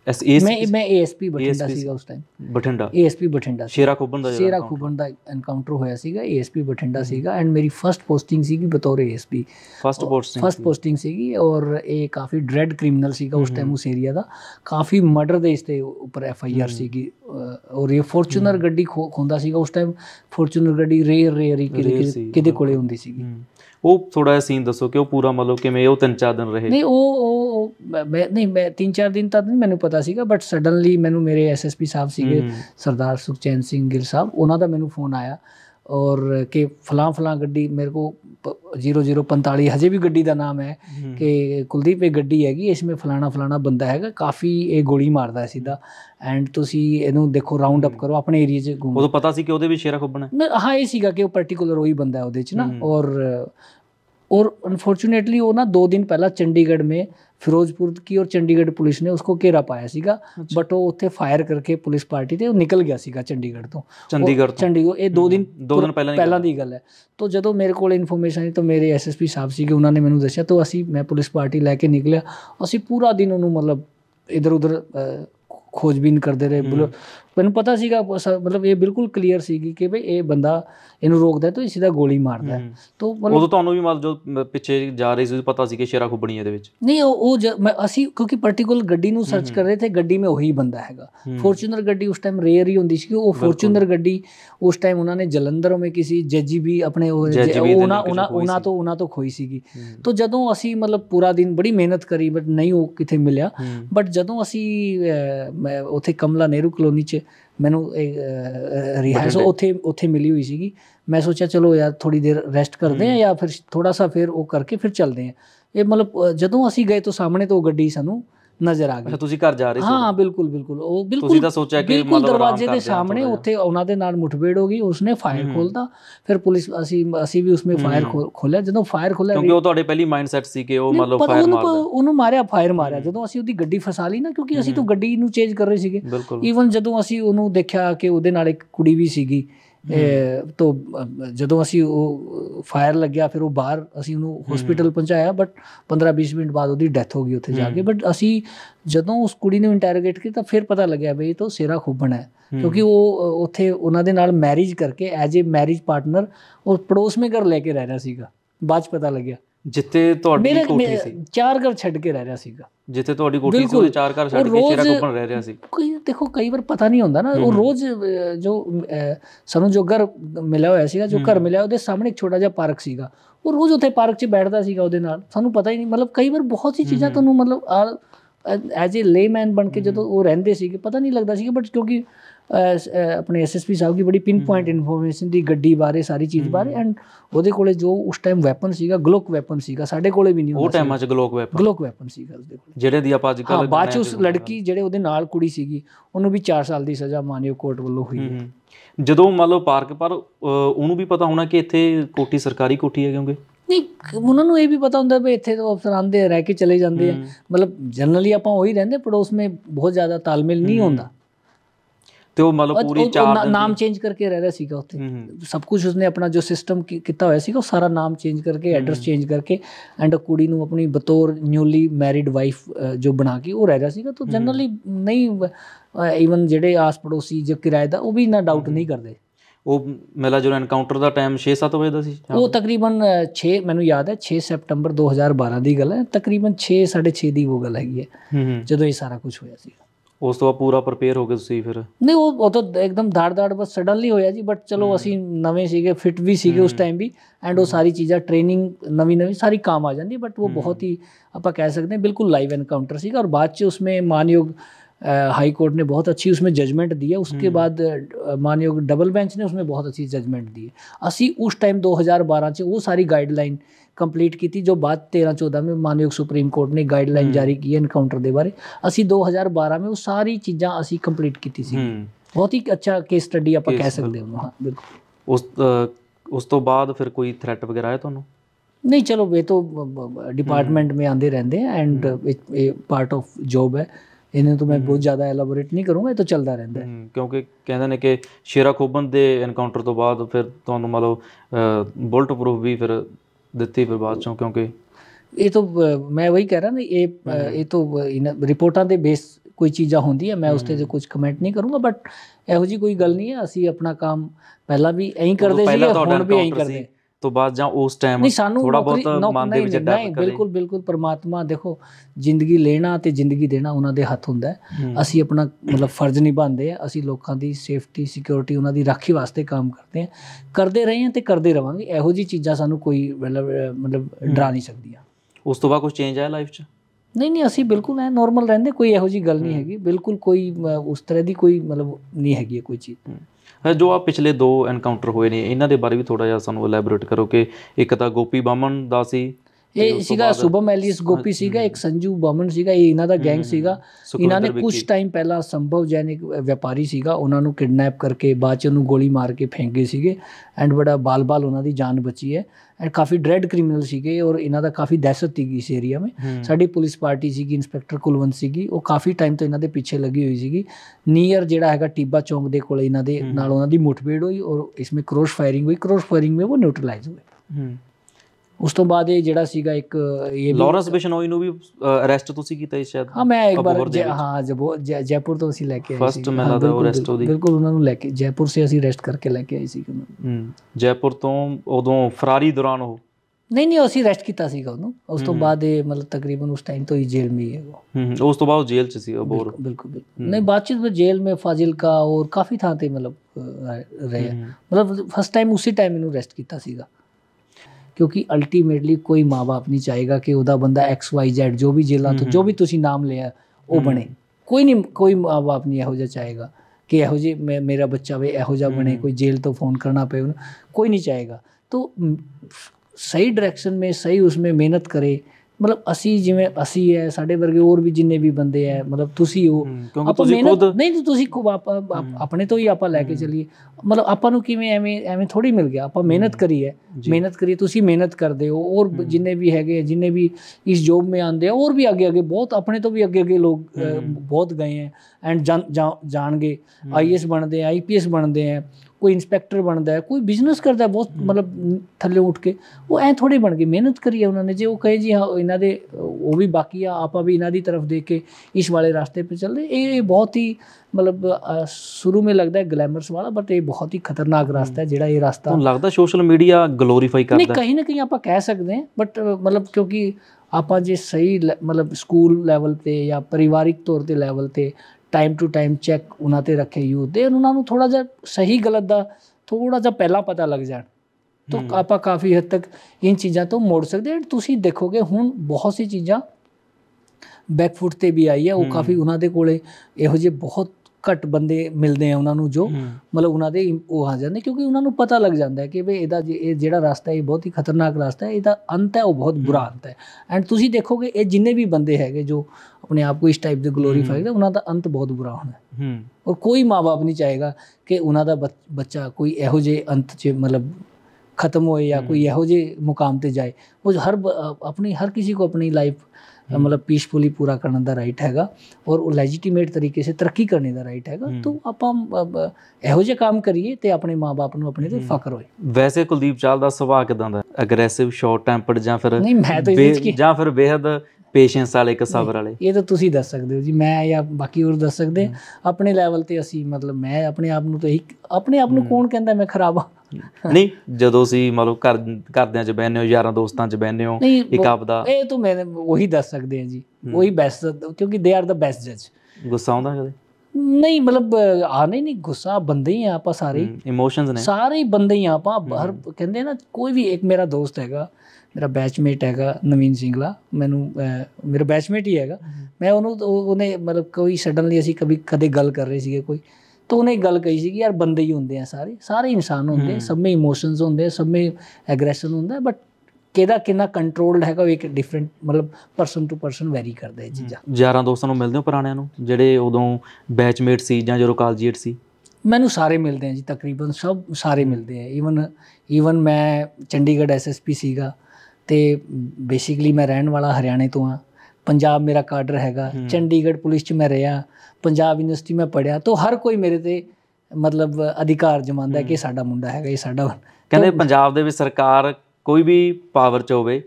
ਐਸ ਏ ਮੈਂ ਮੈਂ ਏਐਸਪੀ ਬਠਿੰਡਾ ਸੀਗਾ ਉਸ ਟਾਈਮ ਬਠਿੰਡਾ ਏਐਸਪੀ ਬਠਿੰਡਾ ਸ਼ੇਰਾ ਖੂਬਨ ਦਾ ਸ਼ੇਰਾ ਖੂਬਨ ਦਾ ਐਨਕਾਊਂਟਰ ਹੋਇਆ ਸੀਗਾ ਏਐਸਪੀ ਬਠਿੰਡਾ ਸੀਗਾ ਐਂਡ ਮੇਰੀ ਫਰਸਟ ਪੋਸਟਿੰਗ ਸੀਗੀ ਬਤੌਰ ASP first posting first posting ਸੀਗੀ ਔਰ ਇਹ ਕਾਫੀ ਡ੍ਰੈਡ ਕ੍ਰਿਮੀਨਲ ਸੀਗਾ ਉਸ ਟਾਈਮ ਉਸ ਏਰੀਆ ਦਾ ਕਾਫੀ ਮਰਡਰ ਦੇ ਇਸ ਤੇ ਉੱਪਰ ਆਰ ਸੀਗੀ ਔਰ ਇਹ ਫੋਰਚੂਨਰ ਗੱਡੀ ਖੋਂਦਾ ਸੀਗਾ ਉਸ ਟਾਈਮ ਫੋਰਚੂਨਰ ਗੱਡੀ ਰੇਅਰ ਰੇਅਰ ਹੀ ਕਿਤੇ ਕੋਲੇ ਹੁੰਦੀ ਸੀਗੀ ਉਹ ਥੋੜਾ ਜਿਹਾ ਸੀਨ ਦੱਸੋ ਕਿ ਉਹ ਪੂਰਾ ਮਤਲਬ ਕਿਵੇਂ ਉਹ ਤਿੰਨ ਚਾਰ ਦਿਨ ਰਹੇ ਨਹੀਂ ਉਹ ਮੈਂ ਨਹੀਂ ਮੈਂ ਤਿੰਨ ਚਾਰ ਦਿਨ ਤਾਂ ਨਹੀਂ ਮੈਨੂੰ ਪਤਾ ਸੀਗਾ ਬਟ ਸਡਨਲੀ ਮੈਨੂੰ ਮੇਰੇ ਐਸਐਸਪੀ ਸਾਹਿਬ ਸੀਗੇ ਸਰਦਾਰ ਸੁਖਚੈਨ ਸਿੰਘ ਗਿੱਲ ਸਾਹਿਬ ਉਹਨਾਂ ਦਾ ਮੈਨੂੰ ਫੋਨ ਆਇਆ ਔਰ ਕਿ ਫਲਾਂ ਫਲਾਂ ਗੱਡੀ ਮੇਰੇ ਕੋ 0045 ਹਜੇ ਵੀ ਗੱਡੀ ਦਾ ਨਾਮ ਹੈ ਕਿ ਕੁਲਦੀਪ ਇਹ ਗੱਡੀ ਹੈਗੀ ਇਸ ਵਿੱਚ ਫਲਾਣਾ ਫਲਾਣਾ ਬੰਦਾ ਹੈਗਾ ਕਾਫੀ ਇਹ ਗੋਲੀ ਮਾਰਦਾ ਹੈ ਸਿੱਧਾ ਐਂਡ ਤੁਸੀਂ ਇਹਨੂੰ ਦੇਖੋ ਰਾਉਂਡ ਅਪ ਕਰੋ ਆਪਣੇ ਏਰੀਆ 'ਚ ਘੁੰਮੋ ਤਾਂ ਪਤਾ ਸੀ ਕਿ ਉਹਦੇ ਵੀ ਸ਼ੇਰਾ ਖੁੱਬਣਾ ਹਾਂ ਇਹ ਸੀਗਾ ਕਿ ਉਹ ਪਾਰਟਿਕੂਲਰ ਉਹੀ ਬੰਦਾ ਹੈ ਉਹਦੇ 'ਚ ਨਾ ਔਰ और अनफॉर्चुनेटली ਉਹ ਨਾ 2 ਦਿਨ ਪਹਿਲਾਂ ਚੰਡੀਗੜ੍ਹ ਮੇ ਫਿਰੋਜ਼ਪੁਰ ਕੀ ਔਰ ਚੰਡੀਗੜ੍ਹ ਪੁਲਿਸ ਨੇ ਉਸਕੋ ਘੇਰਾ ਪਾਇਆ ਸੀਗਾ ਬਟ ਉਹ ਉੱਥੇ ਫਾਇਰ ਕਰਕੇ ਪੁਲਿਸ ਪਾਰਟੀ ਤੇ ਉਹ ਨਿਕਲ ਗਿਆ ਸੀਗਾ ਚੰਡੀਗੜ੍ਹ ਤੋਂ ਚੰਡੀਗੜ੍ਹ ਚੰਡੀਗੜ੍ਹ ਇਹ 2 ਦਿਨ 2 ਦਿਨ ਪਹਿਲਾਂ ਪਹਿਲਾਂ ਦੀ ਗੱਲ ਹੈ ਤਾਂ ਜਦੋਂ ਮੇਰੇ ਕੋਲ ਇਨਫੋਰਮੇਸ਼ਨ ਆਈ ਤਾਂ ਮੇਰੇ ਐਸਐਸਪੀ ਸਾਹਿਬ ਸੀਗੇ ਉਹਨਾਂ ਨੇ ਮੈਨੂੰ ਦੱਸਿਆ ਤਾਂ ਅਸੀਂ ਮੈਂ ਪੁਲਿਸ ਪਾਰਟੀ ਲੈ ਕੇ ਨਿਕਲਿਆ ਅਸੀਂ ਪੂਰਾ ਦਿਨ ਉਹਨੂੰ ਮਤਲਬ ਇਧਰ ਉਧਰ ਖੋਜਬੀਨ ਕਰਦੇ ਰਹੇ ਮੈਨੂੰ ਪਤਾ ਸੀਗਾ ਮਤਲਬ ਇਹ ਬਿਲਕੁਲ ਕਲੀਅਰ ਸੀਗੀ ਕਿ ਭਈ ਇਹ ਬੰਦਾ ਇਹਨੂੰ ਰੋਕਦਾ ਹੈ ਤਾਂ ਇਹ ਸਿੱਧਾ ਗੋਲੀ ਮਾਰਦਾ ਹੈ ਤੋਂ ਉਦੋਂ ਤੁਹਾਨੂੰ ਵੀ ਮਤਲਬ ਜੋ ਪਿੱਛੇ ਜਾ ਰਹੀ ਸੀ ਪਤਾ ਸੀ ਕਿ ਸ਼ੇਰਾ ਖੁੱਬਣੀ ਇਹਦੇ ਵਿੱਚ ਨਹੀਂ ਉਹ ਅਸੀਂ ਕਿਉਂਕਿ ਪਾਰਟਿਕੂਲਰ ਗੱਡੀ ਨੂੰ ਸਰਚ ਕਰ ਰਹੇ ਥੇ ਗੱਡੀ ਮੇ ਉਹੀ ਬੰਦਾ ਹੈਗਾ ਫੋਰਚੂਨਰ ਗੱਡੀ ਉਸ ਟਾਈਮ ਰੇਅਰ ਹੀ ਹੁੰਦੀ ਸੀ ਉਹ ਫੋਰਚੂਨਰ ਗੱਡੀ ਉਸ ਟਾਈਮ ਉਹਨਾਂ ਨੇ ਜਲੰਧਰੋਂ ਮੇ ਕਿਸੇ ਜੱਜੀ ਵੀ ਆਪਣੇ ਉਹ ਉਹਨਾਂ ਉਹਨਾਂ ਉਹਨਾਂ ਤੋਂ ਉਹਨਾਂ ਤੋਂ ਖੋਈ ਸੀਗੀ ਤੋਂ ਜਦੋਂ ਅਸੀਂ ਮਤਲਬ ਪੂਰਾ ਦਿਨ ਬੜੀ ਮਿਹਨਤ ਕਰੀ ਬਟ ਨਹੀਂ ਉਹ ਕਿਥੇ ਮਿਲਿਆ ਬਟ ਜਦੋਂ ਅਸੀਂ ਉੱਥੇ ਕਮਲਾ ਨਹਿਰੂ ਕਲੋਨੀ ਚ ਮੈਨੂੰ ਇੱਕ ਰਿਹਾਇਸ਼ ਉੱਥੇ ਉੱਥੇ ਮਿਲੀ ਹੋਈ ਸੀਗੀ ਮੈਂ ਸੋਚਿਆ ਚਲੋ ਯਾਰ ਥੋੜੀ ਦੇਰ ਰੈਸਟ ਕਰਦੇ ਆ ਜਾਂ ਫਿਰ ਥੋੜਾ ਸਾ ਫਿਰ ਉਹ ਕਰਕੇ ਫਿਰ ਚੱਲਦੇ ਆ ਇਹ ਮਤਲਬ ਜਦੋਂ ਅਸੀਂ ਗਏ ਤਾਂ ਸਾਹਮਣੇ ਤੋਂ ਗੱਡੀ ਸਾਨੂੰ ਨਜ਼ਰ ਆ ਗਈ ਤੁਸੀਂ ਘਰ ਜਾ ਰਹੇ ਸੀ ਹਾਂ ਬਿਲਕੁਲ ਬਿਲਕੁਲ ਉਹ ਬਿਲਕੁਲ ਤੁਸੀਂ ਤਾਂ ਸੋਚਿਆ ਕਿ ਮਤਲਬ ਦਰਵਾਜ਼ੇ ਦੇ ਸਾਹਮਣੇ ਉੱਥੇ ਉਹਨਾਂ ਦੇ ਨਾਲ ਮੁਠਭੇੜ ਹੋ ਗਈ ਉਸਨੇ ਫਾਇਰ ਖੋਲਤਾ ਫਿਰ ਪੁਲਿਸ ਅਸੀਂ ਅਸੀਂ ਵੀ ਉਸਮੇ ਫਾਇਰ ਖੋਲਿਆ ਜਦੋਂ ਫਾਇਰ ਖੋਲਿਆ ਕਿਉਂਕਿ ਉਹ ਤੁਹਾਡੇ ਪਹਿਲੀ ਮਾਈਂਡਸੈਟ ਸੀ ਕਿ ਉਹ ਮਤਲਬ ਫਾਇਰ ਮਾਰਦਾ ਉਹਨੂੰ ਮਾਰਿਆ ਫਾਇਰ ਮਾਰਿਆ ਜਦੋਂ ਅਸੀਂ ਉਹਦੀ ਗੱਡੀ ਫਸਾ ਲਈ ਨਾ ਕਿਉਂਕਿ ਅਸੀਂ ਤਾਂ ਗੱਡੀ ਨੂੰ ਚੇਂਜ ਕਰ ਰਹੇ ਸੀਗੇ ਈਵਨ ਜਦੋਂ ਅਸੀਂ ਉਹਨੂੰ ਦੇਖਿਆ ਕਿ ਉਹਦੇ ਨਾਲ ਇੱਕ ਕੁੜੀ ਵੀ ਸੀਗੀ ਤੋਂ ਜਦੋਂ ਅਸੀਂ ਉਹ ਫਾਇਰ ਲੱਗਿਆ ਫਿਰ ਉਹ ਬਾਹਰ ਅਸੀਂ ਉਹਨੂੰ ਹਸਪੀਟਲ ਪਹੁੰਚਾਇਆ ਬਟ 15 20 ਮਿੰਟ ਬਾਅਦ ਉਹਦੀ ਡੈਥ ਹੋ ਗਈ ਉੱਥੇ ਜਾ ਕੇ ਬਟ ਅਸੀਂ ਜਦੋਂ ਉਸ ਕੁੜੀ ਨੂੰ ਇੰਟਰੋਗੇਟ ਕੀਤਾ ਫਿਰ ਪਤਾ ਲੱਗਿਆ ਬਈ ਤਾਂ ਸੇਰਾ ਖੂਬਣ ਹੈ ਕਿਉਂਕਿ ਉਹ ਉੱਥੇ ਉਹਨਾਂ ਦੇ ਨਾਲ ਮੈਰਿਜ ਕਰਕੇ ਐਜ਼ ਅ ਮੈਰਿਜ ਪਾਰਟਨਰ ਉਹ ਪੜੋਸ ਮੇਂ ਘਰ ਲੈ ਕੇ ਰਹਿ ਰਿਹਾ ਸੀਗਾ ਬਾਅਦ ਪਤਾ ਲੱਗਿਆ ਜਿੱਥੇ ਤੁਹਾਡੀ ਕੋਠੀ ਸੀ ਚਾਰ ਘਰ ਛੱਡ ਕੇ ਰਹਿ ਰਿਹਾ ਸੀਗਾ ਜਿੱਥੇ ਤੁਹਾਡੀ ਕੋਠੀ ਸੀ ਉਹਦੇ ਚਾਰ ਘਰ ਛੱਡ ਕੇ ਸ਼ੇਰਾ ਘੁੰਮਣ ਰਹਿ ਰਿਹਾ ਸੀ ਕੋਈ ਦੇਖੋ ਕਈ ਵਾਰ ਪਤਾ ਨਹੀਂ ਹੁੰਦਾ ਨਾ ਉਹ ਰੋਜ਼ ਜੋ ਸਾਨੂੰ ਜੋ ਘਰ ਮਿਲਿਆ ਹੋਇਆ ਸੀਗਾ ਜੋ ਘਰ ਮਿਲਿਆ ਉਹਦੇ ਸਾਹਮਣੇ ਇੱਕ ਛੋਟਾ ਜਿਹਾ ਪਾਰਕ ਸੀਗਾ ਉਹ ਰੋਜ਼ ਉੱਥੇ ਪਾਰਕ 'ਚ ਬੈਠਦਾ ਸੀਗਾ ਉਹਦੇ ਨਾਲ ਸਾਨੂੰ ਪਤਾ ਹੀ ਨਹੀਂ ਮਤਲਬ ਕਈ ਵਾਰ ਬਹੁਤ ਸੀ ਚੀਜ਼ਾਂ ਤੁਹਾਨੂੰ ਮਤਲਬ ਐਜ਼ ਅ ਲੇਮੈਨ ਬਣ ਕੇ ਜਦੋਂ ਉਹ ਰਹਿੰਦੇ ਸੀਗੇ ਪਤਾ ਨਹੀਂ ਲੱਗਦਾ ਸੀਗਾ ਬਟ ਕਿਉਂਕਿ ਆਪਣੇ ਐਸਐਸਪੀ ਸਾਹਿਬ ਦੀ ਬੜੀ ਪਿਨ ਪੁਆਇੰਟ ਇਨਫੋਰਮੇਸ਼ਨ ਦੀ ਗੱਡੀ ਬਾਰੇ ਸਾਰੀ ਚੀਜ਼ ਬਾਰੇ ਐਂਡ ਉਹਦੇ ਕੋਲੇ ਜੋ ਉਸ ਟਾਈਮ ਵੈਪਨ ਸੀਗਾ ਗਲੋਕ ਵੈਪਨ ਸੀਗਾ ਸਾਡੇ ਕੋਲੇ ਵੀ ਨਹੀਂ ਉਹ ਟਾਈਮਾਂ 'ਚ ਗਲੋਕ ਵੈਪਨ ਗਲੋਕ ਵੈਪਨ ਸੀਗਾ ਉਸਦੇ ਕੋਲੇ ਜਿਹੜੇ ਦੀ ਆਪਾਂ ਅੱਜ ਕੱਲ ਬਾਅਦ 'ਚ ਉਸ ਲੜਕੀ ਜਿਹੜੇ ਉਹਦੇ ਨਾਲ ਕੁੜੀ ਸੀਗੀ ਉਹਨੂੰ ਵੀ 4 ਸਾਲ ਦੀ ਸਜ਼ਾ ਮਾਨਿਓ ਕੋਰਟ ਵੱਲੋਂ ਹੋਈ ਹੈ ਜਦੋਂ ਮੰਨ ਲਓ ਪਾਰਕ ਪਰ ਉਹਨੂੰ ਵੀ ਪਤਾ ਹੋਣਾ ਕਿ ਇੱਥੇ ਕੋਠੀ ਸਰਕਾਰੀ ਕੋਠੀ ਹੈ ਕਿਉਂਕਿ ਨਹੀਂ ਉਹਨਾਂ ਨੂੰ ਇਹ ਵੀ ਪਤਾ ਹੁੰਦਾ ਵੀ ਇੱਥੇ ਤੋਂ ਅਫਸਰ ਆਂਦੇ ਰਹਿ ਕੇ ਚਲੇ ਜਾਂਦੇ ਆ ਮਤਲਬ ਜਨਰਲੀ ਆਪਾਂ ਉਹੀ ਰਹਿੰਦੇ ਪੜੋਸ ਮੇ ਬਹੁਤ ਜ਼ਿਆਦਾ ਤਾਲਮੇਲ ਨਹੀਂ ਹੁੰਦਾ ਤੇ ਉਹ ਮਤਲਬ ਪੂਰੀ ਚਾਰ ਦਿਨ ਨਾਮ ਚੇਂਜ ਕਰਕੇ ਰਹਿ ਰਿਹਾ ਸੀਗਾ ਉੱਥੇ ਸਭ ਕੁਝ ਉਸਨੇ ਆਪਣਾ ਜੋ ਸਿਸਟਮ ਕੀਤਾ ਹੋਇਆ ਸੀਗਾ ਉਹ ਸਾਰਾ ਨਾਮ ਚੇਂਜ ਕਰਕੇ ਐਡਰੈਸ ਚੇਂਜ ਕਰਕੇ ਐਂਡ ਕੁੜੀ ਨੂੰ ਆਪਣੀ ਬਤੌਰ ਨਿਊਲੀ ਮੈਰਿਡ ਵਾਈਫ ਜੋ ਬਣਾ ਕੇ ਉਹ ਰਹਿ ਰਿਹਾ ਸੀਗਾ ਤਾਂ ਜਨਰਲੀ ਨਹੀਂ ਈਵਨ ਜਿਹੜੇ ਆਸ ਪੜੋਸੀ ਜੋ ਕਿਰਾਏ ਦਾ ਉਹ ਵੀ ਨਾ ਡਾਊਟ ਨਹੀਂ ਕਰਦੇ ਉਹ ਮੇਲਾ ਜੋ ਐਨਕਾਊਂਟਰ ਦਾ ਟਾਈਮ 6-7 ਵਜੇ ਦਾ ਸੀ ਉਹ ਤਕਰੀਬਨ 6 ਮੈਨੂੰ ਯਾਦ ਹੈ 6 ਸੈਪਟੈਂਬਰ 2012 ਦੀ ਗੱਲ ਹੈ ਤਕਰੀਬਨ 6 6:30 ਦੀ ਉਹ ਗੱਲ ਹੈਗੀ ਹੈ ਜਦੋਂ ਇਹ ਸਾਰਾ ਕੁਝ ਹੋਇਆ ਸੀ اس پورا پرپے ہو گیا نہیں وہ تو ایک دم داڑ دڑ بس سڈنلی ہوا جی بٹ چلو اِسی نویں سکے فٹ بھی سو اس ٹائم بھی اینڈ وہ ساری چیزیں ٹریننگ نویں نویں ساری کام آ جاتی بٹ وہ بہت ہی آپ کہہ سالکل لائو اینکاؤنٹر اور بعد چ اس میں مان یوگ ہائی کورٹ نے بہت اچھی اس میں ججمنٹ دی ہے اس کے بعد مان یوگ ڈبل بینچ نے اس میں بہت اچھی ججمنٹ دی ہے اُسی اس ٹائم دو ہزار بارہ چاری گائڈ لائن ਕੰਪਲੀਟ ਕੀਤੀ ਜੋ ਬਾਅਦ 13-14 ਮੇ ਮਾਨਯੋਗ ਸੁਪਰੀਮ ਕੋਰਟ ਨੇ ਗਾਈਡਲਾਈਨ ਜਾਰੀ ਕੀ ਐਨਕਾਊਂਟਰ ਦੇ ਬਾਰੇ ਅਸੀਂ 2012 ਮੇ ਉਹ ਸਾਰੀ ਚੀਜ਼ਾਂ ਅਸੀਂ ਕੰਪਲੀਟ ਕੀਤੀ ਸੀ ਬਹੁਤ ਹੀ ਅੱਛਾ ਕੇਸ ਸਟੱਡੀ ਆਪਾਂ ਕਹਿ ਸਕਦੇ ਹਾਂ ਬਿਲਕੁਲ ਉਸ ਉਸ ਤੋਂ ਬਾਅਦ ਫਿਰ ਕੋਈ ਥ੍ਰੈਟ ਵਗੈਰਾ ਆਇਆ ਤੁਹਾਨੂੰ ਨਹੀਂ ਚਲੋ ਇਹ ਤਾਂ ਡਿਪਾਰਟਮੈਂਟ ਮੇ ਆਂਦੇ ਰਹਿੰਦੇ ਐਂਡ ਇਹ ਪਾਰਟ ਆਫ ਜੌਬ ਹੈ ਇਹਨਾਂ ਤੋਂ ਮੈਂ ਬਹੁਤ ਜ਼ਿਆਦਾ ਐਲਾਬੋਰੇਟ ਨਹੀਂ ਕਰੂੰਗਾ ਇਹ ਤਾਂ ਚੱਲਦਾ ਰਹਿੰਦਾ ਹੈ ਕਿਉਂਕਿ ਕਹਿੰਦੇ ਨੇ ਕਿ ਸ਼ੇਰਾ ਖੋਬਨ ਦੇ ਐਨਕਾਊਂਟਰ ਤੋਂ ਬਾਅਦ ਫਿਰ ਤੁਹਾਨੂੰ ਮਤਲਬ ਬੁਲਟ ਪ੍ਰੂਫ ਵੀ ਫਿਰ ਦਿੱਤੀ ਫਿਰ ਬਾਅਦ ਚੋਂ ਕਿਉਂਕਿ ਇਹ ਤਾਂ ਮੈਂ ਵਹੀ ਕਹਿ ਰਹਾ ਨਾ ਇਹ ਇਹ ਤਾਂ ਰਿਪੋਰਟਾਂ ਦੇ ਬੇਸ ਕੋਈ ਚੀਜ਼ਾਂ ਹੁੰਦੀ ਹੈ ਮੈਂ ਉਸ ਤੇ ਕੁਝ ਕਮੈਂਟ ਨਹੀਂ ਕਰੂੰਗਾ ਬਟ ਇਹੋ ਜੀ ਕੋਈ ਗੱਲ ਨਹੀਂ ਹੈ ਅਸੀਂ ਆਪਣਾ ਕੰਮ ਪਹਿਲਾਂ ਵੀ ਐਂ ਕਰਦੇ ਸੀ ਹੁਣ ਵੀ ਐਂ ਕਰਦੇ ਤੋਂ ਬਾਅਦ ਜਾਂ ਉਸ ਟਾਈਮ ਥੋੜਾ ਬਹੁਤ ਮਨ ਦੇ ਵਿੱਚ ਡਰ ਕਰੇ ਬਿਲਕੁਲ ਬਿਲਕੁਲ ਪਰਮਾਤਮਾ ਦੇਖੋ ਜ਼ਿੰਦਗੀ ਲੈਣਾ ਤੇ ਜ਼ਿੰਦਗੀ ਦੇਣਾ ਉਹਨਾਂ ਦੇ ਹੱਥ ਹੁੰਦਾ ਅਸੀਂ ਆਪਣਾ ਮਤਲਬ ਫਰਜ਼ ਨਿਭਾਉਂਦੇ ਆ ਅਸੀਂ ਲੋਕਾਂ ਦੀ ਸੇਫਟੀ ਸਿਕਿਉਰਿਟੀ ਉਹਨਾਂ ਦੀ ਰਾਖੀ ਵਾਸਤੇ ਕੰਮ ਕਰਦੇ ਆ ਕਰਦੇ ਰਹੇ ਆ ਤੇ ਕਰਦੇ ਰਵਾਂਗੇ ਇਹੋ ਜੀ ਚੀਜ਼ਾਂ ਸਾਨੂੰ ਕੋਈ ਮਤਲਬ ਡਰਾ ਨਹੀਂ ਸਕਦੀਆਂ ਉਸ ਤੋਂ ਬਾਅਦ ਕੁਝ ਚੇਂਜ ਆਇਆ ਲਾਈਫ 'ਚ ਨਹੀਂ ਨਹੀਂ ਅਸੀਂ ਬਿਲਕੁਲ ਐ ਨਾਰਮਲ ਰਹਿੰਦੇ ਕੋਈ ਇਹੋ ਜੀ ਗੱਲ ਨਹੀਂ ਹੈਗੀ ਬਿਲਕੁਲ ਕੋਈ ਉਸ ਤਰ੍ਹਾਂ ਦੀ ਕੋਈ ਮਤਲਬ ਨਹੀਂ ਹੈਗੀ ਕੋਈ ਚੀਜ਼ ਜੋ ਆ ਪਿਛਲੇ ਦੋ ਐਨਕਾਊਂਟਰ ਹੋਏ ਨੇ ਇਹਨਾਂ ਦੇ ਬਾਰੇ ਵੀ ਥੋੜਾ ਜਿਹਾ ਸਾਨੂੰ ਐਲੈਬੋਰੇਟ ਕਰੋ ਕਿ ਇੱਕ ਤਾਂ ਗੋਪੀ ਬਾਮਨ ਦਾ ਸੀ ਇਹ ਸੀਗਾ ਸੁਭਮ ਐਲੀਸ ਗੋਪੀ ਸੀਗਾ ਇੱਕ ਸੰਜੂ ਬਮਨ ਸੀਗਾ ਇਹ ਇਹਨਾਂ ਦਾ ਗੈਂਗ ਸੀਗਾ ਇਹਨਾਂ ਨੇ ਕੁਝ ਟਾਈਮ ਪਹਿਲਾਂ ਸੰਭਵ ਜੈਨਿਕ ਵਪਾਰੀ ਸੀਗਾ ਉਹਨਾਂ ਨੂੰ ਕਿਡਨੈਪ ਕਰਕੇ ਬਾਅਦ ਚ ਉਹਨੂੰ ਗੋਲੀ ਮਾਰ ਕੇ ਫੇਂਕੇ ਸੀਗੇ ਐਂਡ ਬੜਾ ਬਾਲ-ਬਾਲ ਉਹਨਾਂ ਦੀ ਜਾਨ ਬਚੀ ਹੈ ਐਂਡ ਕਾਫੀ ਡਰੈਡ ਕ੍ਰਿਮੀਨਲ ਸੀਗੇ ਔਰ ਇਹਨਾਂ ਦਾ ਕਾਫੀ ਦਹਿਸ਼ਤ ਸੀਗੀ ਇਸ ਏਰੀਆ ਮੇ ਸਾਡੀ ਪੁਲਿਸ ਪਾਰਟੀ ਸੀਗੀ ਇਨਸਪੈਕਟਰ ਕੁਲਵੰਤ ਸੀਗੀ ਉਹ ਕਾਫੀ ਟਾਈਮ ਤੋਂ ਇਹਨਾਂ ਦੇ ਪਿੱਛੇ ਲੱਗੀ ਹੋਈ ਸੀਗੀ ਨੀਅਰ ਜਿਹੜਾ ਹੈਗਾ ਟੀਬਾ ਚੌਂਕ ਦੇ ਕੋਲ ਇਹਨਾਂ ਦੇ ਨਾਲ ਉਹਨਾਂ ਦੀ ਮੁੱਠਭੇੜ ਹੋਈ ਔਰ ਇਸ ਮੇ ਕਰੋਸ਼ ਫਾਇਰਿੰਗ ਹੋਈ ਕਰੋਸ਼ ਫਾਇਰਿੰਗ ਮੇ ਉਹ ਨਿਊਟਰਲਾਈਜ਼ ਹੋਏ ਉਸ ਤੋਂ ਬਾਅਦ ਇਹ ਜਿਹੜਾ ਸੀਗਾ ਇੱਕ ਇਹ ਲਾਰੈਂਸ ਬਿਸ਼ਨੋਈ ਨੂੰ ਵੀ ਅਰੈਸਟ ਤੁਸੀਂ ਕੀਤਾ ਸੀ ਸ਼ਾਇਦ ਹਾਂ ਮੈਂ ਇੱਕ ਵਾਰ ਹਾਂ ਜਬ ਜੈਪੁਰ ਤੋਂ ਅਸੀਂ ਲੈ ਕੇ ਆਏ ਸੀ ਫਸਟ ਮੈਂ ਲਾਦਾ ਉਹ ਅਰੈਸਟ ਉਹਦੀ ਬਿਲਕੁਲ ਉਹਨਾਂ ਨੂੰ ਲੈ ਕੇ ਜੈਪੁਰ ਸੇ ਅਸੀਂ ਅਰੈਸਟ ਕਰਕੇ ਲੈ ਕੇ ਆਏ ਸੀ ਹੂੰ ਜੈਪੁਰ ਤੋਂ ਉਦੋਂ ਫਰਾਰੀ ਦੌਰਾਨ ਉਹ ਨਹੀਂ ਨਹੀਂ ਅਸੀਂ ਅਰੈਸਟ ਕੀਤਾ ਸੀਗਾ ਉਹਨੂੰ ਉਸ ਤੋਂ ਬਾਅਦ ਇਹ ਮਤਲਬ ਤਕਰੀਬਨ ਉਸ ਟਾਈਮ ਤੋਂ ਹੀ ਜੇਲ੍ਹ ਵਿੱਚ ਹੈ ਉਹ ਹੂੰ ਉਸ ਤੋਂ ਬਾਅਦ ਜੇਲ੍ਹ 'ਚ ਸੀ ਉਹ ਬੋਰ ਬਿਲਕੁਲ ਬਿਲਕੁਲ ਨਹੀਂ ਬਾਤਚੀਤ ਵਿੱਚ ਜੇਲ੍ਹ ਮੇ ਫਾਜ਼ਿਲ ਕਾ ਔਰ ਕਾਫੀ ਥਾਂ ਤੇ ਮਤਲਬ ਰਹੇ ਮਤਲਬ ਫਸਟ ਟਾਈਮ ਉਸੇ ਟਾਈਮ ਇਹਨੂੰ ਅਰੈਸਟ ਕੀਤਾ ਸੀਗਾ کیونکہ الٹیمیٹلی کوئی ماں باپ نہیں چاہے گا کہ وہ بندہ ایکس وائی جیڈ جو بھی جیلا تو جو بھی نام لیا وہ بنے کوئی نہیں کوئی ماں باپ نہیں یہو جا چاہے گا کہ جی میرا بچہ بھائی یہ بنے کوئی جیل تو فون کرنا پے کوئی نہیں چاہے گا تو صحیح ڈائریکشن میں صحیح اس میں محنت کرے ਮਤਲਬ ਅਸੀਂ ਜਿਵੇਂ ਅਸੀਂ ਹੈ ਸਾਡੇ ਵਰਗੇ ਹੋਰ ਵੀ ਜਿੰਨੇ ਵੀ ਬੰਦੇ ਐ ਮਤਲਬ ਤੁਸੀਂ ਉਹ ਕਿਉਂਕਿ ਤੁਸੀਂ ਖੁਦ ਨਹੀਂ ਤੁਸੀਂ ਖੁਦ ਆਪਣੇ ਤੋਂ ਹੀ ਆਪਾਂ ਲੈ ਕੇ ਚੱਲੀਏ ਮਤਲਬ ਆਪਾਂ ਨੂੰ ਕਿਵੇਂ ਐਵੇਂ ਐਵੇਂ ਥੋੜੀ ਮਿਲ ਗਿਆ ਆਪਾਂ ਮਿਹਨਤ ਕਰੀ ਹੈ ਮਿਹਨਤ ਕਰੀ ਤੁਸੀਂ ਮਿਹਨਤ ਕਰਦੇ ਹੋ ਔਰ ਜਿੰਨੇ ਵੀ ਹੈਗੇ ਜਿੰਨੇ ਵੀ ਇਸ ਜੋਬ ਮੇ ਆਂਦੇ ਆ ਔਰ ਵੀ ਅੱਗੇ ਅੱਗੇ ਬਹੁਤ ਆਪਣੇ ਤੋਂ ਵੀ ਅੱਗੇ ਅੱਗੇ ਲੋਕ ਬਹੁਤ ਗਏ ਐ ਐਂਡ ਜਾਣਗੇ ਆਈਐਸ ਬਣਦੇ ਆ ਆਈਪੀਐਸ ਬਣਦੇ ਆ ਕੋਈ ਇਨਸਪੈਕਟਰ ਬਣਦਾ ਹੈ ਕੋਈ ਬਿਜ਼ਨਸ ਕਰਦਾ ਬਹੁਤ ਮਤਲਬ ਥੱਲੇ ਉੱਠ ਕੇ ਉਹ ਐ ਥੋੜੀ ਬਣ ਗਈ ਮਿਹਨਤ ਕਰੀ ਹੈ ਉਹਨਾਂ ਨੇ ਜੇ ਉਹ ਕਹੇ ਜੀ ਹਾਂ ਇਹਨਾਂ ਦੇ ਉਹ ਵੀ ਬਾਕੀ ਆ ਆਪਾਂ ਵੀ ਇਹਨਾਂ ਦੀ ਤਰਫ ਦੇਖ ਕੇ ਇਸ ਵਾਲੇ ਰਸਤੇ 'ਤੇ ਚੱਲਦੇ ਇਹ ਬਹੁਤ ਹੀ ਮਤਲਬ ਸ਼ੁਰੂ ਮੇ ਲੱਗਦਾ ਹੈ ਗਲੈਮਰਸ ਵਾਲਾ ਬਟ ਇਹ ਬਹੁਤ ਹੀ ਖਤਰਨਾਕ ਰਸਤਾ ਹੈ ਜਿਹੜਾ ਇਹ ਰਸਤਾ ਤੁਹਾਨੂੰ ਲੱਗਦਾ ਸੋਸ਼ਲ ਮੀਡੀਆ ਗਲੋਰੀਫਾਈ ਕਰਦਾ ਨਹੀਂ ਕਹੀਂ ਨਾ ਕਹੀਂ ਆਪਾਂ ਕਹਿ ਸਕਦੇ ਹਾਂ ਬਟ ਮਤਲਬ ਕਿਉਂਕਿ ਆਪਾਂ ਜੇ ਸਹੀ ਮਤਲਬ ਸਕੂਲ ਲੈਵਲ ਤੇ ਜਾਂ ਪਰਿਵਾਰਿਕ ਤੌਰ ਤੇ ਲੈਵਲ ਤੇ ਟਾਈਮ ਟੂ ਟਾਈਮ ਚੈੱਕ ਉਹਨਾਂ ਤੇ ਰੱਖੇ ਯੂ ਦੇ ਉਹਨਾਂ ਨੂੰ ਥੋੜਾ ਜਿਹਾ ਸਹੀ ਗਲਤ ਦਾ ਥੋੜਾ ਜਿਹਾ ਪਹਿਲਾਂ ਪਤਾ ਲੱਗ ਜਾਣ ਤਾਂ ਆਪਾਂ ਕਾਫੀ ਹੱਦ ਤੱਕ ਇਹ ਚੀਜ਼ਾਂ ਤੋਂ ਮੋੜ ਸਕਦੇ ਹਾਂ ਤੁਸੀਂ ਦੇਖੋਗੇ ਹੁਣ ਬਹੁਤ ਸੀ ਚੀਜ਼ਾਂ ਬੈਕਫੁੱਟ ਤੇ ਵੀ ਆਈ ਹੈ ਉਹ ਕਾਫੀ ਉਹਨਾਂ ਦੇ ਕੋਲੇ ਇਹੋ ਜਿਹੇ ਬਹੁਤ ਘੱਟ ਬੰਦੇ ਮਿਲਦੇ ਆ ਉਹਨਾਂ ਨੂੰ ਜੋ ਮਤਲਬ ਉਹਨਾਂ ਦੇ ਉਹ ਆ ਜਾਂਦੇ ਕਿਉਂਕਿ ਉਹਨਾਂ ਨੂੰ ਪਤਾ ਲੱਗ ਜਾਂਦਾ ਹੈ ਕਿ ਵੀ ਇਹਦਾ ਇਹ ਜਿਹੜਾ ਰਸਤਾ ਇਹ ਬਹੁਤ ਹੀ ਖਤਰਨਾਕ ਰਸਤਾ ਹੈ ਇਹਦਾ ਅੰਤ ਹੈ ਉਹ ਬਹੁਤ ਬੁਰਾ ਅੰਤ ਹੈ ਐਂਡ ਤੁਸੀਂ ਦੇਖੋਗੇ ਇਹ ਜਿੰਨੇ ਵੀ ਬੰਦੇ ਹੈਗੇ ਜੋ ਆਪਣੇ ਆਪ ਨੂੰ ਇਸ ਟਾਈਪ ਦੇ ਗਲੋਰੀਫਾਈ ਕਰਦੇ ਉਹਨਾਂ ਦਾ ਅੰਤ ਬਹੁਤ ਬੁਰਾ ਹੋਣਾ ਹੈ ਔਰ ਕੋਈ ਮਾਪੇ ਨਹੀਂ ਚਾਹੇਗਾ ਕਿ ਉਹਨਾਂ ਦਾ ਬੱਚਾ ਕੋਈ ਇਹੋ ਜਿਹੇ ਅੰਤ 'ਚ ਮਤਲਬ ਖਤਮ ਹੋਏ ਜਾਂ ਕੋਈ ਇਹੋ ਜਿਹੇ ਮੁਕਾਮ ਤੇ ਜਾਏ ਉਹ ਹਰ ਆਪਣੀ ਹਰ ਕਿਸੇ ਕੋ ਆਪਣੀ ਲਾਈਫ ਮਤਲਬ ਪੀਸਫੁਲੀ ਪੂਰਾ ਕਰਨ ਦਾ ਰਾਈਟ ਹੈਗਾ ਔਰ ਉਹ ਲੈਜੀਟੀਮੇਟ ਤਰੀਕੇ ਸੇ ਤਰੱਕੀ ਕਰਨ ਦਾ ਰਾਈਟ ਹੈਗਾ ਤੋ ਆਪਾਂ ਇਹੋ ਜੇ ਕੰਮ ਕਰੀਏ ਤੇ ਆਪਣੇ ਮਾਪੇ ਨੂੰ ਆਪਣੇ ਤੇ ਫਕਰ ਹੋਏ ਵੈਸੇ ਕੁਲਦੀਪ ਚਾਲ ਦਾ ਸੁਭਾਅ ਕਿਦਾਂ ਦਾ ਐਗਰੈਸਿਵ ਸ਼ਾਰਟ ਟੈਂਪਰਡ ਜਾਂ ਫਿਰ ਜਾਂ ਫਿਰ ਬੇहद ਪੇਸ਼ੈਂਸ ਵਾਲੇ ਕਿ ਸਬਰ ਵਾਲੇ ਇਹ ਤਾਂ ਤੁਸੀਂ ਦੱਸ ਸਕਦੇ ਹੋ ਜੀ ਮੈਂ ਜਾਂ ਬਾਕੀ ਹੋਰ ਦੱਸ ਸਕਦੇ ਆਪਣੇ ਲੈਵਲ ਤੇ ਅਸੀਂ ਮਤਲਬ ਮੈਂ ਆਪਣੇ ਆਪ ਨੂੰ ਤਾਂ ਆਪਣੇ ਆਪ ਨੂੰ ਕੌਣ ਕਹਿੰਦਾ ਮੈਂ ਖਰਾਬ ਆ ਨਹੀਂ ਜਦੋਂ ਅਸੀਂ ਮਤਲਬ ਘਰ ਘਰਦਿਆਂ 'ਚ ਬੈਨੇ ਹੋ ਯਾਰਾਂ ਦੋਸਤਾਂ 'ਚ ਬੈਨੇ ਹੋ ਇੱਕ ਆਪ ਦਾ ਇਹ ਤਾਂ ਮੈਂ ਉਹੀ ਦੱਸ ਸਕਦੇ ਆ ਜੀ ਉਹੀ ਬੈਸਟ ਕਿਉਂਕਿ ਦੇ ਆਰ ਦਾ ਬੈਸਟ ਜੱਜ ਗੁੱਸਾ ਆਉਂਦਾ ਕਦੇ ਨਹੀਂ ਮਤਲਬ ਆ ਨਹੀਂ ਨਹੀਂ ਗੁੱਸਾ ਬੰਦੇ ਹੀ ਆ ਆਪਾਂ ਸਾਰੇ ਇਮੋਸ਼ਨਸ ਨੇ ਸਾਰੇ ਬੰਦੇ ਹੀ ਆ ਆਪਾਂ ਹਰ ਕਹਿੰਦੇ ਨਾ ਕੋਈ ਵੀ ਇੱਕ ਮੇਰਾ ਦੋਸਤ ਹੈਗਾ ਮੇਰਾ ਬੈਚਮੇਟ ਹੈਗਾ ਨਵੀਨ ਸਿੰਘਲਾ ਮੈਨੂੰ ਮੇਰਾ ਬੈਚਮੇਟ ਹੀ ਹੈਗਾ ਮੈਂ ਉਹਨੂੰ ਉਹਨੇ ਮਤਲਬ ਕੋਈ ਸਡਨਲੀ ਅਸੀਂ ਕਦੇ ਕਦੇ ਗੱਲ ਕਰ ਰਹੇ ਸੀਗੇ ਕੋਈ ਤਾਂ ਉਹਨੇ ਗੱਲ ਕਹੀ ਸੀ ਕਿ ਯਾਰ ਬੰਦੇ ਹੀ ਹੁੰਦੇ ਆ ਸਾਰੇ ਸਾਰੇ ਇਨਸਾਨ ਹੁੰਦੇ ਸਭ ਮੇ ਇਮੋਸ਼ਨਸ ਹੁੰਦੇ ਸਭ ਮੇ ਐਗਰੈਸ਼ਨ ਹੁੰਦਾ ਬਟ ਕਿਹਦਾ ਕਿੰਨਾ ਕੰਟਰੋਲਡ ਹੈਗਾ ਉਹ ਇੱਕ ਡਿਫਰੈਂਟ ਮਤਲਬ ਪਰਸਨ ਟੂ ਪਰਸਨ ਵੈਰੀ ਕਰਦਾ ਹੈ ਚੀਜ਼ਾਂ ਯਾਰਾਂ ਦੋਸਤਾਂ ਨੂੰ ਮਿਲਦੇ ਹੋ ਪੁਰਾਣਿਆਂ ਨੂੰ ਜਿਹੜੇ ਉਦੋਂ ਬੈਚਮੇਟ ਸੀ ਜਾਂ ਜਦੋਂ ਕਾਲਜੀਏਟ ਸੀ ਮੈਨੂੰ ਸਾਰੇ ਮਿਲਦੇ ਆ ਜੀ ਤਕਰੀਬਨ ਸਭ ਸਾਰੇ ਮਿਲਦੇ ਆ ਈਵਨ ਈਵਨ ਮੈਂ ਚੰਡੀਗੜ੍ਹ ਐਸਐਸਪੀ ਸੀਗਾ ਤੇ ਬੇਸਿਕਲੀ ਮੈਂ ਰਹਿਣ ਵਾਲਾ ਹਰਿਆਣੇ ਤੋਂ ਆ ਪੰਜਾਬ ਮੇਰਾ ਕਾਡਰ ਹੈਗਾ ਚੰਡੀਗੜ੍ਹ ਪੁਲਿਸ 'ਚ ਮੈਂ ਰਿਹਾ ਪੰਜਾਬ ਯੂਨੀਵਰਸਿਟੀ ਮੈਂ ਪੜਿਆ ਤੋਂ ਹਰ ਕੋਈ ਮੇਰੇ ਤੇ ਮਤਲਬ ਅਧਿਕਾਰ ਜਮਾਂਦਾ ਕਿ ਸਾਡਾ ਮੁੰਡਾ ਹੈਗਾ ਇਹ ਸਾਡਾ ਕਹਿੰਦੇ ਪੰਜਾਬ ਦੇ ਵਿੱਚ ਸਰਕਾਰ ਕੋਈ ਵੀ ਪਾਵਰ 'ਚ ਹੋਵੇ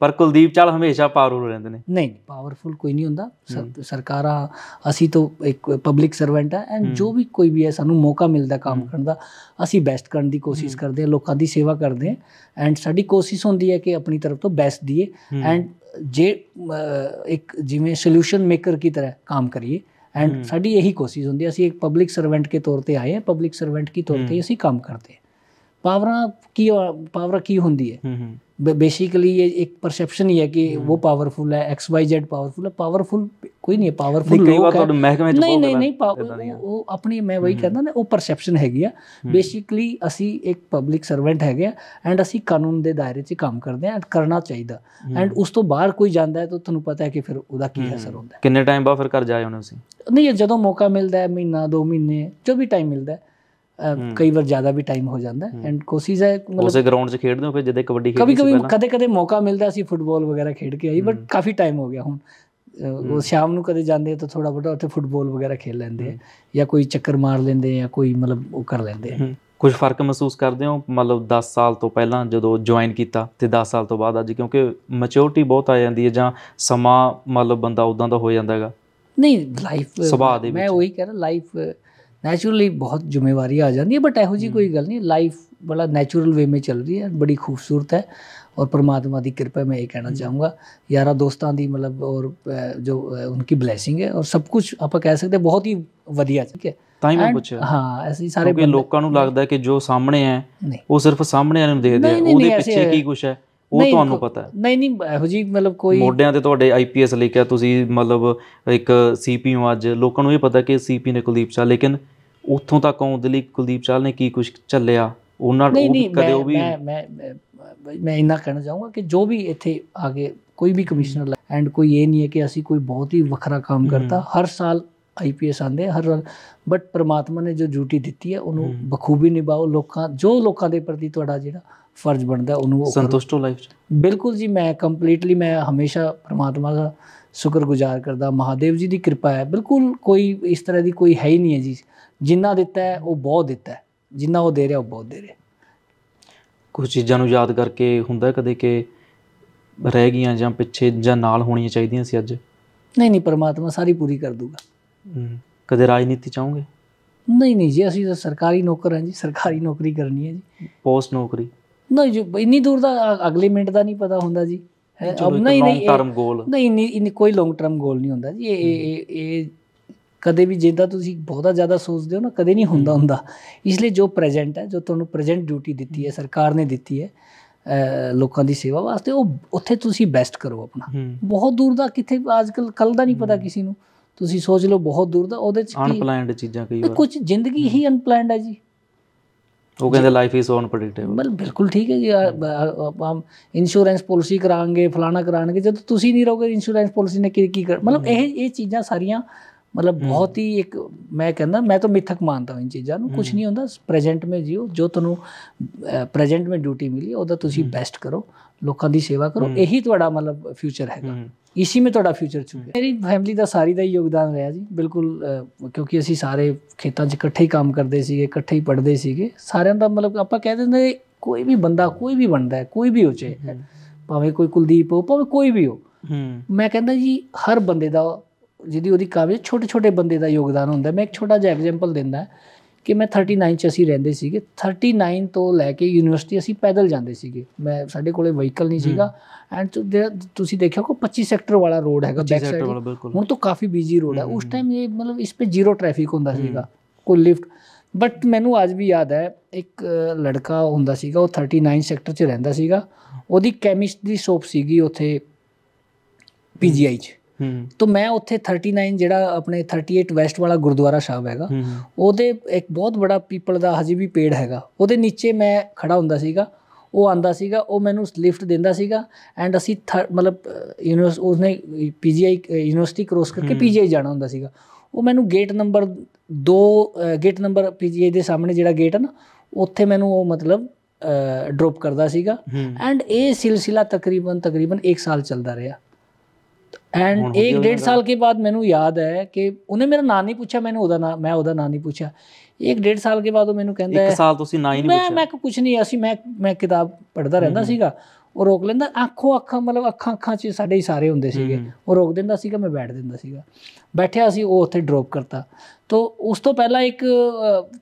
ਪਰ ਕੁਲਦੀਪ ਚਾਲ ਹਮੇਸ਼ਾ ਪਾਵਰਫੁਲ ਰਹਿੰਦੇ ਨੇ ਨਹੀਂ ਪਾਵਰਫੁਲ ਕੋਈ ਨਹੀਂ ਹੁੰਦਾ ਸਰਕਾਰਾਂ ਅਸੀਂ ਤਾਂ ਇੱਕ ਪਬਲਿਕ ਸਰਵੈਂਟ ਆ ਐਂਡ ਜੋ ਵੀ ਕੋਈ ਵੀ ਹੈ ਸਾਨੂੰ ਮੌਕਾ ਮਿਲਦਾ ਕੰਮ ਕਰਨ ਦਾ ਅਸੀਂ ਬੈਸਟ ਕਰਨ ਦੀ ਕੋਸ਼ਿਸ਼ ਕਰਦੇ ਆ ਲੋਕਾਂ ਦੀ ਸੇਵਾ ਕਰਦੇ ਆ ਐਂਡ ਸਾਡੀ ਕੋਸ਼ਿਸ਼ ਹੁੰਦੀ ਹੈ ਕਿ ਆਪਣੀ ਤਰਫ ਤੋਂ ਬੈਸਟ ਦਈਏ ਐਂਡ ਜੇ ਇੱਕ ਜਿਵੇਂ ਸੋਲੂਸ਼ਨ ਮੇਕਰ ਕੀ ਤਰ੍ਹਾਂ ਕੰਮ ਕਰੀਏ ਐਂਡ ਸਾਡੀ ਇਹੀ ਕੋਸ਼ਿਸ਼ ਹੁੰਦੀ ਹੈ ਅਸੀਂ ਇੱਕ ਪਬਲਿਕ ਸਰਵੈਂਟ ਕੇ ਤੌਰ ਤੇ ਆਏ ਹਾਂ ਪਬਲਿਕ ਸਰਵੈਂਟ ਕੀ ਤੌਰ ਤੇ ਅਸੀਂ ਕੰਮ ਕਰਦੇ ਹਾਂ ਪਾਵਰਾਂ ਕੀ ਪਾਵਰ ਕੀ ਹੁੰਦੀ ਹੈ बेसिकली ये एक परसेप्शन ही है कि hmm. वो पावरफुल है एक्स वाई जेड पावरफुल है ਪਾਵਰਫੁਲ कोई नहीं है पावरफुल ਲੋਕ ਹੈ ਨਹੀਂ ਨਹੀਂ ਨਹੀਂ ਉਹ ਆਪਣੀ ਮੈਂ ਵਹੀ ਕਹਿੰਦਾ ਨਾ ਉਹ ਪਰਸੈਪਸ਼ਨ ਹੈਗੀ ਆ ਬੇਸਿਕਲੀ ਅਸੀਂ ਇੱਕ ਪਬਲਿਕ ਸਰਵੈਂਟ ਹੈਗੇ ਆ ਐਂਡ ਅਸੀਂ ਕਾਨੂੰਨ ਦੇ ਦਾਇਰੇ 'ਚ ਕੰਮ ਕਰਦੇ ਆ ਐਂਡ ਕਰਨਾ ਚਾਹੀਦਾ ਐਂਡ ਉਸ ਤੋਂ ਬਾਹਰ ਕੋਈ ਜਾਂਦਾ ਹੈ ਤਾਂ ਤੁਹਾਨੂੰ ਪਤਾ ਹੈ ਕਿ ਫਿਰ ਉਹਦਾ ਕੀ ਅਸਰ ਹੁੰਦਾ ਕਿੰਨੇ ਟਾਈਮ ਬਾਅਦ ਫਿਰ ਕਰ ਜਾਏ ਉਹਨੇ ਤੁਸੀਂ ਨਹੀਂ ਜਦੋਂ ਮੌਕਾ ਮਿਲਦਾ ਹੈ ਮਹੀਨਾ 2 ਮਹੀਨੇ ਜੋ ਵੀ ਟਾਈਮ ਮਿਲਦਾ ਹੈ ਕਈ ਵਾਰ ਜ਼ਿਆਦਾ ਵੀ ਟਾਈਮ ਹੋ ਜਾਂਦਾ ਐਂਡ ਕੋਸ਼ਿਸ਼ ਹੈ ਮਤਲਬ ਉਸੇ ਗਰਾਊਂਡ 'ਚ ਖੇਡਦੇ ਹੋ ਫਿਰ ਜਦੇ ਕਬੱਡੀ ਖੇਡੀ ਸੀ ਕਦੇ ਕਦੇ-ਕਦੇ ਮੌਕਾ ਮਿਲਦਾ ਸੀ ਫੁੱਟਬਾਲ ਵਗੈਰਾ ਖੇਡ ਕੇ ਆਈ ਬਟ ਕਾਫੀ ਟਾਈਮ ਹੋ ਗਿਆ ਹੁਣ ਉਹ ਸ਼ਾਮ ਨੂੰ ਕਦੇ ਜਾਂਦੇ ਤਾਂ ਥੋੜਾ ਬੋੜਾ ਉੱਥੇ ਫੁੱਟਬਾਲ ਵਗੈਰਾ ਖੇਡ ਲੈਂਦੇ ਆ ਜਾਂ ਕੋਈ ਚੱਕਰ ਮਾਰ ਲੈਂਦੇ ਆ ਕੋਈ ਮਤਲਬ ਉਹ ਕਰ ਲੈਂਦੇ ਆ ਕੁਝ ਫਰਕ ਮਹਿਸੂਸ ਕਰਦੇ ਹੋ ਮਤਲਬ 10 ਸਾਲ ਤੋਂ ਪਹਿਲਾਂ ਜਦੋਂ ਜੁਆਇਨ ਕੀਤਾ ਤੇ 10 ਸਾਲ ਤੋਂ ਬਾਅਦ ਅੱਜ ਕਿਉਂਕਿ ਮੈਚਿਓਰਿਟੀ ਬਹੁਤ ਆ ਜਾਂਦੀ ਹੈ ਜਾਂ ਸਮਾਂ ਮਤਲਬ ਬੰਦਾ ਉਦਾਂ ਦਾ ਹੋ ਜਾਂਦਾ ਹੈਗਾ ਨਹੀਂ ਲਾਈਫ ਮੈਂ ਉਹੀ ਕਹਿ ਰਿਹਾ ਲਾਈਫ ਨੈਚੁਰਲੀ ਬਹੁਤ ਜ਼ਿੰਮੇਵਾਰੀ ਆ ਜਾਂਦੀ ਹੈ ਬਟ ਇਹੋ ਜੀ ਕੋਈ ਗੱਲ ਨਹੀਂ ਲਾਈਫ ਬੜਾ ਨੈਚੁਰਲ ਵੇ ਮੇ ਚੱਲ ਰਹੀ ਹੈ ਬੜੀ ਖੂਬਸੂਰਤ ਹੈ और परमात्मा की कृपा मैं ये कहना चाहूँगा यारा दोस्तों की मतलब और जो उनकी ਬਲੇਸਿੰਗ ਹੈ ਔਰ ਸਭ ਕੁਝ ਆਪਾਂ ਕਹਿ ਸਕਦੇ ਬਹੁਤ ਹੀ ਵਧੀਆ ਠੀਕ ਹੈ ਤਾਂ ਹੀ ਮੈਂ ਪੁੱਛਿਆ ਹਾਂ ਅਸੀਂ ਸਾਰੇ ਲੋਕਾਂ ਨੂੰ ਲੱਗਦਾ ਕਿ ਜੋ ਸਾਹਮਣੇ ਹੈ ਉਹ ਸਿਰਫ ਸਾਹਮਣੇ ਵਾਲੇ ਨੂੰ ਦੇਖਦੇ ਆ ਉਹਦੇ ਪਿੱਛੇ ਕੀ ਕੁਝ ਹੈ ਉਹ ਤੁਹਾਨੂੰ ਪਤਾ ਹੈ ਨਹੀਂ ਨਹੀਂ ਇਹੋ ਜੀ ਮਤਲਬ ਕੋਈ ਮੋਢਿਆਂ ਤੇ ਤੁਹਾਡੇ ਆਈਪੀਐਸ ਲਿਖਿਆ ਤੁਸੀਂ ਮਤਲਬ ਇੱਕ ਸੀਪੀ ਹੋ ਅੱਜ ਲੋਕਾਂ ਨੂੰ ਇਹ ਪਤਾ ਕਿ ਸੀਪੀ ਨੇ ਕੁਲਦੀਪ ਚਾਹ ਲੇਕਿਨ ਉੱਥੋਂ ਤੱਕ ਆਉਂਦ ਦੇ ਲਈ ਕੁਲਦੀਪ ਚਾਹ ਨੇ ਕੀ ਕੁਝ ਚੱਲਿਆ ਉਹਨਾਂ ਨੂੰ ਕਦੇ ਉਹ ਵੀ ਮੈਂ ਮੈਂ ਮੈਂ ਇੰਨਾ ਕਹਿਣਾ ਚਾਹੂੰਗਾ ਕਿ ਜੋ ਵੀ ਇੱਥੇ ਆਗੇ ਕੋਈ ਵੀ ਕਮਿਸ਼ਨਰ ਐਂਡ ਕੋਈ ਇਹ ਨਹੀਂ ਹੈ ਕਿ ਅਸੀਂ ਕੋਈ ਬਹੁਤ ਹੀ ਵੱਖਰਾ ਕੰਮ ਕਰਤਾ ਹਰ ਸਾਲ ਆਈਪੀਐਸ ਆਂਦੇ ਹਰ ਬਟ ਪ੍ਰਮਾਤਮਾ ਨੇ ਜੋ ਡਿਊਟੀ ਦਿੱਤੀ ਹੈ ਉਹਨੂੰ ਬਖੂਬੀ ਨਿਭਾਓ ਲੋਕਾਂ ਜੋ ਲੋਕਾਂ ਦੇ ਪ੍ਰਤੀ ਤੁਹਾਡਾ ਜਿਹੜਾ ਫਰਜ਼ ਬਣਦਾ ਉਹਨੂੰ ਸੰਤੁਸ਼ਟ ਹੋ ਲਾਈਫ ਚ ਬਿਲਕੁਲ ਜੀ ਮੈਂ ਕੰਪਲੀਟਲੀ ਮੈਂ ਹਮੇਸ਼ਾ ਪ੍ਰਮਾਤਮਾ ਦਾ ਸ਼ੁਕਰਗੁਜ਼ਾਰ ਕਰਦਾ ਮਹਾਦੇਵ ਜੀ ਦੀ ਕਿਰਪਾ ਹੈ ਬਿਲਕੁਲ ਕੋਈ ਇਸ ਤਰ੍ਹਾਂ ਦੀ ਕੋਈ ਹੈ ਹੀ ਨਹੀਂ ਹੈ ਜੀ ਜਿੰਨਾ ਦਿੱਤਾ ਹੈ ਉਹ ਬਹੁਤ ਦਿੱਤਾ ਹੈ ਜਿੰਨਾ ਉਹ ਦੇ ਰਿਹਾ ਉਹ ਬਹੁਤ ਦੇ ਰਿਹਾ ਕੁਝ ਚੀਜ਼ਾਂ ਨੂੰ ਯਾਦ ਕਰਕੇ ਹੁੰਦਾ ਕਦੇ ਕਿ ਰਹਿ ਗਈਆਂ ਜਾਂ ਪਿੱਛੇ ਜਾਂ ਨਾਲ ਹੋਣੀਆਂ ਚਾਹੀਦੀਆਂ ਸੀ ਅੱਜ ਨਹੀਂ ਨਹੀਂ ਪ੍ਰਮਾਤਮਾ ਸਾਰੀ ਪੂਰੀ ਕਰ ਦੂਗਾ ਕਦੇ ਰਾਜਨੀਤੀ ਚਾਹੋਗੇ ਨਹੀਂ ਨਹੀਂ ਜੀ ਅਸੀਂ ਤਾਂ ਸਰਕਾਰੀ ਨੌਕਰ ਹਾਂ ਜੀ ਸਰਕਾਰੀ ਨੌਕਰੀ ਕਰਨੀ ਹੈ ਜੀ ਪੋਸਟ ਨੌਕਰੀ ਨਾ ਇੰਨੀ ਦੂਰ ਦਾ ਅਗਲੇ ਮਿੰਟ ਦਾ ਨਹੀਂ ਪਤਾ ਹੁੰਦਾ ਜੀ ਅਬ ਨਹੀਂ ਨਹੀਂ ਨਹੀਂ ਨਹੀਂ ਕੋਈ ਲੌਂਗ ਟਰਮ ਗੋਲ ਨਹੀਂ ਹੁੰਦਾ ਜੀ ਇਹ ਇਹ ਇਹ ਕਦੇ ਵੀ ਜਿੰਦਾ ਤੁਸੀਂ ਬਹੁਤਾ ਜ਼ਿਆਦਾ ਸੋਚਦੇ ਹੋ ਨਾ ਕਦੇ ਨਹੀਂ ਹੁੰਦਾ ਹੁੰਦਾ ਇਸ ਲਈ ਜੋ ਪ੍ਰੈਜ਼ੈਂਟ ਹੈ ਜੋ ਤੁਹਾਨੂੰ ਪ੍ਰੈਜ਼ੈਂਟ ਡਿਊਟੀ ਦਿੱਤੀ ਹੈ ਸਰਕਾਰ ਨੇ ਦਿੱਤੀ ਹੈ ਲੋਕਾਂ ਦੀ ਸੇਵਾ ਵਾਸਤੇ ਉਹ ਉੱਥੇ ਤੁਸੀਂ ਬੈਸਟ ਕਰੋ ਆਪਣਾ ਬਹੁਤ ਦੂਰ ਦਾ ਕਿੱਥੇ ਅੱਜਕੱਲ ਕੱਲ ਦਾ ਨਹੀਂ ਪਤਾ ਕਿਸੇ ਨੂੰ ਤੁਸੀਂ ਸੋਚ ਲਓ ਬਹੁਤ ਦੂਰ ਦਾ ਉਹਦੇ ਚ ਕੀ ਅਨਪਲਾਨਡ ਚੀਜ਼ਾਂ ਕਈ ਵਾਰ ਕੁਝ ਜ਼ਿੰਦਗੀ ਹੀ ਅਨਪਲਾਨਡ ਹੈ ਜੀ ਉਹ ਕਹਿੰਦੇ ਲਾਈਫ ਇਜ਼ ਅਨਪ੍ਰੈਡਿਕਟੇਬਲ ਮਤਲਬ ਬਿਲਕੁਲ ਠੀਕ ਹੈ ਜੀ ਆਪਾਂ ਇੰਸ਼ੋਰੈਂਸ ਪਾਲਿਸੀ ਕਰਾਂਗੇ ਫਲਾਣਾ ਕਰਾਂਗੇ ਜਦੋਂ ਤੁਸੀਂ ਨਹੀਂ ਰਹੋਗੇ ਇੰਸ਼ੋਰੈਂਸ ਪਾਲਿਸੀ ਨੇ ਕੀ ਕੀ ਮਤਲਬ ਇਹ ਇਹ ਚੀਜ਼ਾਂ ਸਾਰੀਆਂ ਮਤਲਬ ਬਹੁਤ ਹੀ ਇੱਕ ਮੈਂ ਕਹਿੰਦਾ ਮੈਂ ਤਾਂ ਮਿਥਕ ਮੰਨਦਾ ਹਾਂ ਇਹ ਚੀਜ਼ਾਂ ਨੂੰ ਕੁਝ ਨਹੀਂ ਹੁੰਦਾ ਪ੍ਰੈਜ਼ੈਂਟ ਮੇ ਜਿਓ ਜੋ ਤੁਹਾਨੂੰ ਪ੍ਰੈਜ਼ੈਂਟ ਮੇ ਡਿਊਟੀ ਮਿਲੀ ਉਹਦਾ ਤੁਸੀਂ ਬੈਸਟ ਕਰੋ ਲੋਕਾਂ ਦੀ ਸੇਵਾ ਕਰੋ ਇਹੀ ਤੁਹਾਡਾ ਮਤਲਬ ਫਿਊਚਰ ਹੈਗਾ ਇਸੀ ਮੇ ਤੁਹਾਡਾ ਫਿਊਚਰ ਚੁੱਕਿਆ ਮੇਰੀ ਫੈਮਿਲੀ ਦਾ ਸਾਰੀ ਦਾ ਹੀ ਯੋਗਦਾਨ ਰਿਹਾ ਜੀ ਬਿਲਕੁਲ ਕਿਉਂਕਿ ਅਸੀਂ ਸਾਰੇ ਖੇਤਾਂ 'ਚ ਇਕੱਠੇ ਹੀ ਕੰਮ ਕਰਦੇ ਸੀਗੇ ਇਕੱਠੇ ਹੀ ਪੜ੍ਹਦੇ ਸੀਗੇ ਸਾਰਿਆਂ ਦਾ ਮਤਲਬ ਆਪਾਂ ਕਹਿ ਦਿੰਦੇ ਕੋਈ ਵੀ ਬੰਦਾ ਕੋਈ ਵੀ ਬਣਦਾ ਹੈ ਕੋਈ ਵੀ ਹੋ ਚੇ ਭਾਵੇਂ ਕੋਈ ਕੁਲਦੀਪ ਹੋ ਭਾਵੇਂ ਕੋਈ ਵੀ ਹੋ ਮੈਂ ਕਹਿੰਦਾ ਜੀ ਹਰ ਬੰਦੇ ਦਾ ਜਿਹਦੀ ਉਹਦੀ ਕਾਬਲੀਅਤ ਛੋਟੇ ਛੋਟੇ ਬੰਦੇ ਦਾ ਯੋਗਦਾਨ ਹੁੰਦਾ ਮੈਂ ਇੱਕ ਛੋਟਾ ਜਿਹਾ ਐਗਜ਼ਾਮਪਲ ਦਿੰਦਾ ਕਿ ਮੈਂ 39 ਚ ਅਸੀਂ ਰਹਿੰਦੇ ਸੀਗੇ 39 ਤੋਂ ਲੈ ਕੇ ਯੂਨੀਵਰਸਿਟੀ ਅਸੀਂ ਪੈਦਲ ਜਾਂਦੇ ਸੀਗੇ ਮੈਂ ਸਾਡੇ ਕੋਲੇ ਵਹੀਕਲ ਨਹੀਂ ਸੀਗਾ ਐਂਡ ਤੁਸੀਂ ਦੇਖਿਆ ਕੋ 25 ਸੈਕਟਰ ਵਾਲਾ ਰੋਡ ਹੈਗਾ ਬੈਕ ਸਾਈਡ ਹੁਣ ਤਾਂ ਕਾਫੀ ਬੀਜੀ ਰੋਡ ਹੈ ਉਸ ਟਾਈਮ ਇਹ ਮਤਲਬ ਇਸ ਤੇ ਜ਼ੀਰੋ ਟ੍ਰੈਫਿਕ ਹੁੰਦਾ ਸੀਗਾ ਕੋਈ ਲਿਫਟ ਬਟ ਮੈਨੂੰ ਅੱਜ ਵੀ ਯਾਦ ਹੈ ਇੱਕ ਲੜਕਾ ਹੁੰਦਾ ਸੀਗਾ ਉਹ 39 ਸੈਕਟਰ 'ਚ ਰਹਿੰਦਾ ਸੀਗਾ ਉਹਦੀ ਕੈਮਿਸਟ ਦੀ ਸ਼ੋਪ ਸੀਗੀ ਉੱਥੇ ਪੀਜੀਆਈ 'ਚ ਤੋਂ ਮੈਂ ਉੱਥੇ 39 ਜਿਹੜਾ ਆਪਣੇ 38 ਵੈਸਟ ਵਾਲਾ ਗੁਰਦੁਆਰਾ ਸਾਹਿਬ ਹੈਗਾ ਉਹਦੇ ਇੱਕ ਬਹੁਤ ਬੜਾ ਪੀਪਲ ਦਾ ਹਜੇ ਵੀ ਪੇੜ ਹੈਗਾ ਉਹਦੇ ਨੀਚੇ ਮੈਂ ਖੜਾ ਹੁੰਦਾ ਸੀਗਾ ਉਹ ਆਂਦਾ ਸੀਗਾ ਉਹ ਮੈਨੂੰ ਲਿਫਟ ਦਿੰਦਾ ਸੀਗਾ ਐਂਡ ਅਸੀਂ ਮਤਲਬ ਯੂਨੀਵਰਸ ਉਸਨੇ ਪੀਜੀਆਈ ਯੂਨੀਵਰਸਿਟੀ ਕ੍ਰੋਸ ਕਰਕੇ ਪੀਜੀਆਈ ਜਾਣਾ ਹੁੰਦਾ ਸੀਗਾ ਉਹ ਮੈਨੂੰ gate number 2 gate number PGI ਦੇ ਸਾਹਮਣੇ ਜਿਹੜਾ ਗੇਟ ਹੈ ਨਾ ਉੱਥੇ ਮੈਨੂੰ ਉਹ ਮਤਲਬ ਡ੍ਰੌਪ ਕਰਦਾ ਸੀਗਾ ਐਂਡ ਇਹ ਸਿਲਸਿਲਾ ਤਕਰੀਬਨ ਤਕਰੀਬਨ 1 ਸਾਲ ਚੱਲਦਾ ਰਿਹਾ ਐਂਡ एक ਡੇਢ ਸਾਲ ਕੇ ਬਾਅਦ ਮੈਨੂੰ ਯਾਦ ਹੈ ਕਿ ਉਹਨੇ ਮੇਰਾ ਨਾਂ ਨਹੀਂ ਪੁੱਛਿਆ ਮੈਨੂੰ ਉਹਦਾ ਨਾਂ ਮੈਂ ਉਹਦਾ ਨਾਂ ਨਹੀਂ ਪੁੱਛਿਆ ਇੱਕ ਡੇਢ ਸਾਲ ਕੇ ਬਾਅਦ ਉਹ ਮੈਨੂੰ ਕਹਿੰਦਾ ਇੱਕ ਸਾਲ ਤੁਸੀਂ ਨਾਂ ਹੀ ਨਹੀਂ ਪੁੱਛਿਆ ਮੈਂ ਮੈਂ ਕੁਝ ਨਹੀਂ ਅਸੀਂ ਮੈਂ ਮੈਂ ਕਿਤਾਬ ਪੜ੍ਹਦਾ ਰਹਿੰਦਾ ਸੀਗਾ ਉਹ ਰੋਕ ਲੈਂਦਾ ਅੱਖੋਂ ਅੱਖਾਂ ਮਤਲਬ ਅੱਖਾਂ ਅੱਖਾਂ 'ਚ ਸਾਡੇ ਸਾਰੇ ਹੁੰਦੇ ਸੀਗੇ ਉਹ ਰੋਕ ਦਿੰਦਾ ਸੀਗਾ ਮੈਂ ਬੈਠ ਦਿੰਦਾ ਸੀਗਾ ਬੈਠਿਆ ਸੀ ਉਹ ਉੱਥੇ ਡ੍ਰੌਪ ਕਰਤਾ ਤੋਂ ਉਸ ਤੋਂ ਪਹਿਲਾਂ ਇੱਕ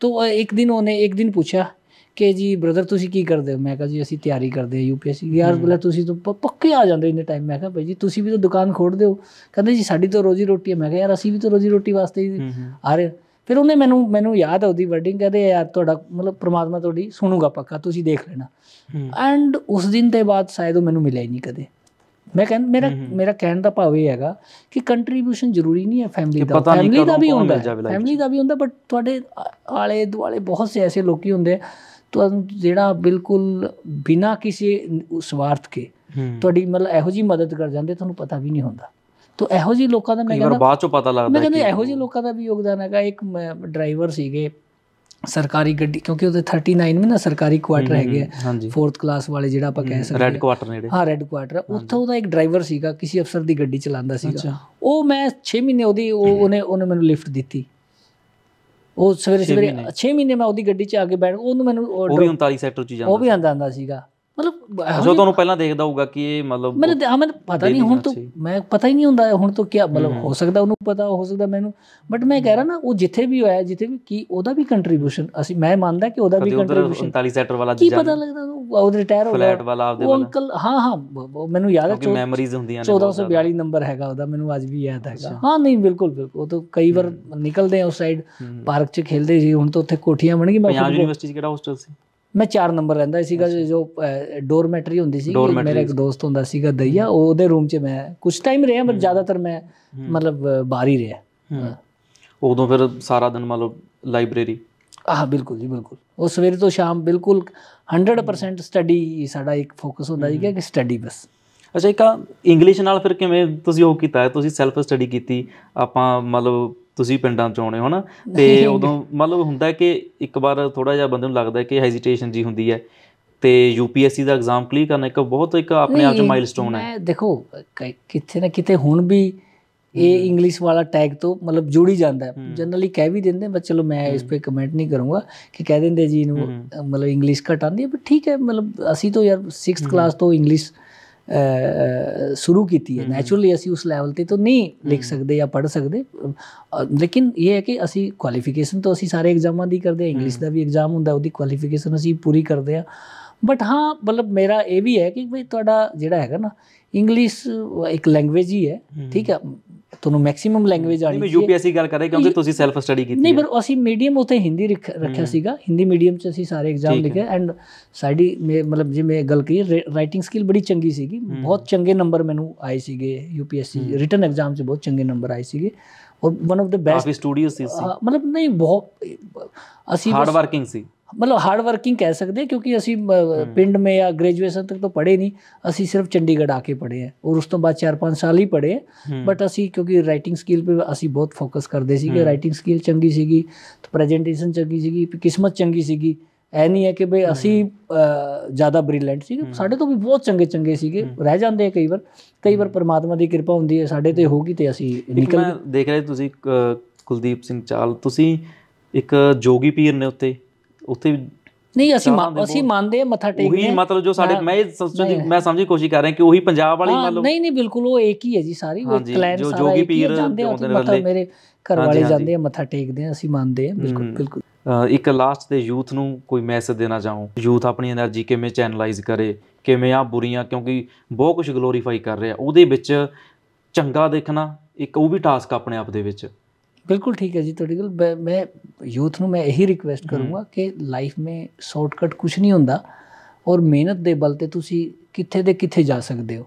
ਤੋਂ ਇੱਕ ਦਿਨ ਉਹਨੇ ਇੱਕ ਦਿਨ ਪੁੱਛਿਆ ਕਿ ਜੀ ਬ੍ਰਦਰ ਤੁਸੀਂ ਕੀ ਕਰਦੇ ਹੋ ਮੈਂ ਕਿਹਾ ਜੀ ਅਸੀਂ ਤਿਆਰੀ ਕਰਦੇ ਆ ਯੂਪੀਐਸਸੀ ਯਾਰ ਬੋਲੇ ਤੁਸੀਂ ਤਾਂ ਪੱਕੇ ਆ ਜਾਂਦੇ ਇੰਨੇ ਟਾਈਮ ਮੈਂ ਕਿਹਾ ਭਾਈ ਜੀ ਤੁਸੀਂ ਵੀ ਤਾਂ ਦੁਕਾਨ ਖੋਲਦੇ ਹੋ ਕਹਿੰਦੇ ਜੀ ਸਾਡੀ ਤਾਂ ਰੋਜੀ ਰੋਟੀ ਹੈ ਮੈਂ ਕਿਹਾ ਯਾਰ ਅਸੀਂ ਵੀ ਤਾਂ ਰੋਜੀ ਰੋਟੀ ਵਾਸਤੇ ਹੀ ਆ ਰਹੇ ਫਿਰ ਉਹਨੇ ਮੈਨੂੰ ਮੈਨੂੰ ਯਾਦ ਆਉਦੀ ਵਰਡਿੰਗ ਕਹਿੰਦੇ ਯਾਰ ਤੁਹਾਡਾ ਮਤਲਬ ਪ੍ਰਮਾਤਮਾ ਤੁਹਾਡੀ ਸੁਣੂਗਾ ਪੱਕਾ ਤੁਸੀਂ ਦੇਖ ਲੈਣਾ ਐਂਡ ਉਸ ਦਿਨ ਤੇ ਬਾਅਦ ਸ਼ਾਇਦ ਉਹ ਮੈਨੂੰ ਮਿਲਿਆ ਹੀ ਨਹੀਂ ਕਦੇ ਮੈਂ ਕਹਿੰਦਾ ਮੇਰਾ ਮੇਰਾ ਕਹਿਣ ਦਾ ਭਾਵ ਇਹ ਹੈਗਾ ਕਿ ਕੰਟਰੀਬਿਊਸ਼ਨ ਜ਼ਰੂਰੀ ਨਹੀਂ ਹੈ ਫੈਮਿਲੀ ਦਾ ਫੈਮਿਲੀ ਦਾ ਵੀ ਹੁੰਦਾ ਫੈਮਿਲੀ ਦਾ ਵੀ ਹੁੰਦਾ ਬਟ ਤੁਹਾਡੇ ਆਲੇ ਦੁਆਲੇ ਬਹੁਤ ਸੇ ਐਸੇ ਲੋਕੀ ਹੁੰਦੇ ਤੁਹਾਨੂੰ ਜਿਹੜਾ ਬਿਲਕੁਲ ਬਿਨਾ ਕਿਸੇ ਸਵਾਰਥ ਕੇ ਤੁਹਾਡੀ ਮਤਲਬ ਇਹੋ ਜੀ ਮਦਦ ਕਰ ਜਾਂਦੇ ਤੁਹਾਨੂੰ ਪਤਾ ਵੀ ਨਹੀਂ ਹੁੰਦਾ ਤੋ ਇਹੋ ਜੀ ਲੋਕਾਂ ਦਾ ਮੈਂ ਕਹਿੰਦਾ ਬਾਅਦ ਚੋਂ ਪਤਾ ਲੱਗਦਾ ਮੈਂ ਕਹਿੰਦਾ ਇਹੋ ਜੀ ਲੋਕਾਂ ਦਾ ਵੀ ਯੋਗਦਾਨ ਹੈਗਾ ਇੱਕ ਡਰਾਈਵਰ ਸੀਗੇ ਸਰਕਾਰੀ ਗੱਡੀ ਕਿਉਂਕਿ ਉਹਦੇ 39 ਵੀ ਨਾ ਸਰਕਾਰੀ ਕੁਆਟਰ ਹੈਗੇ ਫੋਰਥ ਕਲਾਸ ਵਾਲੇ ਜਿਹੜਾ ਆਪਾਂ ਕਹਿ ਸਕਦੇ ਹਾਂ ਰੈੱਡ ਕੁਆਟਰ ਨੇੜੇ ਹਾਂ ਰੈੱਡ ਕੁਆਟਰ ਉੱਥੋਂ ਉਹਦਾ ਇੱਕ ਡਰਾਈਵਰ ਸੀਗਾ ਕਿਸੇ ਅਫਸਰ ਦੀ ਗੱਡੀ ਚਲਾਉਂਦਾ ਸੀਗਾ ਉਹ ਮੈਂ 6 ਮਹੀਨੇ ਉਹਦੀ ਉਹਨੇ ਉਹਨੇ ਮੈਨੂੰ ਲਿਫਟ ਦਿੱਤੀ ਉਹ ਸਵੇਰੇ ਸਵੇਰੇ 6 ਮਹੀਨੇ ਮੈਂ ਉਹਦੀ ਗੱਡੀ 'ਚ ਆ ਕੇ ਬੈਠ ਉਹਨੂੰ ਮੈਨੂੰ ਉਹ ਵੀ 39 ਸੈਕਟਰ 'ਚ ਜਾਂਦਾ ਉਹ ਵੀ ਆਂਦਾ ਆਂਦਾ ਸੀਗਾ ਮਤਲਬ ਜੋ ਤੁਹਾਨੂੰ ਪਹਿਲਾਂ ਦੇਖਦਾ ਹੋਊਗਾ ਕਿ ਇਹ ਮਤਲਬ ਮੈਨੂੰ ਮੈਨੂੰ ਪਤਾ ਨਹੀਂ ਹੁਣ ਤੋਂ ਮੈਂ ਪਤਾ ਹੀ ਨਹੀਂ ਹੁੰਦਾ ਹੁਣ ਤੋਂ ਕੀ ਮਤਲਬ ਹੋ ਸਕਦਾ ਉਹਨੂੰ ਪਤਾ ਹੋ ਸਕਦਾ ਮੈਨੂੰ ਬਟ ਮੈਂ ਕਹਿ ਰਹਾ ਨਾ ਉਹ ਜਿੱਥੇ ਵੀ ਹੋਇਆ ਜਿੱਥੇ ਵੀ ਕੀ ਉਹਦਾ ਵੀ ਕੰਟਰੀਬਿਊਸ਼ਨ ਅਸੀਂ ਮੈਂ ਮੰਨਦਾ ਕਿ ਉਹਦਾ ਵੀ ਕੰਟਰੀਬਿਊਸ਼ਨ 39 ਸੈਕਟਰ ਵਾਲਾ ਕੀ ਪਤਾ ਲੱਗਦਾ ਉਹ ਰਿਟਾਇਰ ਹੋ ਗਿਆ ਫਲੈਟ ਵਾਲਾ ਆਪਦੇ ਉਹ ਅੰਕਲ ਹਾਂ ਹਾਂ ਮੈਨੂੰ ਯਾਦ ਹੈ ਕਿ ਮੈਮਰੀਜ਼ ਹੁੰਦੀਆਂ ਨੇ 1442 ਨੰਬਰ ਹੈਗਾ ਉਹਦਾ ਮੈਨੂੰ ਅੱਜ ਵੀ ਯਾਦ ਹੈਗਾ ਹਾਂ ਨਹੀਂ ਬਿਲਕੁਲ ਬਿਲਕੁਲ ਉਹ ਤਾਂ ਕਈ ਵਾਰ ਨਿਕਲਦੇ ਆ ਉਸ ਸਾਈਡ ਪਾਰਕ 'ਚ ਖੇਲਦੇ ਜੀ ਹੁਣ ਤਾਂ ਉੱਥੇ ਕੋਠੀਆਂ ਬਣ ਗਈ ਮੈਂ ਪੰਜਾਬ ਯੂਨੀਵਰਸਿਟੀ 'ਚ ਕਿਹੜਾ ਹੋਸਟਲ ਸੀ ਮੈਂ 4 ਨੰਬਰ ਰਹਿੰਦਾ ਸੀਗਾ ਜੋ ਡੋਰਮੈਟਰੀ ਹੁੰਦੀ ਸੀ ਮੇਰਾ ਇੱਕ ਦੋਸਤ ਹੁੰਦਾ ਸੀਗਾ ਦਈਆ ਉਹਦੇ ਰੂਮ 'ਚ ਮੈਂ ਕੁਝ ਟਾਈਮ ਰਿਹਾ ਪਰ ਜ਼ਿਆਦਾਤਰ ਮੈਂ ਮਤਲਬ ਬਾਹਰ ਹੀ ਰਿਹਾ ਉਦੋਂ ਫਿਰ ਸਾਰਾ ਦਿਨ ਮਤਲਬ ਲਾਇਬ੍ਰੇਰੀ ਆਹ ਬਿਲਕੁਲ ਜੀ ਬਿਲਕੁਲ ਉਹ ਸਵੇਰ ਤੋਂ ਸ਼ਾਮ ਬਿਲਕੁਲ 100% ਸਟੱਡੀ ਸਾਡਾ ਇੱਕ ਫੋਕਸ ਹੁੰਦਾ ਜੀ ਕਿ ਸਟੱਡੀ ਬਸ ਅੱਛਾ ਇੱਕ ਇੰਗਲਿਸ਼ ਨਾਲ ਫਿਰ ਕਿਵੇਂ ਤੁਸੀਂ ਉਹ ਕੀਤਾ ਤੁਸੀਂ ਸੈਲਫ ਸਟੱਡੀ ਕੀਤੀ ਆਪਾਂ ਮਤਲਬ ਤੁਸੀਂ ਪਿੰਡਾਂ ਚ ਆਉਣੇ ਹੋ ਨਾ ਤੇ ਉਦੋਂ ਮਤਲਬ ਹੁੰਦਾ ਕਿ ਇੱਕ ਵਾਰ ਥੋੜਾ ਜਿਹਾ ਬੰਦੇ ਨੂੰ ਲੱਗਦਾ ਕਿ ਹੈਜ਼ਿਟੇਸ਼ਨ ਜੀ ਹੁੰਦੀ ਹੈ ਤੇ ਯੂਪੀਐਸਸੀ ਦਾ ਐਗਜ਼ਾਮ ਕਲੀਅਰ ਕਰਨਾ ਇੱਕ ਬਹੁਤ ਇੱਕ ਆਪਣੇ ਆਪ ਚ ਮਾਈਲਸਟੋਨ ਹੈ ਮੈਂ ਦੇਖੋ ਕਿੱਥੇ ਨਾ ਕਿਤੇ ਹੁਣ ਵੀ ਇਹ ਇੰਗਲਿਸ਼ ਵਾਲਾ ਟੈਗ ਤੋਂ ਮਤਲਬ ਜੁੜੀ ਜਾਂਦਾ ਹੈ ਜਨਰਲੀ ਕਹਿ ਵੀ ਦਿੰਦੇ ਬਸ ਚਲੋ ਮੈਂ ਇਸ ਤੇ ਕਮੈਂਟ ਨਹੀਂ ਕਰੂੰਗਾ ਕਿ ਕਹਿ ਦਿੰਦੇ ਜੀ ਨੂੰ ਮਤਲਬ ਇੰਗਲਿਸ਼ ਘਟ ਹੈ ਪਰ ਠੀਕ ਹੈ ਮਤਲਬ ਅਸੀਂ ਤਾਂ ਯਾਰ 6th ਕਲਾਸ ਤੋਂ ਇੰਗਲਿਸ਼ ਸ਼ੁਰੂ ਕੀਤੀ ਹੈ ਨੈਚੁਰਲੀ ਅਸੀਂ ਉਸ ਲੈਵਲ ਤੇ ਤਾਂ ਨਹੀਂ ਲਿਖ ਸਕਦੇ ਜਾਂ ਪੜ੍ਹ ਸਕਦੇ ਲੇਕਿਨ ਇਹ ਹੈ ਕਿ ਅਸੀਂ ਕੁਆਲੀਫਿਕੇਸ਼ਨ ਤਾਂ ਅਸੀਂ ਸਾਰੇ ਐਗਜ਼ਾਮਾਂ ਦੀ ਕਰਦੇ ਆ ਇੰਗਲਿਸ਼ ਦਾ ਵੀ ਐਗਜ਼ਾਮ ਹੁੰਦਾ ਉਹਦੀ ਕੁਆਲੀਫਿਕੇਸ਼ਨ ਅਸੀਂ ਪੂਰੀ ਕਰਦੇ ਆ ਬਟ ਹਾਂ ਮਤਲਬ ਮੇਰਾ ਇਹ ਵੀ ਹੈ ਕਿ ਭਈ ਤੁਹਾਡਾ ਜਿਹੜਾ ਹੈਗਾ ਨਾ ਇੰਗਲਿਸ਼ ਇੱਕ ਲੈਂਗੁਏਜ ਹੀ ਹੈ ਠੀਕ ਹੈ ਤੁਹਾਨੂੰ ਮੈਕਸਿਮਮ ਲੈਂਗੁਏਜ ਆਣੀ ਚਾਹੀਦੀ ਮੈਂ ਯੂਪੀਐਸਸੀ ਗੱਲ ਕਰ ਰਿਹਾ ਕਿਉਂਕਿ ਤੁਸੀਂ ਸੈਲਫ ਸਟੱਡੀ ਕੀਤੀ ਨਹੀਂ ਪਰ ਅਸੀਂ ਮੀਡੀਅਮ ਉਥੇ ਹਿੰਦੀ ਰੱਖਿਆ ਸੀਗਾ ਹਿੰਦੀ ਮੀਡੀਅਮ ਚ ਅਸੀਂ ਸਾਰੇ ਐਗਜ਼ਾਮ ਲਿਖੇ ਐਂਡ ਸਾਡੀ ਮਤਲਬ ਜਿਵੇਂ ਗੱਲ ਕਰੀ ਰਾਈਟਿੰਗ ਸਕਿੱਲ ਬੜੀ ਚੰਗੀ ਸੀਗੀ ਬਹੁਤ ਚੰਗੇ ਨੰਬਰ ਮੈਨੂੰ ਆਏ ਸੀਗੇ ਯੂਪੀਐਸਸੀ ਰਿਟਨ ਐਗਜ਼ਾਮ ਚ ਬਹੁਤ ਚੰਗੇ ਨੰਬਰ ਆਏ ਸੀਗੇ ਔਰ ਵਨ ਆਫ ਦ ਬੈਸਟ ਕਾਫੀ ਸਟੂਡੀਓ ਸੀ ਮਤਲਬ ਨਹੀਂ ਬਹੁਤ ਅਸੀਂ ਹਾਰਡ ਵਰਕਿੰਗ ਸੀ ਮਤਲਬ ਹਾਰਡ ਵਰਕਿੰਗ ਕਹਿ ਸਕਦੇ ਕਿਉਂਕਿ ਅਸੀਂ ਪਿੰਡ ਮੇ ਜਾਂ ਗ੍ਰੈਜੂਏਸ਼ਨ ਤੱਕ ਤਾਂ ਪੜ੍ਹੇ ਨਹੀਂ ਅਸੀਂ ਸਿਰਫ ਚੰਡੀਗੜ੍ਹ ਆ ਕੇ ਪੜ੍ਹੇ ਆ ਔਰ ਉਸ ਤੋਂ ਬਾਅਦ 4-5 ਸਾਲ ਹੀ ਪੜ੍ਹੇ ਬਟ ਅਸੀਂ ਕਿਉਂਕਿ ਰਾਈਟਿੰਗ ਸਕਿੱਲ ਤੇ ਅਸੀਂ ਬਹੁਤ ਫੋਕਸ ਕਰਦੇ ਸੀਗੇ ਰਾਈਟਿੰਗ ਸਕਿੱਲ ਚੰਗੀ ਸੀਗੀ ਪ੍ਰੈਜੈਂਟੇਸ਼ਨ ਚੰਗੀ ਸੀਗੀ ਕਿਸਮਤ ਚੰਗੀ ਸੀਗੀ ਐ ਨਹੀਂ ਹੈ ਕਿ ਬਈ ਅਸੀਂ ਜ਼ਿਆਦਾ ਬ੍ਰਿਲੈਂਟ ਸੀਗੇ ਸਾਡੇ ਤੋਂ ਵੀ ਬਹੁਤ ਚੰਗੇ ਚੰਗੇ ਸੀਗੇ ਰਹਿ ਜਾਂਦੇ ਆ ਕਈ ਵਾਰ ਕਈ ਵਾਰ ਪਰਮਾਤਮਾ ਦੀ ਕਿਰਪਾ ਹੁੰਦੀ ਹੈ ਸਾਡੇ ਤੇ ਹੋਗੀ ਤੇ ਅਸੀਂ ਨਿਕਲ ਦੇਖ ਰਹੇ ਤੁਸੀਂ ਕੁਲਦੀਪ ਸਿੰਘ ਚਾਲ ਤੁਸੀਂ ਇੱਕ ਜੋਗੀ ਪੀਰ ਨੇ ਉੱਤੇ ਉੱਥੇ ਨਹੀਂ ਅਸੀਂ ਅਸੀਂ ਮੰਨਦੇ ਮੱਥਾ ਟੇਕਦੇ ਉਹੀ ਮਤਲਬ ਜੋ ਸਾਡੇ ਮੈਂ ਸਮਝਣ ਦੀ ਮੈਂ ਸਮਝੀ ਕੋਸ਼ਿਸ਼ ਕਰ ਰਿਹਾ ਕਿ ਉਹੀ ਪੰਜਾਬ ਵਾਲੀ ਮਤਲਬ ਨਹੀਂ ਨਹੀਂ ਬਿਲਕੁਲ ਉਹ ਇੱਕ ਹੀ ਹੈ ਜੀ ਸਾਰੀ ਉਹ ਕਲੈਨ ਸਾਰਾ ਜੋਗੀ ਪੀਰ ਜਾਂਦੇ ਆ ਮਤਲਬ ਮੇਰੇ ਘਰ ਵਾਲੇ ਜਾਂਦੇ ਆ ਮੱਥਾ ਟੇਕਦੇ ਆ ਅਸੀਂ ਮੰਨਦੇ ਆ ਬਿਲਕੁਲ ਬਿਲਕੁਲ ਇੱਕ ਲਾਸਟ ਦੇ ਯੂਥ ਨੂੰ ਕੋਈ ਮੈਸੇਜ ਦੇਣਾ ਚਾਹੂੰ ਯੂਥ ਆਪਣੀ એનર્ਜੀ ਕਿਵੇਂ ਚੈਨਲਾਈਜ਼ ਕਰੇ ਕਿਵੇਂ ਆ ਬੁਰੀਆਂ ਕਿਉਂਕਿ ਬਹੁਤ ਕੁਝ ਗਲੋਰੀਫਾਈ ਕਰ ਰਿਹਾ ਉਹਦੇ ਵਿੱਚ ਚੰਗਾ ਦੇਖਣਾ ਇੱਕ ਉਹ ਵੀ ਟਾਸਕ ਆਪਣੇ ਆਪ ਦੇ ਵਿੱਚ ਬਿਲਕੁਲ ਠੀਕ ਹੈ ਜੀ ਤੁਹਾਡੀ ਗੱਲ ਮੈਂ ਯੂਥ ਨੂੰ ਮੈਂ ਇਹੀ ਰਿਕਵੈਸਟ ਕਰੂੰਗਾ ਕਿ ਲਾਈਫ ਮੇ ਸ਼ਾਰਟਕਟ ਕੁਝ ਨਹੀਂ ਹੁੰਦਾ ਔਰ ਮਿਹਨਤ ਦੇ ਬਲ ਤੇ ਤੁਸੀਂ ਕਿੱਥੇ ਦੇ ਕਿੱਥੇ ਜਾ ਸਕਦੇ ਹੋ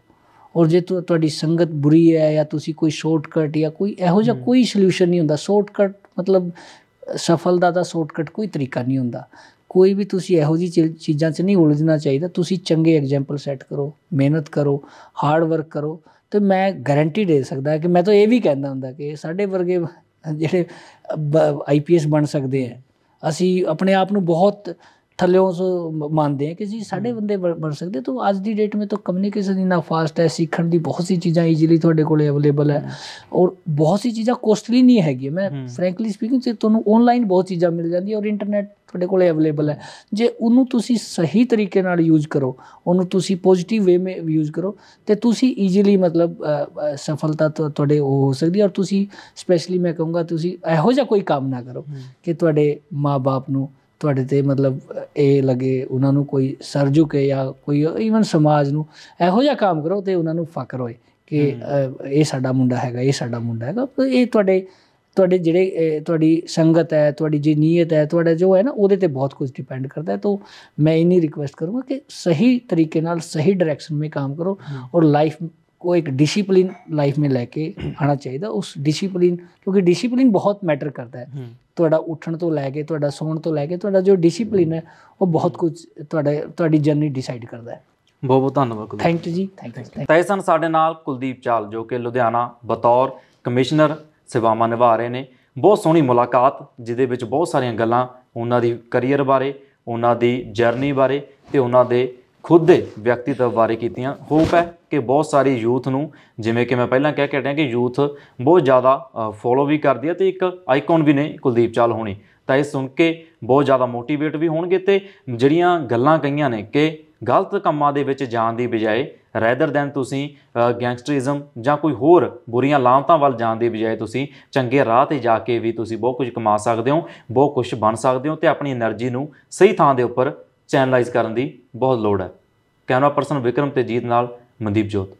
ਔਰ ਜੇ ਤੁਹਾਡੀ ਸੰਗਤ ਬੁਰੀ ਹੈ ਜਾਂ ਤੁਸੀਂ ਕੋਈ ਸ਼ਾਰਟਕਟ ਜਾਂ ਕੋਈ ਇਹੋ ਜਿਹਾ ਕੋਈ ਸੋਲੂਸ਼ਨ ਨਹੀਂ ਹੁੰਦਾ ਸ਼ਾਰਟਕਟ ਮਤਲਬ ਸਫਲਤਾ ਦਾ ਸ਼ਾਰਟਕਟ ਕੋਈ ਤਰੀਕਾ ਨਹੀਂ ਹੁੰਦਾ ਕੋਈ ਵੀ ਤੁਸੀਂ ਇਹੋ ਜੀ ਚੀਜ਼ਾਂ 'ਚ ਨਹੀਂ ਉਲਝਣਾ ਚਾਹੀਦਾ ਤੁਸੀਂ ਚੰਗੇ ਐਗਜ਼ਾਮਪਲ ਸੈੱਟ ਕਰੋ ਮਿਹਨਤ ਕਰੋ ਹਾਰਡ ਵਰਕ ਕਰੋ ਤੇ ਮੈਂ ਗਾਰੰਟੀ ਦੇ ਸਕਦਾ ਕਿ ਮੈਂ ਤਾਂ ਇਹ ਵੀ ਕਹਿੰਦਾ ਹੁੰਦਾ ਕਿ ਸਾਡੇ ਵਰਗੇ ਜਿਹੜੇ ਆਈਪੀਐਸ ਬਣ ਸਕਦੇ ਆ ਅਸੀਂ ਆਪਣੇ ਆਪ ਨੂੰ ਬਹੁਤ थल्लों ਮੰਨਦੇ ਆ ਕਿ ਜੀ ਸਾਡੇ ਬੰਦੇ ਬਣ ਸਕਦੇ तो ਅੱਜ ਦੀ ਡੇਟ ਮੇ तो ਕਮਿਊਨੀਕੇਸ਼ਨ ਇਨਾ ਫਾਸਟ ਹੈ ਸਿੱਖਣ ਦੀ ਬਹੁਤ सी ਚੀਜ਼ਾਂ ਈਜ਼ੀਲੀ ਤੁਹਾਡੇ ਕੋਲੇ ਅਵੇਲੇਬਲ ਹੈ ਔਰ ਬਹੁਤ सी ਚੀਜ਼ਾਂ ਕੋਸਟਲੀ ਨਹੀਂ ਹੈਗੀ ਮੈਂ ਫ੍ਰੈਂਕਲੀ ਸਪੀਕਿੰਗ ਸੇ ਤੁਹਾਨੂੰ ਆਨਲਾਈਨ ਬਹੁਤ ਚੀਜ਼ਾਂ ਮਿਲ ਜਾਂਦੀ ਔਰ ਇੰਟਰਨੈਟ ਤੁਹਾਡੇ ਕੋਲੇ ਅਵੇਲੇਬਲ ਹੈ ਜੇ ਉਹਨੂੰ ਤੁਸੀਂ ਸਹੀ ਤਰੀਕੇ ਨਾਲ ਯੂਜ਼ ਕਰੋ ਉਹਨੂੰ ਤੁਸੀਂ ਪੋਜ਼ਿਟਿਵ ਵੇ ਮੇ ਯੂਜ਼ ਕਰੋ ਤੇ ਤੁਸੀਂ ਈਜ਼ੀਲੀ ਮਤਲਬ ਸਫਲਤਾ ਤੁਹਾਡੇ ਹੋ ਸਕਦੀ ਔਰ ਤੁਸੀਂ ਸਪੈਸ਼ਲੀ ਮੈਂ ਕਹੂੰਗਾ ਤੁਸੀਂ ਇਹੋ ਜਿਹਾ ਕੋਈ ਕੰਮ ਨਾ ਕਰੋ ਕਿ ਤੁਹਾਡੇ ਮਾਪੇ ਨੂੰ ਤੁਹਾਡੇ ਤੇ ਮਤਲਬ ਇਹ ਲਗੇ ਉਹਨਾਂ ਨੂੰ ਕੋਈ ਸਰ ਝੁਕੇ ਜਾਂ ਕੋਈ ਈਵਨ ਸਮਾਜ ਨੂੰ ਇਹੋ ਜਿਹਾ ਕੰਮ ਕਰੋ ਤੇ ਉਹਨਾਂ ਨੂੰ ਫਕਰ ਹੋਏ ਕਿ ਇਹ ਸਾਡਾ ਮੁੰਡਾ ਹੈਗਾ ਇਹ ਸਾਡਾ ਮੁੰਡਾ ਹੈਗਾ ਇਹ ਤੁਹਾਡੇ ਤੁਹਾਡੇ ਜਿਹੜੇ ਤੁਹਾਡੀ ਸੰਗਤ ਹੈ ਤੁਹਾਡੀ ਜੀ ਨੀਅਤ ਹੈ ਤੁਹਾਡਾ ਜੋ ਹੈ ਨਾ ਉਹਦੇ ਤੇ ਬਹੁਤ ਕੁਝ ਡਿਪੈਂਡ ਕਰਦਾ ਹੈ ਤਾਂ ਮੈਂ ਇਹ ਨਹੀਂ ਰਿਕਵੈਸਟ ਕਰੂੰਗਾ ਕਿ ਸਹੀ ਤਰੀਕੇ ਨਾਲ ਸਹੀ ਡਾਇਰੈਕਸ਼ਨ ਮੇ ਕੰਮ ਕਰੋ ਔਰ ਲਾਈਫ ਇੱਕ ਡਿਸਪਲਿਨ ਲਾਈਫ ਮੇ ਲੈ ਕੇ ਆਣਾ ਚਾਹੀਦਾ ਉਸ ਡਿਸਪਲਿਨ ਕਿਉਂਕਿ ਡਿਸਪਲਿਨ ਬਹੁਤ ਮੈਟਰ ਕਰਦਾ ਹੈ ਤੁਹਾਡਾ ਉੱਠਣ ਤੋਂ ਲੈ ਕੇ ਤੁਹਾਡਾ ਸੌਣ ਤੋਂ ਲੈ ਕੇ ਤੁਹਾਡਾ ਜੋ ਡਿਸਪਲਿਨ ਹੈ ਉਹ ਬਹੁਤ ਕੁਝ ਤੁਹਾਡੇ ਤੁਹਾਡੀ ਜਰਨੀ ਡਿਸਾਈਡ ਕਰਦਾ ਹੈ ਬਹੁਤ ਬਹੁਤ ਧੰਨਵਾਦ ਕੁਲਦੀਪ ਥੈਂਕ ਯੂ ਜੀ ਥੈਂਕ ਯੂ ਤਾਂ ਇਸ ਸਨ ਸਾਡੇ ਨਾਲ ਕੁਲਦੀਪ ਚਾਲ ਜੋ ਕਿ ਲੁਧਿਆਣਾ ਬਤੌਰ ਕਮਿਸ਼ਨਰ ਸੇਵਾਵਾਂ ਨਿਭਾ ਰਹੇ ਨੇ ਬਹੁਤ ਸੋਹਣੀ ਮੁਲਾਕਾਤ ਜਿਦੇ ਵਿੱਚ ਬਹੁਤ ਸਾਰੀਆਂ ਗੱਲਾਂ ਉਹਨਾਂ ਦੀ ਕੈਰੀਅਰ ਬਾਰੇ ਉਹਨਾਂ ਦੀ ਜਰਨੀ ਬਾਰੇ ਤੇ ਉਹਨਾਂ ਦੇ ਖੁਦ ਦੇ ਵਿਅਕਤੀਤਵ ਬਾਰੇ ਕੀਤੀਆਂ ਹੋਪ ਹੈ ਕਿ ਬਹੁਤ ਸਾਰੀ ਯੂਥ ਨੂੰ ਜਿਵੇਂ ਕਿ ਮੈਂ ਪਹਿਲਾਂ ਕਹਿ ਕੇ ਹਟਿਆ ਕਿ ਯੂਥ ਬਹੁਤ ਜ਼ਿਆਦਾ ਫੋਲੋ ਵੀ ਕਰਦੀ ਹੈ ਤੇ ਇੱਕ ਆਈਕਨ ਵੀ ਨੇ ਕੁਲਦੀਪ ਚਾਲ ਹੋਣੀ ਤਾਂ ਇਹ ਸੁਣ ਕੇ ਬਹੁਤ ਜ਼ਿਆਦਾ ਮੋਟੀਵੇਟ ਵੀ ਹੋਣਗੇ ਤੇ ਜਿਹੜੀਆਂ ਗੱਲਾਂ ਕਹੀਆਂ ਨੇ ਕਿ ਗਲਤ ਕੰਮਾਂ ਦੇ ਵਿੱਚ ਜਾਣ ਦੀ ਬਜਾਏ ਰੈਦਰ ਦੈਨ ਤੁਸੀਂ ਗੈਂਗਸਟਰੀਜ਼ਮ ਜਾਂ ਕੋਈ ਹੋਰ ਬੁਰੀਆਂ ਲਾਮਤਾਂ ਵੱਲ ਜਾਣ ਦੀ ਬਜਾਏ ਤੁਸੀਂ ਚੰਗੇ ਰਾਹ ਤੇ ਜਾ ਕੇ ਵੀ ਤੁਸੀਂ ਬਹੁਤ ਕੁਝ ਕਮਾ ਸਕਦੇ ਹੋ ਬਹੁਤ ਕੁਝ ਬਣ ਸਕਦੇ ਹੋ ਤੇ ਆਪਣੀ એનર્ਜੀ ਨੂੰ ਸਹੀ ਥਾਂ ਦੇ ਉੱਪਰ ਚੈਨਲਾਈਜ਼ ਕਰਨ ਦੀ ਬਹੁਤ ਲੋੜ ਹੈ ਕੈਮਰਾ ਪਰਸਨ ਵਿਕਰਮ ਤੇ ਜੀਤ ਨਾਲ ਮਨਦੀਪ ਜੋਤ